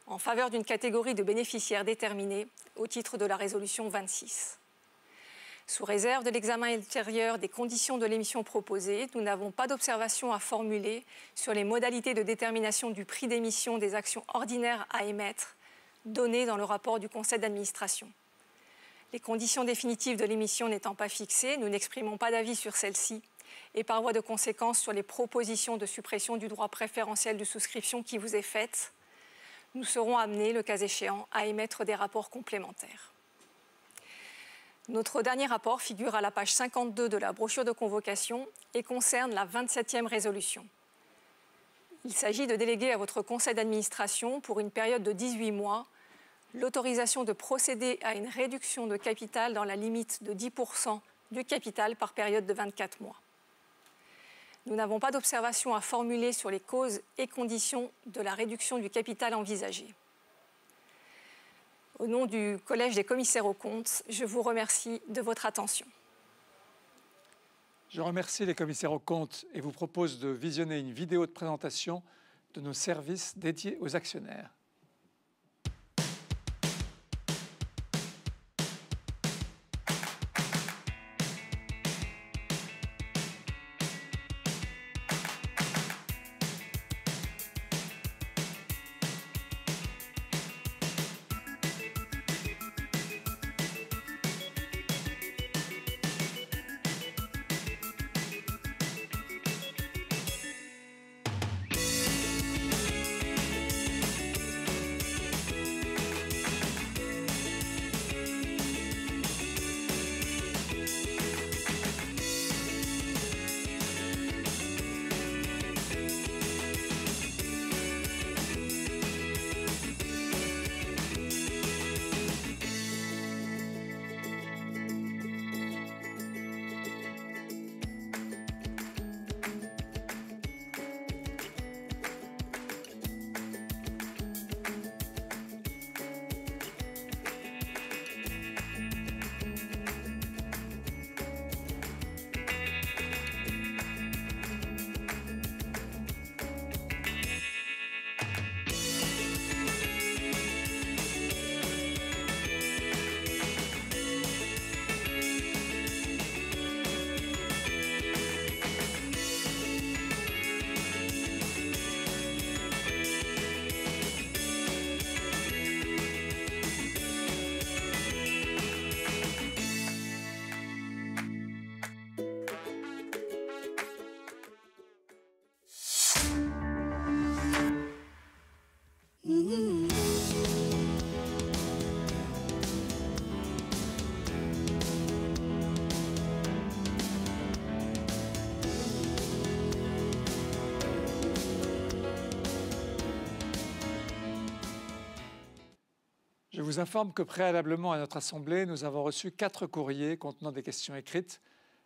en faveur d'une catégorie de bénéficiaires déterminés au titre de la résolution 26. Sous réserve de l'examen ultérieur des conditions de l'émission proposée, nous n'avons pas d'observation à formuler sur les modalités de détermination du prix d'émission des actions ordinaires à émettre données dans le rapport du conseil d'administration. Les conditions définitives de l'émission n'étant pas fixées, nous n'exprimons pas d'avis sur celle-ci et par voie de conséquence sur les propositions de suppression du droit préférentiel de souscription qui vous est faite, nous serons amenés, le cas échéant, à émettre des rapports complémentaires. Notre dernier rapport figure à la page 52 de la brochure de convocation et concerne la 27e résolution. Il s'agit de déléguer à votre conseil d'administration pour une période de 18 mois l'autorisation de procéder à une réduction de capital dans la limite de 10% du capital par période de 24 mois. Nous n'avons pas d'observation à formuler sur les causes et conditions de la réduction du capital envisagée. Au nom du Collège des commissaires aux comptes, je vous remercie de votre attention. Je remercie les commissaires aux comptes et vous propose de visionner une vidéo de présentation de nos services dédiés aux actionnaires. vous informe que préalablement à notre Assemblée, nous avons reçu quatre courriers contenant des questions écrites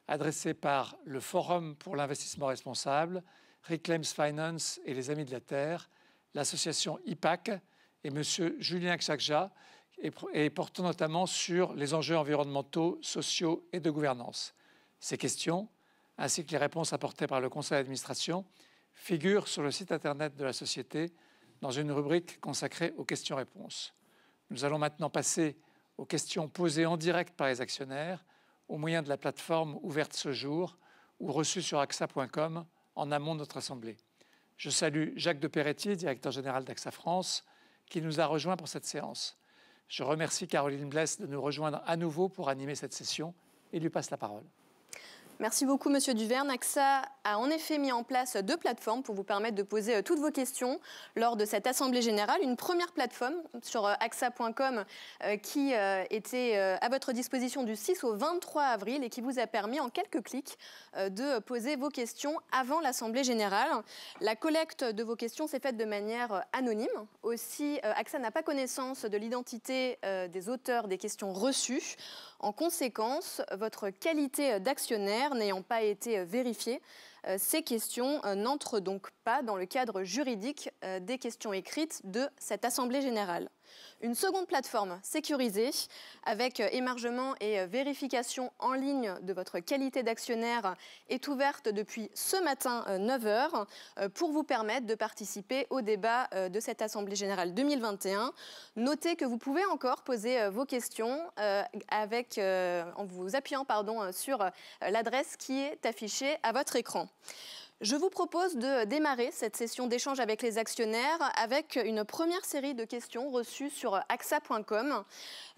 adressées par le Forum pour l'investissement responsable, Reclaims Finance et les Amis de la Terre, l'association IPAC et M. Julien Xagja, et portant notamment sur les enjeux environnementaux, sociaux et de gouvernance. Ces questions, ainsi que les réponses apportées par le conseil d'administration, figurent sur le site internet de la société dans une rubrique consacrée aux questions-réponses. Nous allons maintenant passer aux questions posées en direct par les actionnaires au moyen de la plateforme ouverte ce jour ou reçue sur axa.com en amont de notre assemblée. Je salue Jacques de Peretti, directeur général d'AXA France, qui nous a rejoints pour cette séance. Je remercie Caroline Blesse de nous rejoindre à nouveau pour animer cette session et lui passe la parole. Merci beaucoup, Monsieur Duverne. AXA a en effet mis en place deux plateformes pour vous permettre de poser euh, toutes vos questions lors de cette Assemblée générale. Une première plateforme sur euh, axa.com euh, qui était à votre disposition du 6 au 23 avril et qui vous a permis en quelques clics de poser vos questions avant l'Assemblée générale. La collecte de vos questions s'est faite de manière anonyme. Aussi, AXA n'a pas connaissance de l'identité des auteurs des questions reçues. En conséquence, votre qualité d'actionnaire n'ayant pas été vérifiée, euh, ces questions euh, n'entrent donc pas dans le cadre juridique euh, des questions écrites de cette Assemblée générale. Une seconde plateforme sécurisée avec euh, émargement et euh, vérification en ligne de votre qualité d'actionnaire est ouverte depuis ce matin 9h euh, pour vous permettre de participer au débat de cette Assemblée générale 2021. Notez que vous pouvez encore poser vos questions en vous appuyant sur l'adresse qui est affichée à votre écran. Je vous propose de démarrer cette session d'échange avec les actionnaires avec une première série de questions reçues sur axa.com.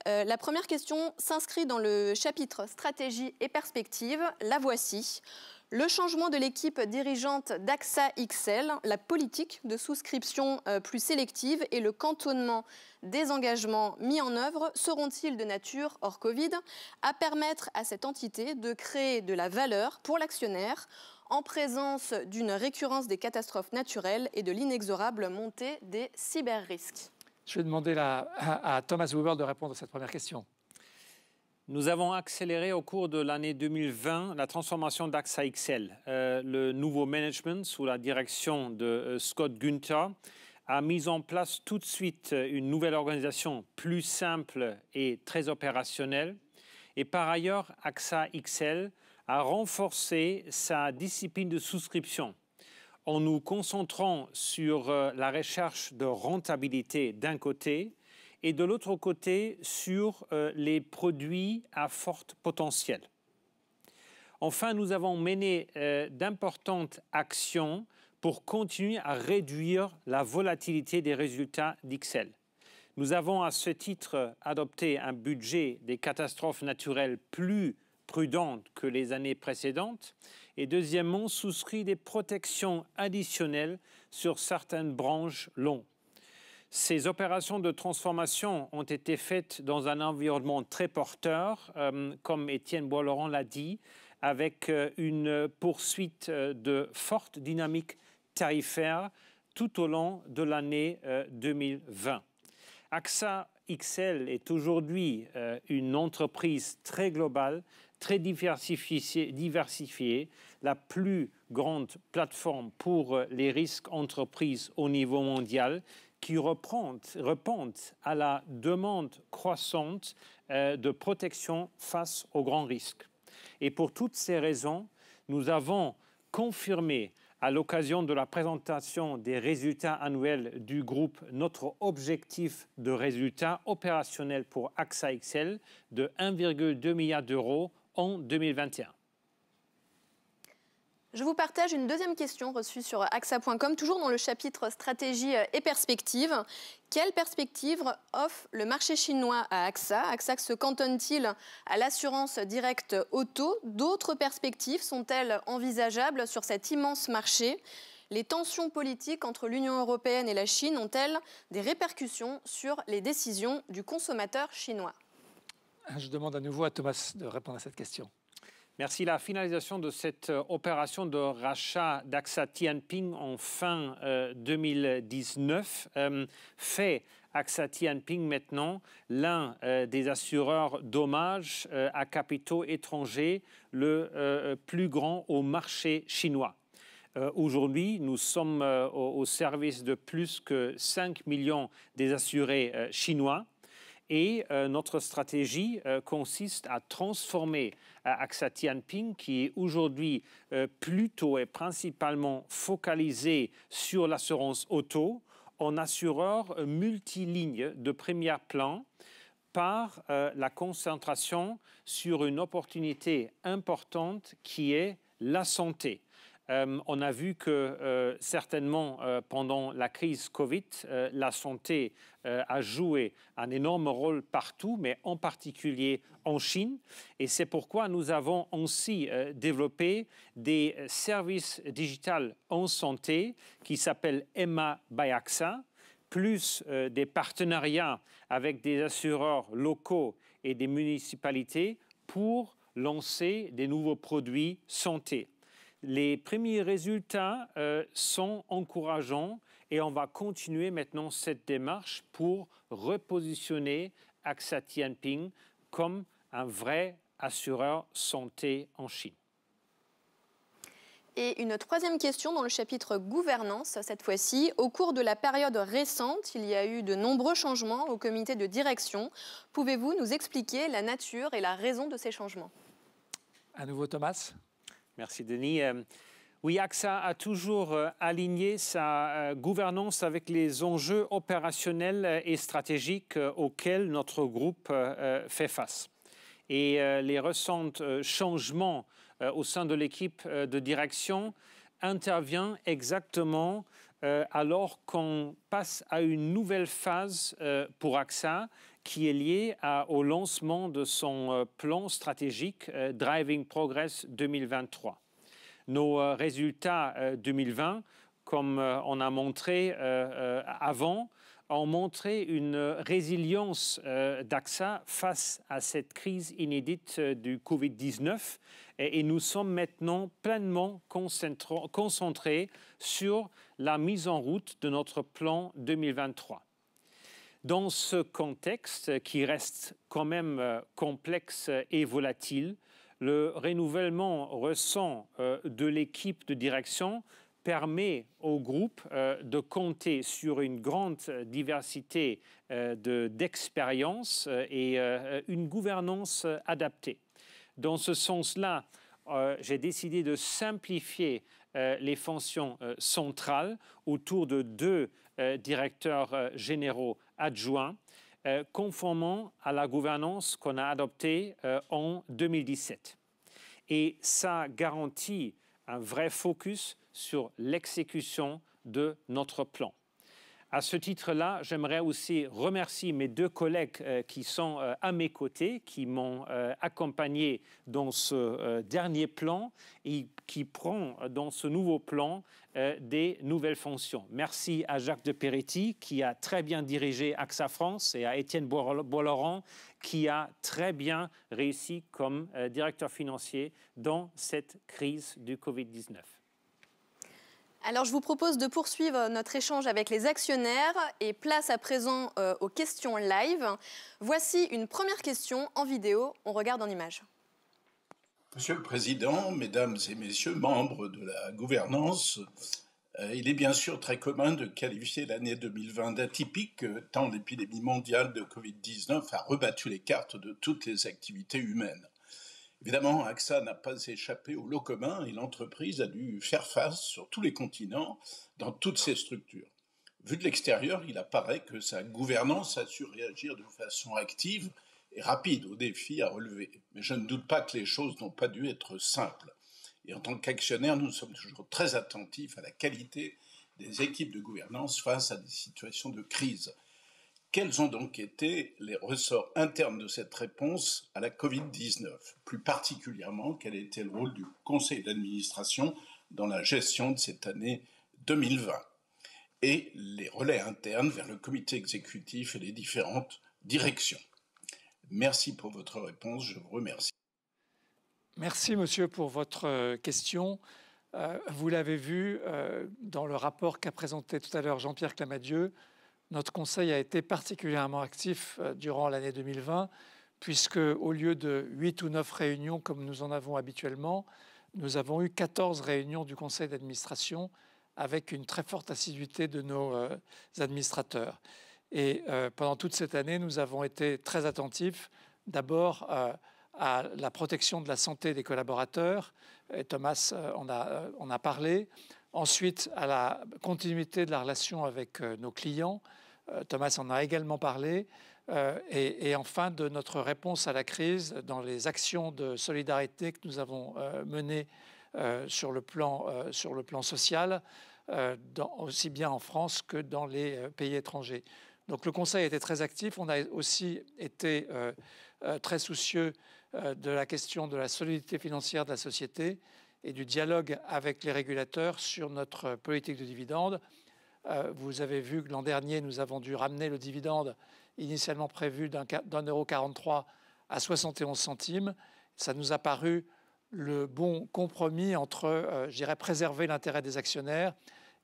Euh, la première question s'inscrit dans le chapitre stratégie et perspective. La voici. Le changement de l'équipe dirigeante d'AXA XL, la politique de souscription euh, plus sélective et le cantonnement des engagements mis en œuvre seront-ils de nature, hors Covid, à permettre à cette entité de créer de la valeur pour l'actionnaire en présence d'une récurrence des catastrophes naturelles et de l'inexorable montée des cyberrisques Je vais demander à, Thomas Weber de répondre à cette première question. Nous avons accéléré au cours de l'année 2020 la transformation d'AXA XL. Euh, le nouveau management sous la direction de euh, Scott Gunther a mis en place tout de suite euh, une nouvelle organisation plus simple et très opérationnelle. Et par ailleurs, AXA XL a renforcer sa discipline de souscription en nous concentrant sur euh, la recherche de rentabilité d'un côté et de l'autre côté sur euh, les produits à fort potentiel. Enfin, nous avons mené euh, d'importantes actions pour continuer à réduire la volatilité des résultats d'Ixel. Nous avons à ce titre adopté un budget des catastrophes naturelles plus prudente que les années précédentes et deuxièmement souscrit des protections additionnelles sur certaines branches longues. Ces opérations de transformation ont été faites dans un environnement très porteur, euh, comme Étienne Bois-Laurent l'a dit, avec euh, une poursuite euh, de fortes dynamique tarifaire tout au long de l'année 2020. AXA XL est aujourd'hui une entreprise très globale très diversifiée, la plus grande plateforme pour euh, les risques entreprises au niveau mondial qui répond à la demande croissante euh, de protection face aux grands risques. Et pour toutes ces raisons, nous avons confirmé à l'occasion de la présentation des résultats annuels du groupe notre objectif de résultats opérationnels pour AXA XL de 1,2 milliard d'euros en 2021. Je vous partage une deuxième question reçue sur axa.com, toujours dans le chapitre stratégie et perspective. quelles perspective offre le marché chinois à AXA AXA se cantonne-t-il à l'assurance directe auto D'autres perspectives sont-elles envisageables sur cet immense marché Les tensions politiques entre l'Union européenne et la Chine ont-elles des répercussions sur les décisions du consommateur chinois ah, je demande à nouveau à Thomas de répondre à cette question. Merci. La finalisation de cette euh, opération de rachat d'AXA Tianping en fin 2019 euh, euh, fait AXA Tianping maintenant l'un des assureurs dommages à capitaux étrangers le plus grand au marché chinois. Aujourd'hui, nous sommes au, service de plus que 5 millions des assurés chinois et euh, notre stratégie euh, consiste à transformer euh, AXA Tianping, qui est aujourd'hui plutôt et principalement focalisé sur l'assurance auto, en assureur multiligne de premier plan par la concentration sur une opportunité importante qui est la santé. Euh, on a vu que euh, certainement euh, pendant la crise Covid, la santé a joué un énorme rôle partout, mais en particulier en Chine. Et c'est pourquoi nous avons aussi développé des services digitaux en santé qui s'appellent Emma Bayaxa, plus des partenariats avec des assureurs locaux et des municipalités pour lancer des nouveaux produits santé les premiers résultats euh, sont encourageants et on va continuer maintenant cette démarche pour repositionner AXA Tianping comme un vrai assureur santé en Chine. Et une troisième question dans le chapitre gouvernance, cette fois-ci. Au cours de la période récente, il y a eu de nombreux changements au comité de direction. Pouvez-vous nous expliquer la nature et la raison de ces changements À nouveau, Thomas Merci Denis. Euh, oui, AXA a toujours euh, aligné sa euh, gouvernance avec les enjeux opérationnels et stratégiques auxquels notre groupe fait face. Et les récents changements au sein de l'équipe de direction interviennent exactement alors qu'on passe à une nouvelle phase pour AXA qui est lié au lancement de son euh, plan stratégique euh, Driving Progress 2023. Nos euh, résultats 2020, comme on a montré avant, ont montré une résilience d'AXA face à cette crise inédite du Covid-19 et nous sommes maintenant pleinement concentrés sur la mise en route de notre plan 2023. Dans ce contexte qui reste quand même euh, complexe et volatile, le renouvellement récent euh, de l'équipe de direction permet au groupe euh, de compter sur une grande diversité d'expériences et une gouvernance adaptée. Dans ce sens-là, j'ai décidé de simplifier les fonctions centrales autour de deux directeurs généraux adjoint, euh, conformément à la gouvernance qu'on a adoptée euh, en 2017. Et ça garantit un vrai focus sur l'exécution de notre plan. À ce titre-là, j'aimerais aussi remercier mes deux collègues euh, qui sont euh, à mes côtés, qui m'ont euh, accompagné dans ce dernier plan et qui prend dans ce nouveau plan des nouvelles fonctions. Merci à Jacques de Peretti qui a très bien dirigé AXA France et à Étienne Bolloran qui a très bien réussi comme directeur financier dans cette crise du Covid-19. Alors je vous propose de poursuivre notre échange avec les actionnaires et place à présent euh, aux questions live. Voici une première question en vidéo, on regarde en image. Monsieur le Président, Mesdames et Messieurs, membres de la gouvernance, euh, il est bien sûr très commun de qualifier l'année 2020 d'atypique, tant l'épidémie mondiale de Covid-19 a rebattu les cartes de toutes les activités humaines. Évidemment, AXA n'a pas échappé au lot commun et l'entreprise a dû faire face sur tous les continents, dans toutes ses structures. Vu de l'extérieur, il apparaît que sa gouvernance a su réagir de façon active et rapide aux défis à relever. Mais je ne doute pas que les choses n'ont pas dû être simples. Et en tant qu'actionnaire, nous sommes toujours très attentifs à la qualité des équipes de gouvernance face à des situations de crise. Quels ont donc été les ressorts internes de cette réponse à la Covid-19 Plus particulièrement, quel a été le rôle du conseil d'administration dans la gestion de cette année 2020 et les relais internes vers le comité exécutif et les différentes directions Merci pour votre réponse, je vous remercie. Merci monsieur pour votre euh, question. Euh, vous l'avez vu euh, dans le rapport qu'a présenté tout à l'heure Jean-Pierre Clamadieu, notre Conseil a été particulièrement actif euh, durant l'année 2020, puisque au lieu de 8 ou 9 réunions comme nous en avons habituellement, nous avons eu 14 réunions du Conseil d'administration avec une très forte assiduité de nos euh, administrateurs. Et euh, pendant toute cette année, nous avons été très attentifs d'abord à la protection de la santé des collaborateurs, Thomas on en, a, parlé, ensuite à la continuité de la relation avec nos clients, euh, Thomas en a également parlé. Euh, et, enfin, de notre réponse à la crise dans les actions de solidarité que nous avons euh, menées sur, le plan, social, aussi bien en France que dans les pays étrangers. Donc le Conseil a été très actif. On a aussi été très soucieux de la question de la solidité financière de la société et du dialogue avec les régulateurs sur notre politique de dividendes. Euh, vous avez vu que l'an dernier, nous avons dû ramener le dividende initialement prévu d'un euro 43 à 71 centimes. Ça nous a paru le bon compromis entre, euh, je dirais, préserver l'intérêt des actionnaires,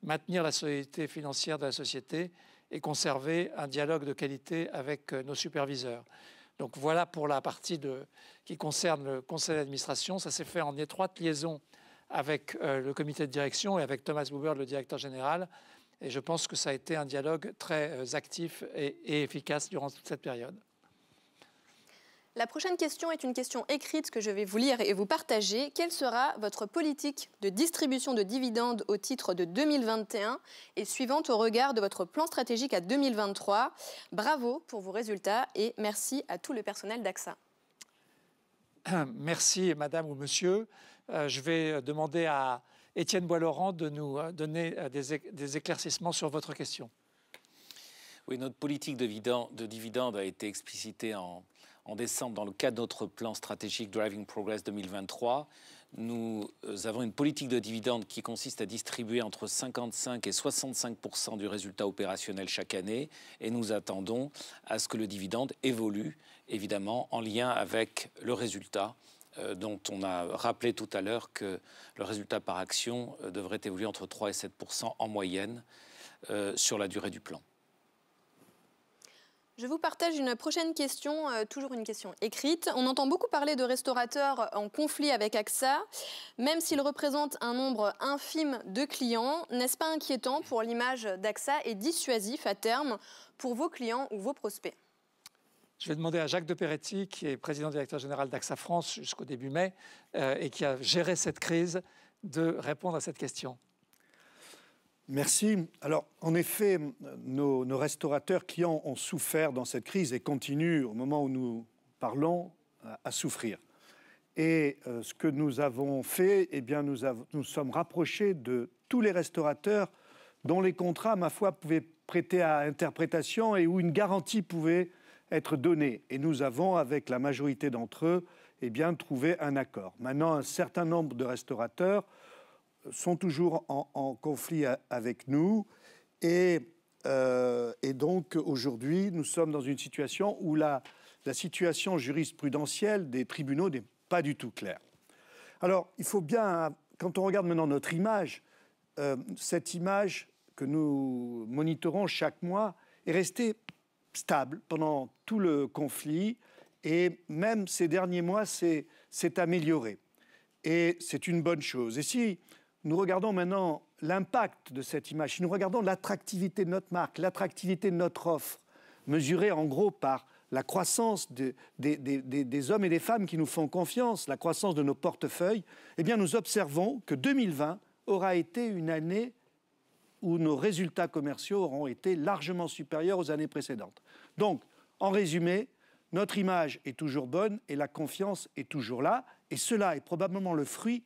maintenir la solidité financière de la société et conserver un dialogue de qualité avec euh, nos superviseurs. Donc voilà pour la partie qui concerne le conseil d'administration. Ça s'est fait en étroite liaison avec le comité de direction et avec Thomas Buber, le directeur général, et je pense que ça a été un dialogue très euh, actif et, efficace durant toute cette période. La prochaine question est une question écrite que je vais vous lire et vous partager. Quelle sera votre politique de distribution de dividendes au titre de 2021 et suivante au regard de votre plan stratégique à 2023 Bravo pour vos résultats et merci à tout le personnel d'AXA. Merci, madame ou monsieur. Euh, je vais demander à Étienne Bois-Laurent de nous euh, donner euh, des éclaircissements sur votre question. Oui, notre politique de dividende, a été explicitée en, en, décembre dans le cadre de notre plan stratégique Driving Progress 2023. Nous euh, avons une politique de dividende qui consiste à distribuer entre 55 et 65 du résultat opérationnel chaque année et nous attendons à ce que le dividende évolue, évidemment, en lien avec le résultat euh, dont on a rappelé tout à l'heure que le résultat par action euh, devrait évoluer entre 3 et 7 en moyenne euh, sur la durée du plan. Je vous partage une prochaine question, toujours une question écrite. On entend beaucoup parler de restaurateurs en conflit avec AXA. Même s'ils représentent un nombre infime de clients, n'est-ce pas inquiétant pour l'image d'AXA et dissuasif à terme pour vos clients ou vos prospects je vais demander à Jacques de Peretti, qui est président directeur général d'AXA France jusqu'au début mai euh, et qui a géré cette crise, de répondre à cette question. Merci. Alors, en effet, nos, restaurateurs clients ont souffert dans cette crise et continuent, au moment où nous parlons, à, souffrir. Et euh, ce que nous avons fait, eh bien, nous, nous sommes rapprochés de tous les restaurateurs dont les contrats, ma foi, pouvaient prêter à interprétation et où une garantie pouvait être donnés. Et nous avons, avec la majorité d'entre eux, et eh bien, trouvé un accord. Maintenant, un certain nombre de restaurateurs sont toujours en, conflit avec nous. Et, euh, et donc, aujourd'hui, nous sommes dans une situation où la, la situation jurisprudentielle des tribunaux n'est pas du tout claire. Alors, il faut bien, quand on regarde maintenant notre image, euh, cette image que nous monitorons chaque mois est restée stable pendant tout le conflit et même ces derniers mois s'est amélioré. Et c'est une bonne chose. Et si nous regardons maintenant l'impact de cette image, si nous regardons l'attractivité de notre marque, l'attractivité de notre offre, mesurée en gros par la croissance des, des hommes et des femmes qui nous font confiance, la croissance de nos portefeuilles, eh bien nous observons que 2020 aura été une année où nos résultats commerciaux auront été largement supérieurs aux années précédentes. Donc, en résumé, notre image est toujours bonne et la confiance est toujours là. Et cela est probablement le fruit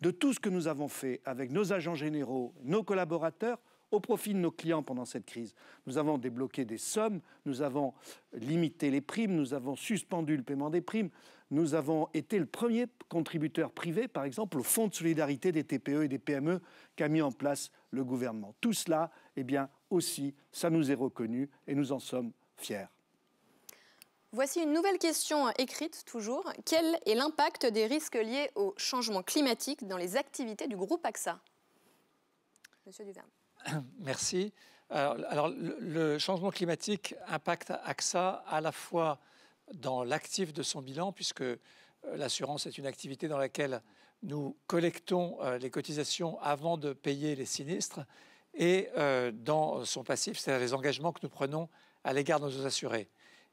de tout ce que nous avons fait avec nos agents généraux, nos collaborateurs, au profit de nos clients pendant cette crise. Nous avons débloqué des sommes, nous avons limité les primes, nous avons suspendu le paiement des primes, nous avons été le premier contributeur privé, par exemple, au Fonds de solidarité des TPE et des PME qu'a mis en place le gouvernement. Tout cela, eh bien, aussi, ça nous est reconnu et nous en sommes fiers. Voici une nouvelle question écrite toujours. Quel est l'impact des risques liés au changement climatique dans les activités du groupe AXA Monsieur Duverne. Merci. Alors, alors, le changement climatique impacte AXA à la fois dans l'actif de son bilan, puisque euh, l'assurance est une activité dans laquelle nous collectons euh, les cotisations avant de payer les sinistres et euh, dans son passif, c'est-à-dire les engagements que nous prenons à l'égard de nos assurés.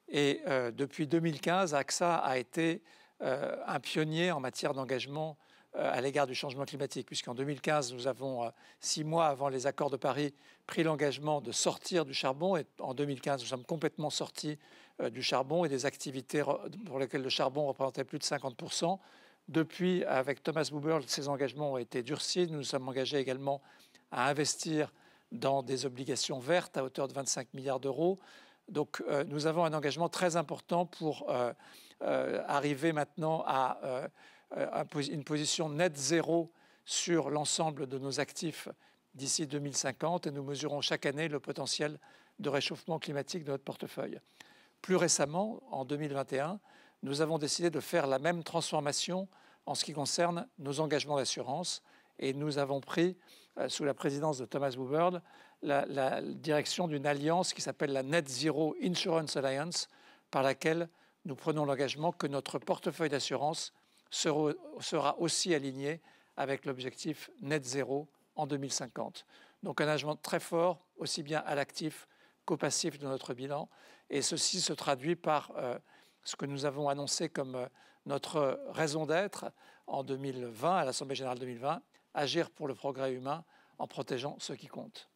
Et euh, depuis 2015, AXA a été un pionnier en matière d'engagement à l'égard du changement climatique, puisqu'en 2015, nous avons, six mois avant les accords de Paris, pris l'engagement de sortir du charbon. Et en 2015, nous sommes complètement sortis du charbon et des activités pour lesquelles le charbon représentait plus de 50 depuis, avec Thomas Buber, ces engagements ont été durcis. Nous nous sommes engagés également à investir dans des obligations vertes à hauteur de 25 milliards d'euros. Donc euh, nous avons un engagement très important pour euh, euh, arriver maintenant à une position net zéro sur l'ensemble de nos actifs d'ici 2050 et nous mesurons chaque année le potentiel de réchauffement climatique de notre portefeuille. Plus récemment, en 2021, nous avons décidé de faire la même transformation en ce qui concerne nos engagements d'assurance. Et nous avons pris, euh, sous la présidence de Thomas Woodward, la, la direction d'une alliance qui s'appelle la Net Zero Insurance Alliance, par laquelle nous prenons l'engagement que notre portefeuille d'assurance sera, sera aussi aligné avec l'objectif net zéro en 2050. Donc un engagement très fort, aussi bien à l'actif qu'au passif de notre bilan. Et ceci se traduit par euh, ce que nous avons annoncé comme euh, notre raison d'être en 2020, à l'Assemblée générale 2020, agir pour le progrès humain en protégeant ceux qui comptent.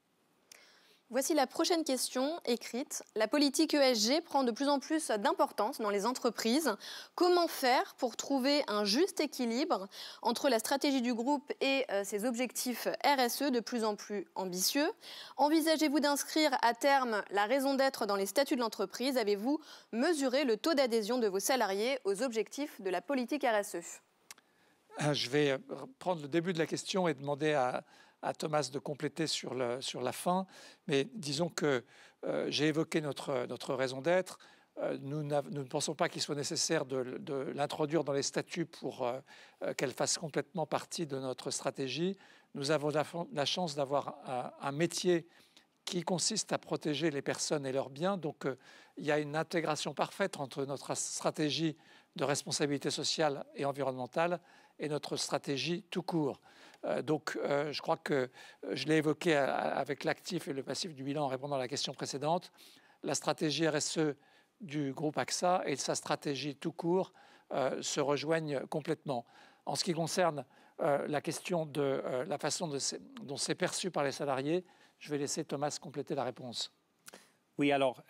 Voici la prochaine question écrite. La politique ESG prend de plus en plus d'importance dans les entreprises. Comment faire pour trouver un juste équilibre entre la stratégie du groupe et euh, ses objectifs RSE de plus en plus ambitieux Envisagez-vous d'inscrire à terme la raison d'être dans les statuts de l'entreprise Avez-vous mesuré le taux d'adhésion de vos salariés aux objectifs de la politique RSE ah, Je vais euh, prendre le début de la question et demander à, à Thomas de compléter sur, sur la fin, mais disons que euh, j'ai évoqué notre, notre raison d'être. Euh, nous, ne pensons pas qu'il soit nécessaire de, l'introduire dans les statuts pour euh, qu'elle fasse complètement partie de notre stratégie. Nous avons la, chance d'avoir un, métier qui consiste à protéger les personnes et leurs biens. Donc il y a une intégration parfaite entre notre stratégie de responsabilité sociale et environnementale et notre stratégie tout court. Euh, donc, euh, je crois que euh, je l'ai évoqué avec l'actif et le passif du bilan en répondant à la question précédente. La stratégie RSE du groupe AXA et sa stratégie tout court se rejoignent complètement. En ce qui concerne la question de la façon dont c'est perçu par les salariés, je vais laisser Thomas compléter la réponse. Oui, alors,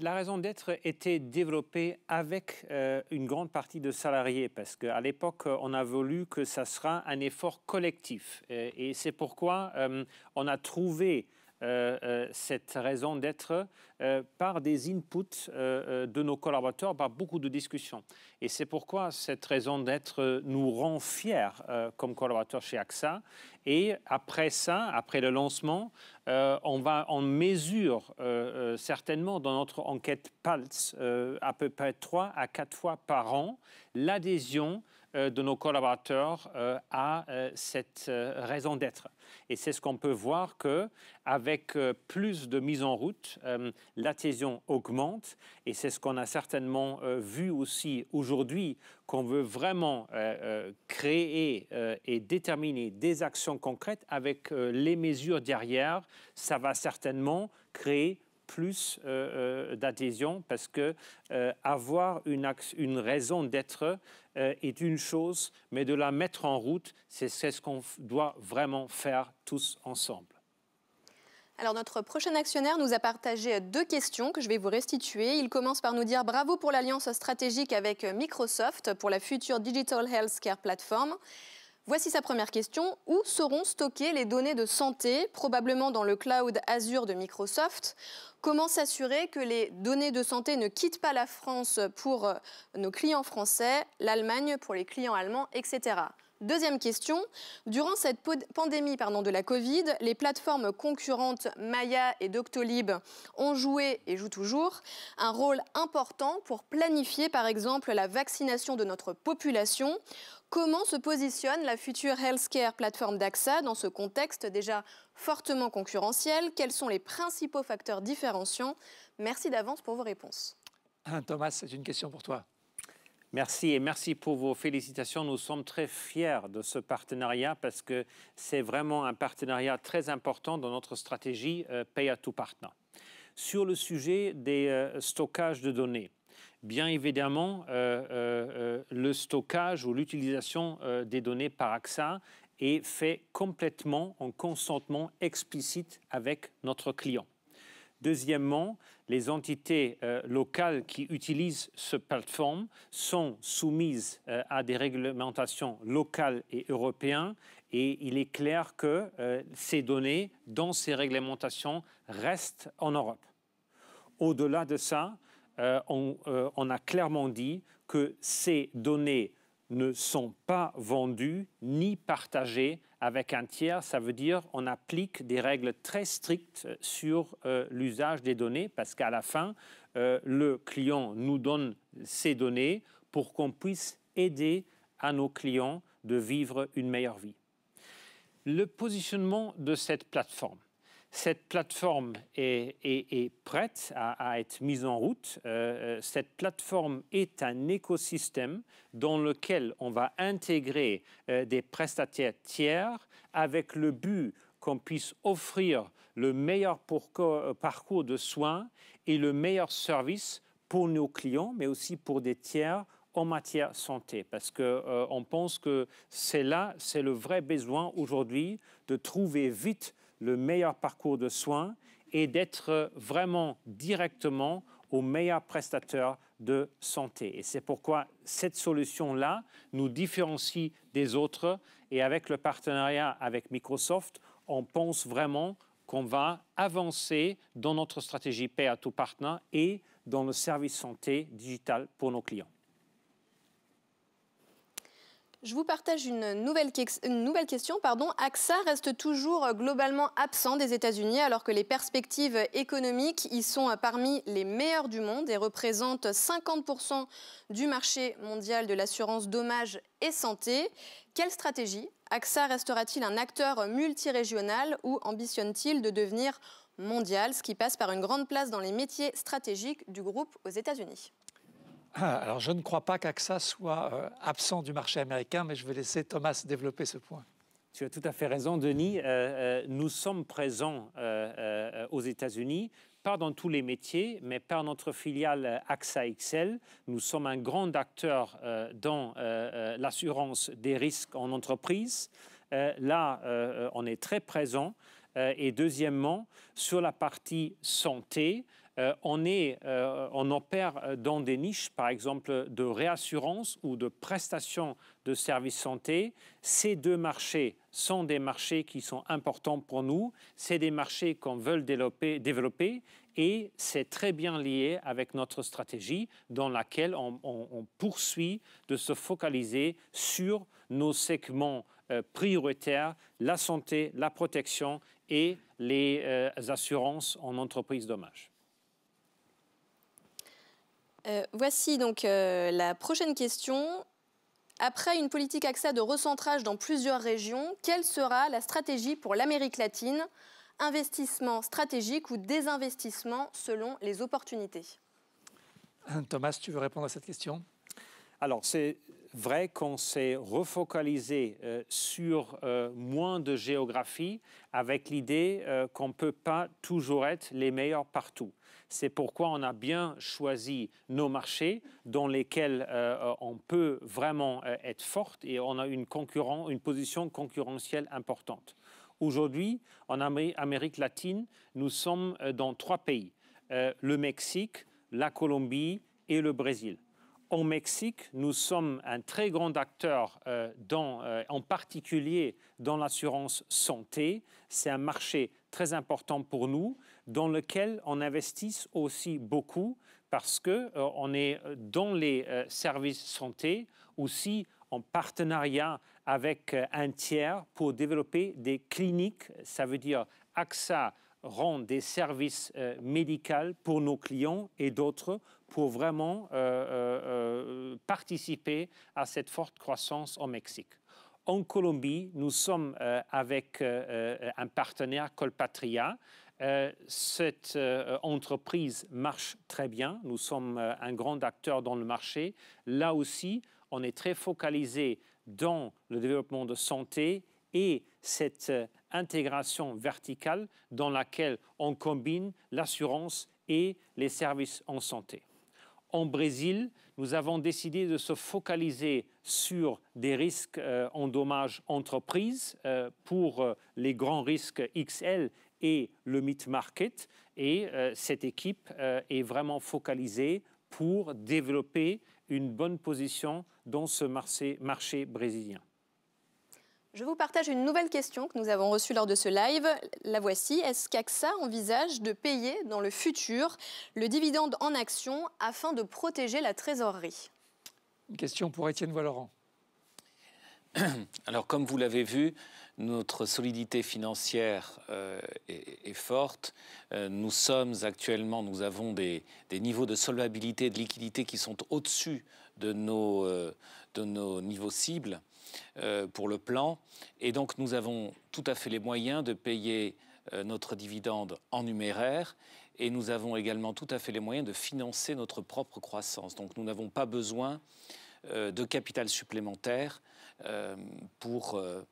la raison d'être était développée avec euh, une grande partie de salariés, parce qu'à l'époque, on a voulu que ça sera un effort collectif. et c'est pourquoi euh, on a trouvé euh, euh, cette raison d'être euh, par des inputs de nos collaborateurs, par beaucoup de discussions. Et c'est pourquoi cette raison d'être nous rend fiers comme collaborateurs chez AXA. Et après ça, après le lancement, on va en mesure certainement dans notre enquête PALS à peu près 3 à 4 fois par an l'adhésion euh, de nos collaborateurs à euh, euh, cette raison d'être. Et c'est ce qu'on peut voir que avec plus de mise en route, l'adhésion augmente. Et c'est ce qu'on a certainement vu aussi aujourd'hui, qu'on veut vraiment créer et déterminer des actions concrètes avec les mesures derrière. Ça va certainement créer plus d'adhésion parce que avoir une, une raison d'être euh, est une chose, mais de la mettre en route, c'est ce qu'on doit vraiment faire tous ensemble. Alors notre prochain actionnaire nous a partagé deux questions que je vais vous restituer. Il commence par nous dire bravo pour l'alliance stratégique avec Microsoft pour la future Digital Healthcare Platform. Voici sa première question. Où seront stockées les données de santé, probablement dans le cloud Azure de Microsoft Comment s'assurer que les données de santé ne quittent pas la France pour euh, nos clients français, l'Allemagne pour les clients allemands, etc. Deuxième question. Durant cette pandémie pardon, de la Covid, les plateformes concurrentes Maya et Doctolib ont joué et jouent toujours un rôle important pour planifier par exemple la vaccination de notre population. Comment se positionne la future healthcare plateforme d'AXA dans ce contexte déjà fortement concurrentiel Quels sont les principaux facteurs différenciants Merci d'avance pour vos réponses. Ah, Thomas, c'est une question pour toi. Merci et merci pour vos félicitations. Nous sommes très fiers de ce partenariat parce que c'est vraiment un partenariat très important dans notre stratégie euh, Pay à tout partenaire. Sur le sujet des euh, stockages de données, bien évidemment euh, euh, euh, le stockage ou l'utilisation des données par AXA est fait complètement en consentement explicite avec notre client. Deuxièmement, les entités locales qui utilisent ce plateforme sont soumises à des réglementations locales et européennes et il est clair que ces données dans ces réglementations restent en Europe. Au-delà de ça, euh, euh, on, a clairement dit que ces données ne sont pas vendues ni partagées avec un tiers. Ça veut dire qu'on applique des règles très strictes euh, sur l'usage des données parce qu'à la fin, le client nous donne ces données pour qu'on puisse aider à nos clients de vivre une meilleure vie. Le positionnement de cette plateforme. Cette plateforme est, prête à, être mise en route. Euh, euh, cette plateforme est un écosystème dans lequel on va intégrer euh, des prestataires tiers avec le but qu'on puisse offrir le meilleur parcours de soins et le meilleur service pour nos clients, mais aussi pour des tiers en matière santé, parce qu'on pense que c'est là, c'est le vrai besoin aujourd'hui de trouver vite le meilleur parcours de soins et d'être vraiment directement au meilleur prestateur de santé. Et c'est pourquoi cette solution-là nous différencie des autres. Et avec le partenariat avec Microsoft, on pense vraiment qu'on va avancer dans notre stratégie Pay à tout partenaire et dans le service santé digital pour nos clients. Je vous partage une nouvelle, question. Pardon. AXA reste toujours globalement absent des États-Unis alors que les perspectives économiques y sont parmi les meilleures du monde et représentent 50% du marché mondial de l'assurance dommages et santé. Quelle stratégie AXA restera-t-il un acteur multirégional ou ambitionne-t-il de devenir mondial, ce qui passe par une grande place dans les métiers stratégiques du groupe aux États-Unis ah, alors, je ne crois pas qu'AXA soit euh, absent du marché américain, mais je vais laisser Thomas développer ce point. Tu as tout à fait raison, Denis. Euh, euh, nous sommes présents aux États-Unis, pas dans tous les métiers, mais par notre filiale AXA XL. Nous sommes un grand acteur dans l'assurance des risques en entreprise. là, on est très présent. et deuxièmement, sur la partie santé, euh, euh, on, opère euh, dans des niches, par exemple, de réassurance ou de prestation de services santé. Ces deux marchés sont des marchés qui sont importants pour nous. C'est des marchés qu'on veut développer, et c'est très bien lié avec notre stratégie dans laquelle on, poursuit de se focaliser sur nos segments prioritaires, la santé, la protection et les assurances en entreprise dommage. Euh, voici donc euh, la prochaine question. Après une politique axée de recentrage dans plusieurs régions, quelle sera la stratégie pour l'Amérique latine Investissement stratégique ou désinvestissement selon les opportunités euh, Thomas, tu veux répondre à cette question Alors, c'est vrai qu'on s'est refocalisé sur moins de géographie avec l'idée qu'on ne peut pas toujours être les meilleurs partout. C'est pourquoi on a bien choisi nos marchés dans lesquels euh, euh, on peut vraiment euh, être forte et on a une, position concurrentielle importante. Aujourd'hui, en Amérique latine, nous sommes dans trois pays, le Mexique, la Colombie et le Brésil. Au Mexique, nous sommes un très grand acteur, en particulier dans l'assurance santé. C'est un marché très important pour nous dans lequel on investit aussi beaucoup parce que euh, on est euh, dans les euh, services santé aussi en partenariat avec un tiers pour développer des cliniques. Ça veut dire AXA rend des services médicaux pour nos clients et d'autres pour vraiment participer à cette forte croissance au Mexique en Colombie, nous sommes avec un partenaire Colpatria euh, cette euh, entreprise marche très bien. Nous sommes euh, un grand acteur dans le marché. Là aussi, on est très focalisé dans le développement de santé et cette intégration verticale dans laquelle on combine l'assurance et les services en santé. En Brésil, nous avons décidé de se focaliser sur des risques en dommages entreprises pour les grands risques XL et le meat market. Et euh, cette équipe euh, est vraiment focalisée pour développer une bonne position dans ce marché, marché brésilien. Je vous partage une nouvelle question que nous avons reçue lors de ce live. La voici. Est-ce qu'AXA envisage de payer dans le futur le dividende en action afin de protéger la trésorerie Une question pour Étienne Valorant. Alors, comme vous l'avez vu, notre solidité financière euh, est, forte. Euh, nous sommes actuellement, nous avons des, niveaux de solvabilité et de liquidité qui sont au-dessus de, euh, de nos niveaux cibles pour le plan. Et donc nous avons tout à fait les moyens de payer notre dividende en numéraire et nous avons également tout à fait les moyens de financer notre propre croissance. Donc nous n'avons pas besoin de capital supplémentaire euh, pour, euh,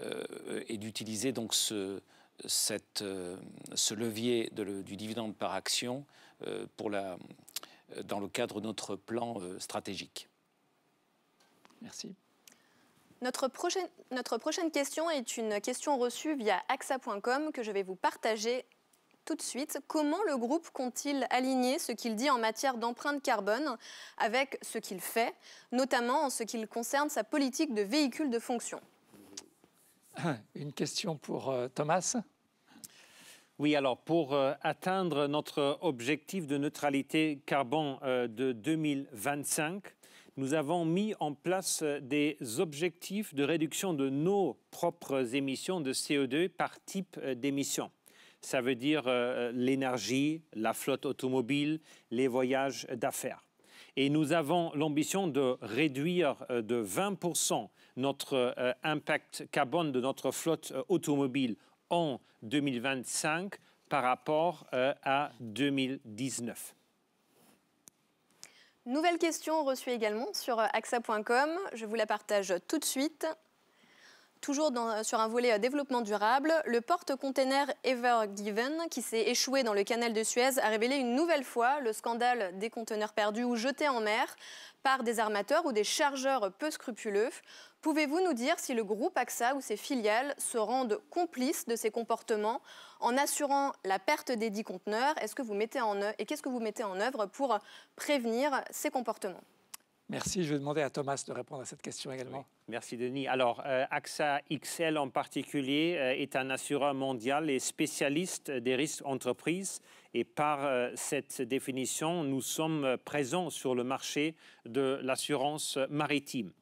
euh, et d'utiliser donc ce, cette, ce levier du dividende par action pour la, dans le cadre de notre plan stratégique. Merci. Notre prochaine, notre prochaine question est une question reçue via axa.com que je vais vous partager tout de suite comment le groupe compte-t-il aligner ce qu'il dit en matière d'empreinte carbone avec ce qu'il fait, notamment en ce qui concerne sa politique de véhicule de fonction. Une question pour euh, Thomas. Oui, alors pour euh, atteindre notre objectif de neutralité carbone euh, de 2025, nous avons mis en place des objectifs de réduction de nos propres émissions de CO2 par type d'émission ça veut dire euh, l'énergie, la flotte automobile, les voyages d'affaires. Et nous avons l'ambition de réduire euh, de 20% notre euh, impact carbone de notre flotte automobile en 2025 par rapport à 2019. Nouvelle question reçue également sur axa.com. Je vous la partage tout de suite. Toujours euh, sur un volet euh, développement durable, le porte-container Ever Given, qui s'est échoué dans le canal de Suez, a révélé une nouvelle fois le scandale des conteneurs perdus ou jetés en mer par des armateurs ou des chargeurs peu scrupuleux. Pouvez-vous nous dire si le groupe AXA ou ses filiales se rendent complices de ces comportements en assurant la perte des dix conteneurs Est-ce que vous mettez en œuvre, et qu'est-ce que vous mettez en œuvre pour prévenir ces comportements Merci. Je vais demander à Thomas de répondre à cette question également. Merci, Denis. Alors, euh, AXA XL en particulier euh, est un assureur mondial et spécialiste des risques entreprises. Et par euh, cette définition, nous sommes présents sur le marché de l'assurance maritime.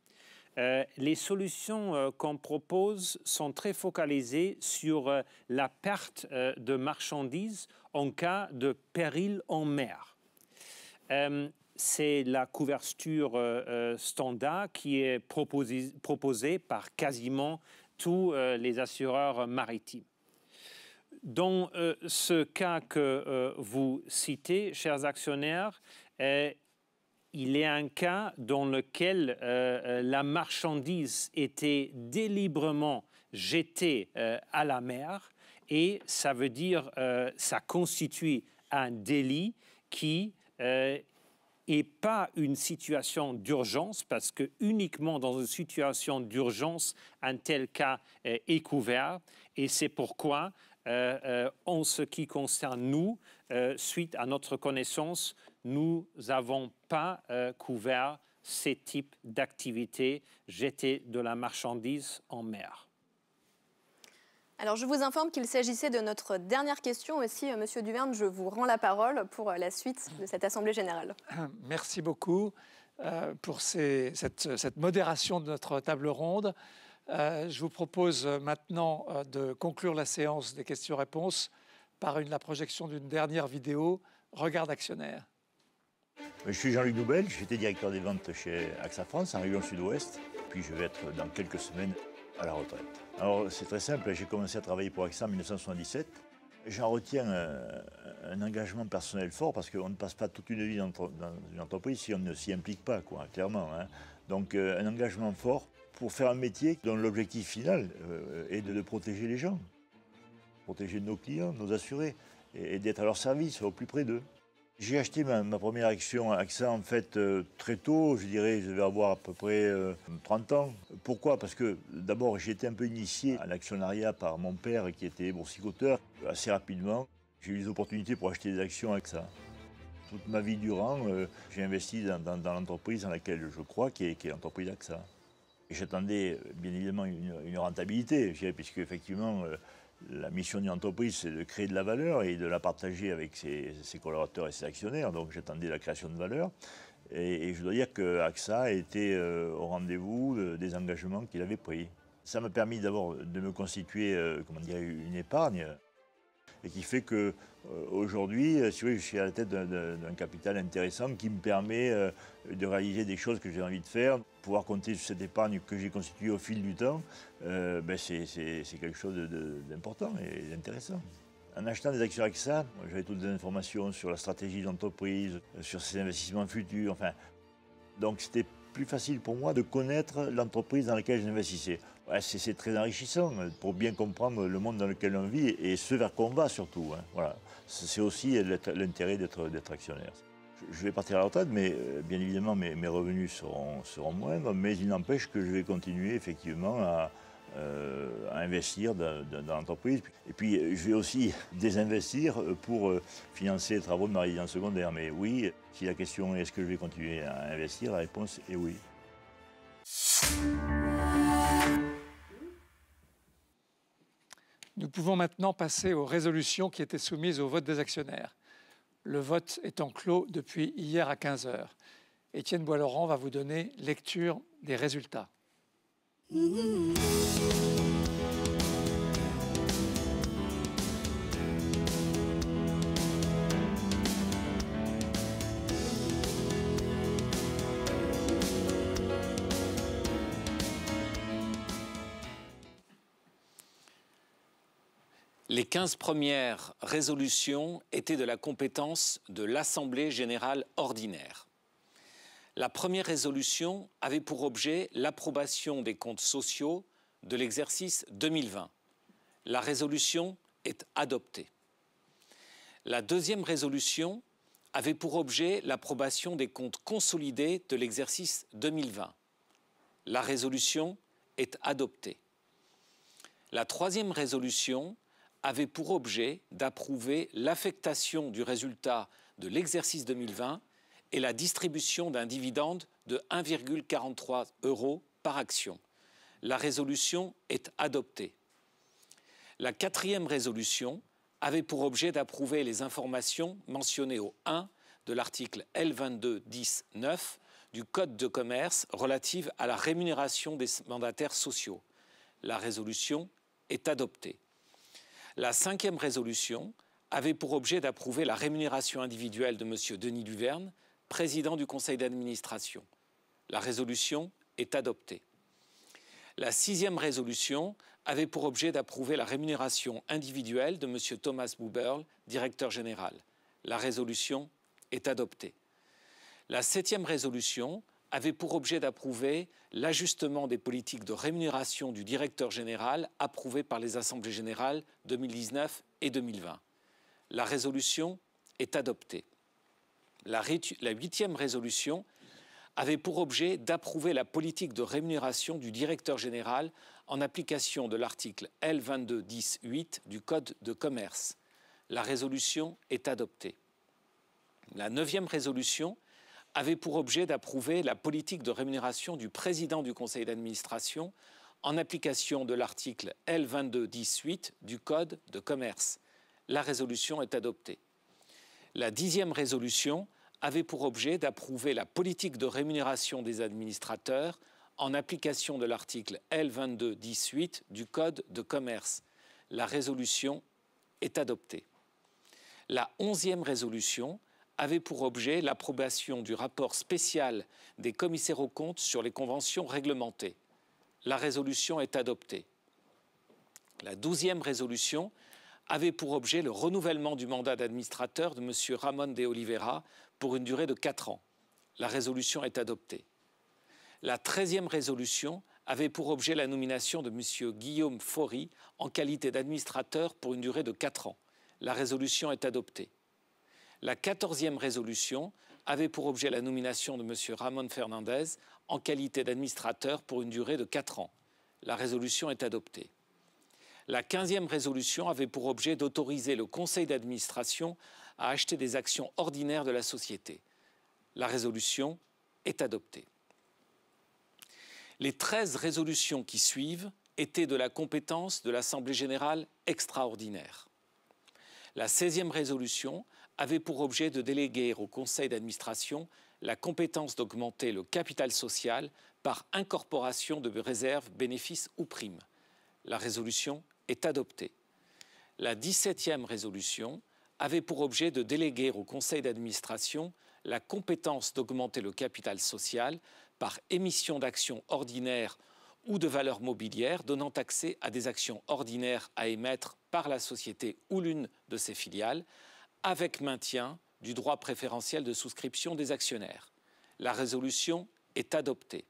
les solutions qu'on propose sont très focalisées sur la perte de marchandises en cas de péril en mer c'est la couverture euh, euh, standard qui est proposée par quasiment tous euh, les assureurs maritimes. Dans ce cas que vous citez, chers actionnaires, il est un cas dans lequel la marchandise était délibérément jetée à la mer et ça veut dire, ça constitue un délit qui et pas une situation d'urgence, parce que uniquement dans une situation d'urgence, un tel cas euh, est couvert. Et c'est pourquoi, euh, euh, en ce qui concerne nous, suite à notre connaissance, nous n'avons pas couvert ces types d'activités, jeter de la marchandise en mer. Alors je vous informe qu'il s'agissait de notre dernière question. Aussi, euh, Monsieur Duverne, je vous rends la parole pour euh, la suite de cette Assemblée générale. Merci beaucoup euh, pour cette, modération de notre table ronde. Je vous propose maintenant de conclure la séance des questions-réponses par la projection d'une dernière vidéo, Regarde actionnaire. Je suis Jean-Luc Doubel, j'étais directeur des ventes chez AXA France en région sud-ouest, puis je vais être dans quelques semaines à la retraite. Alors c'est très simple, j'ai commencé à travailler pour AXA en 1977. J'en retiens euh, un engagement personnel fort parce qu'on ne passe pas toute une vie dans, une entreprise si on ne s'y implique pas, quoi, clairement. Hein. Donc euh, un engagement fort pour faire un métier dont l'objectif final euh, est de, protéger les gens, protéger nos clients, nos assurés, et d'être à leur service, au plus près d'eux. J'ai acheté ma, première action AXA en fait euh, très tôt, je dirais, je devais avoir à peu près 30 euh, ans. Pourquoi Parce que d'abord j'ai été un peu initié à l'actionnariat par mon père qui était boursicoteur. Assez rapidement, j'ai eu les opportunités pour acheter des actions AXA. Toute ma vie durant, euh, j'ai investi dans, l'entreprise dans laquelle je crois, qui est, l'entreprise AXA. Et j'attendais bien évidemment une, rentabilité, puisque effectivement la mission d'une entreprise, c'est de créer de la valeur et de la partager avec ses, collaborateurs et ses actionnaires. Donc j'attendais la création de valeur. Et, je dois dire que AXA était euh, au rendez-vous euh, des engagements qu'il avait pris. Ça m'a permis d'abord de me constituer euh, comment dire, une épargne et qui fait que euh, aujourd'hui, euh, si je suis à la tête d'un capital intéressant qui me permet euh, de réaliser des choses que j'ai envie de faire. Pouvoir compter sur cette épargne que j'ai constituée au fil du temps, ben, c'est quelque chose d'important et d'intéressant. En achetant des actions avec ça, j'avais toutes les informations sur la stratégie de l'entreprise, sur ses investissements futurs, enfin. Donc c'était plus facile pour moi de connaître l'entreprise dans laquelle j'investissais. c'est très enrichissant pour bien comprendre le monde dans lequel on vit et ce vers quoi on va surtout. Hein, voilà c'est aussi l'intérêt d'être actionnaire. Je vais partir à la retraite, mais euh, bien évidemment, mes, revenus seront, moindres, mais il n'empêche que je vais continuer effectivement à, euh, investir dans, l'entreprise. Et puis, je vais aussi désinvestir pour euh, financer les travaux de ma résidence secondaire. Mais oui, si la question est est-ce que je vais continuer à investir, la réponse est oui. pouvons maintenant passer aux résolutions qui étaient soumises au vote des actionnaires. Le vote est en clos depuis hier à 15 h Étienne bois laurent va vous donner lecture des résultats. 15 premières résolutions étaient de la compétence de l'Assemblée générale ordinaire. La première résolution avait pour objet l'approbation des comptes sociaux de l'exercice 2020. La résolution est adoptée. La deuxième résolution avait pour objet l'approbation des comptes consolidés de l'exercice 2020. La résolution est adoptée. La troisième résolution avait pour objet d'approuver l'affectation du résultat de l'exercice 2020 et la distribution d'un dividende de 1,43 euros par action. La résolution est adoptée. La quatrième résolution avait pour objet d'approuver les informations mentionnées au 1 de l'article l 22 9 du Code de commerce relative à la rémunération des mandataires sociaux. La résolution est adoptée. La cinquième résolution avait pour objet d'approuver la rémunération individuelle de M. Denis Duverne, président du conseil d'administration. La résolution est adoptée. La sixième résolution avait pour objet d'approuver la rémunération individuelle de M. Thomas Buberl, directeur général. La résolution est adoptée. La septième résolution avait pour objet d'approuver l'ajustement des politiques de rémunération du directeur général approuvé par les assemblées générales 2019 et 2020. La résolution est adoptée. La huitième résolution avait pour objet d'approuver la politique de rémunération du directeur général en application de l'article l 2210 du Code de commerce. La résolution est adoptée. La neuvième résolution avait pour objet d'approuver la politique de rémunération du président du conseil d'administration en application de l'article l 22 18 du Code de commerce. La résolution est adoptée. La dixième résolution avait pour objet d'approuver la politique de rémunération des administrateurs en application de l'article l 22 18 du Code de commerce. La résolution est adoptée. La onzième résolution avait pour objet l'approbation du rapport spécial des commissaires aux comptes sur les conventions réglementées. La résolution est adoptée. La douzième résolution avait pour objet le renouvellement du mandat d'administrateur de M. Ramon de Oliveira pour une durée de quatre ans. La résolution est adoptée. La treizième résolution avait pour objet la nomination de M. Guillaume Faury en qualité d'administrateur pour une durée de quatre ans. La résolution est adoptée. La 14e résolution avait pour objet la nomination de M. Ramon Fernandez en qualité d'administrateur pour une durée de 4 ans. La résolution est adoptée. La 15 résolution avait pour objet d'autoriser le conseil d'administration à acheter des actions ordinaires de la société. La résolution est adoptée. Les treize résolutions qui suivent étaient de la compétence de l'Assemblée générale extraordinaire. La 16e résolution avait pour objet de déléguer au conseil d'administration la compétence d'augmenter le capital social par incorporation de réserves, bénéfices ou primes. La résolution est adoptée. La 17e résolution avait pour objet de déléguer au conseil d'administration la compétence d'augmenter le capital social par émission d'actions ordinaires ou de valeurs mobilières donnant accès à des actions ordinaires à émettre par la société ou l'une de ses filiales avec maintien du droit préférentiel de souscription des actionnaires. La résolution est adoptée.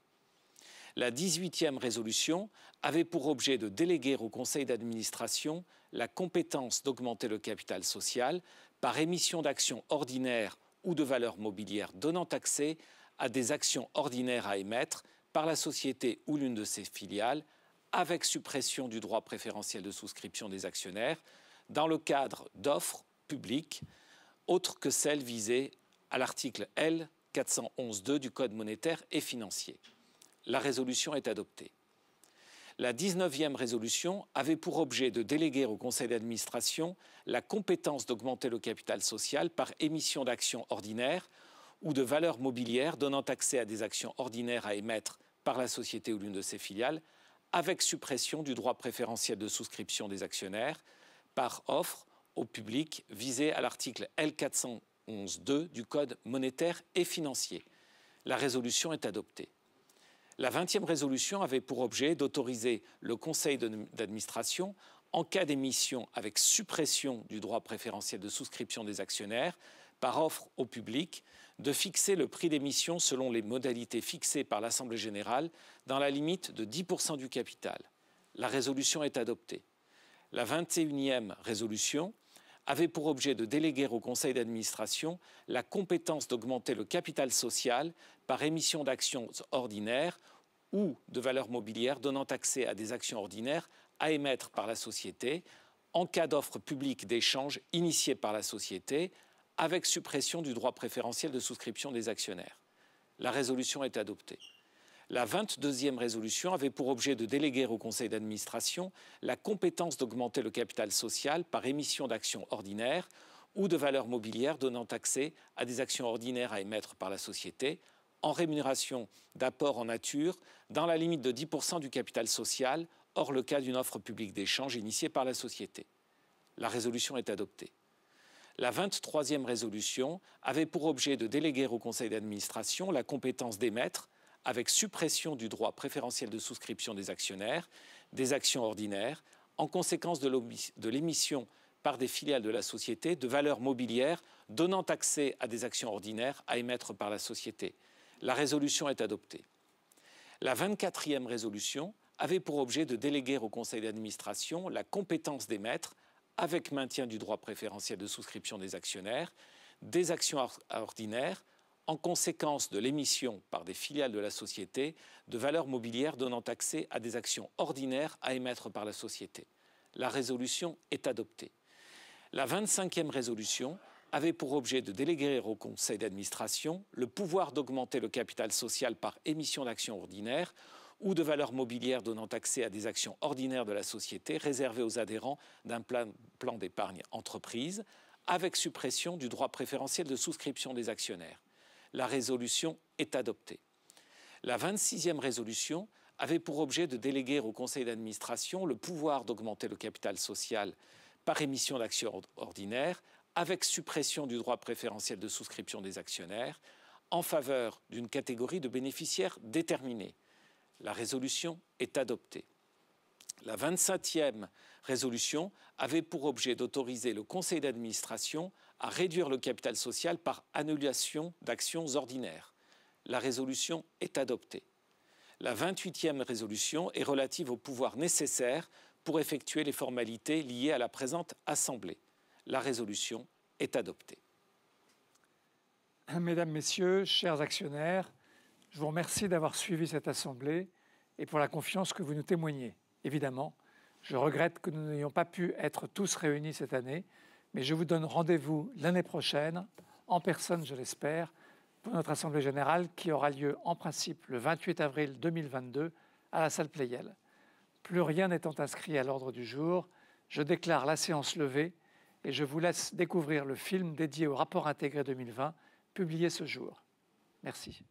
La 18e résolution avait pour objet de déléguer au conseil d'administration la compétence d'augmenter le capital social par émission d'actions ordinaires ou de valeurs mobilières donnant accès à des actions ordinaires à émettre par la société ou l'une de ses filiales, avec suppression du droit préférentiel de souscription des actionnaires, dans le cadre d'offres publique autre que celle visée à l'article L 411.2 du Code monétaire et financier. La résolution est adoptée. La 19e résolution avait pour objet de déléguer au Conseil d'administration la compétence d'augmenter le capital social par émission d'actions ordinaires ou de valeurs mobilières donnant accès à des actions ordinaires à émettre par la société ou l'une de ses filiales, avec suppression du droit préférentiel de souscription des actionnaires par offre au public visé à l'article L411-2 du Code monétaire et financier. La résolution est adoptée. La 20e résolution avait pour objet d'autoriser le conseil d'administration, en cas d'émission avec suppression du droit préférentiel de souscription des actionnaires, par offre au public, de fixer le prix d'émission selon les modalités fixées par l'Assemblée générale dans la limite de 10% du capital. La résolution est adoptée. La 21e résolution avait pour objet de déléguer au conseil d'administration la compétence d'augmenter le capital social par émission d'actions ordinaires ou de valeurs mobilières donnant accès à des actions ordinaires à émettre par la société en cas d'offre publique d'échange initiée par la société avec suppression du droit préférentiel de souscription des actionnaires. La résolution est adoptée. La 22e résolution avait pour objet de déléguer au conseil d'administration la compétence d'augmenter le capital social par émission d'actions ordinaires ou de valeurs mobilières donnant accès à des actions ordinaires à émettre par la société en rémunération d'apports en nature dans la limite de 10% du capital social, hors le cas d'une offre publique d'échange initiée par la société. La résolution est adoptée. La 23e résolution avait pour objet de déléguer au conseil d'administration la compétence d'émettre avec suppression du droit préférentiel de souscription des actionnaires, des actions ordinaires, en conséquence de l'émission par des filiales de la société de valeurs mobilières donnant accès à des actions ordinaires à émettre par la société. La résolution est adoptée. La 24e résolution avait pour objet de déléguer au conseil d'administration la compétence d'émettre, avec maintien du droit préférentiel de souscription des actionnaires, des actions ordinaires en conséquence de l'émission par des filiales de la société de valeurs mobilières donnant accès à des actions ordinaires à émettre par la société. La résolution est adoptée. La 25e résolution avait pour objet de déléguer au conseil d'administration le pouvoir d'augmenter le capital social par émission d'actions ordinaires ou de valeurs mobilières donnant accès à des actions ordinaires de la société réservées aux adhérents d'un plan, plan d'épargne entreprise, avec suppression du droit préférentiel de souscription des actionnaires la résolution est adoptée. La 26e résolution avait pour objet de déléguer au conseil d'administration le pouvoir d'augmenter le capital social par émission d'actions ordinaires, avec suppression du droit préférentiel de souscription des actionnaires, en faveur d'une catégorie de bénéficiaires déterminés. La résolution est adoptée. La 27e résolution avait pour objet d'autoriser le conseil d'administration à réduire le capital social par annulation d'actions ordinaires. La résolution est adoptée. La 28e résolution est relative au pouvoir nécessaire pour effectuer les formalités liées à la présente Assemblée. La résolution est adoptée. Mesdames, Messieurs, chers actionnaires, je vous remercie d'avoir suivi cette Assemblée et pour la confiance que vous nous témoignez. Évidemment, je regrette que nous n'ayons pas pu être tous réunis cette année, mais je vous donne rendez-vous l'année prochaine, en personne, je l'espère, pour notre Assemblée générale qui aura lieu en principe le 28 avril 2022 à la salle Playel. Plus rien n'étant inscrit à l'ordre du jour, je déclare la séance levée et je vous laisse découvrir le film dédié au rapport intégré 2020 publié ce jour. Merci.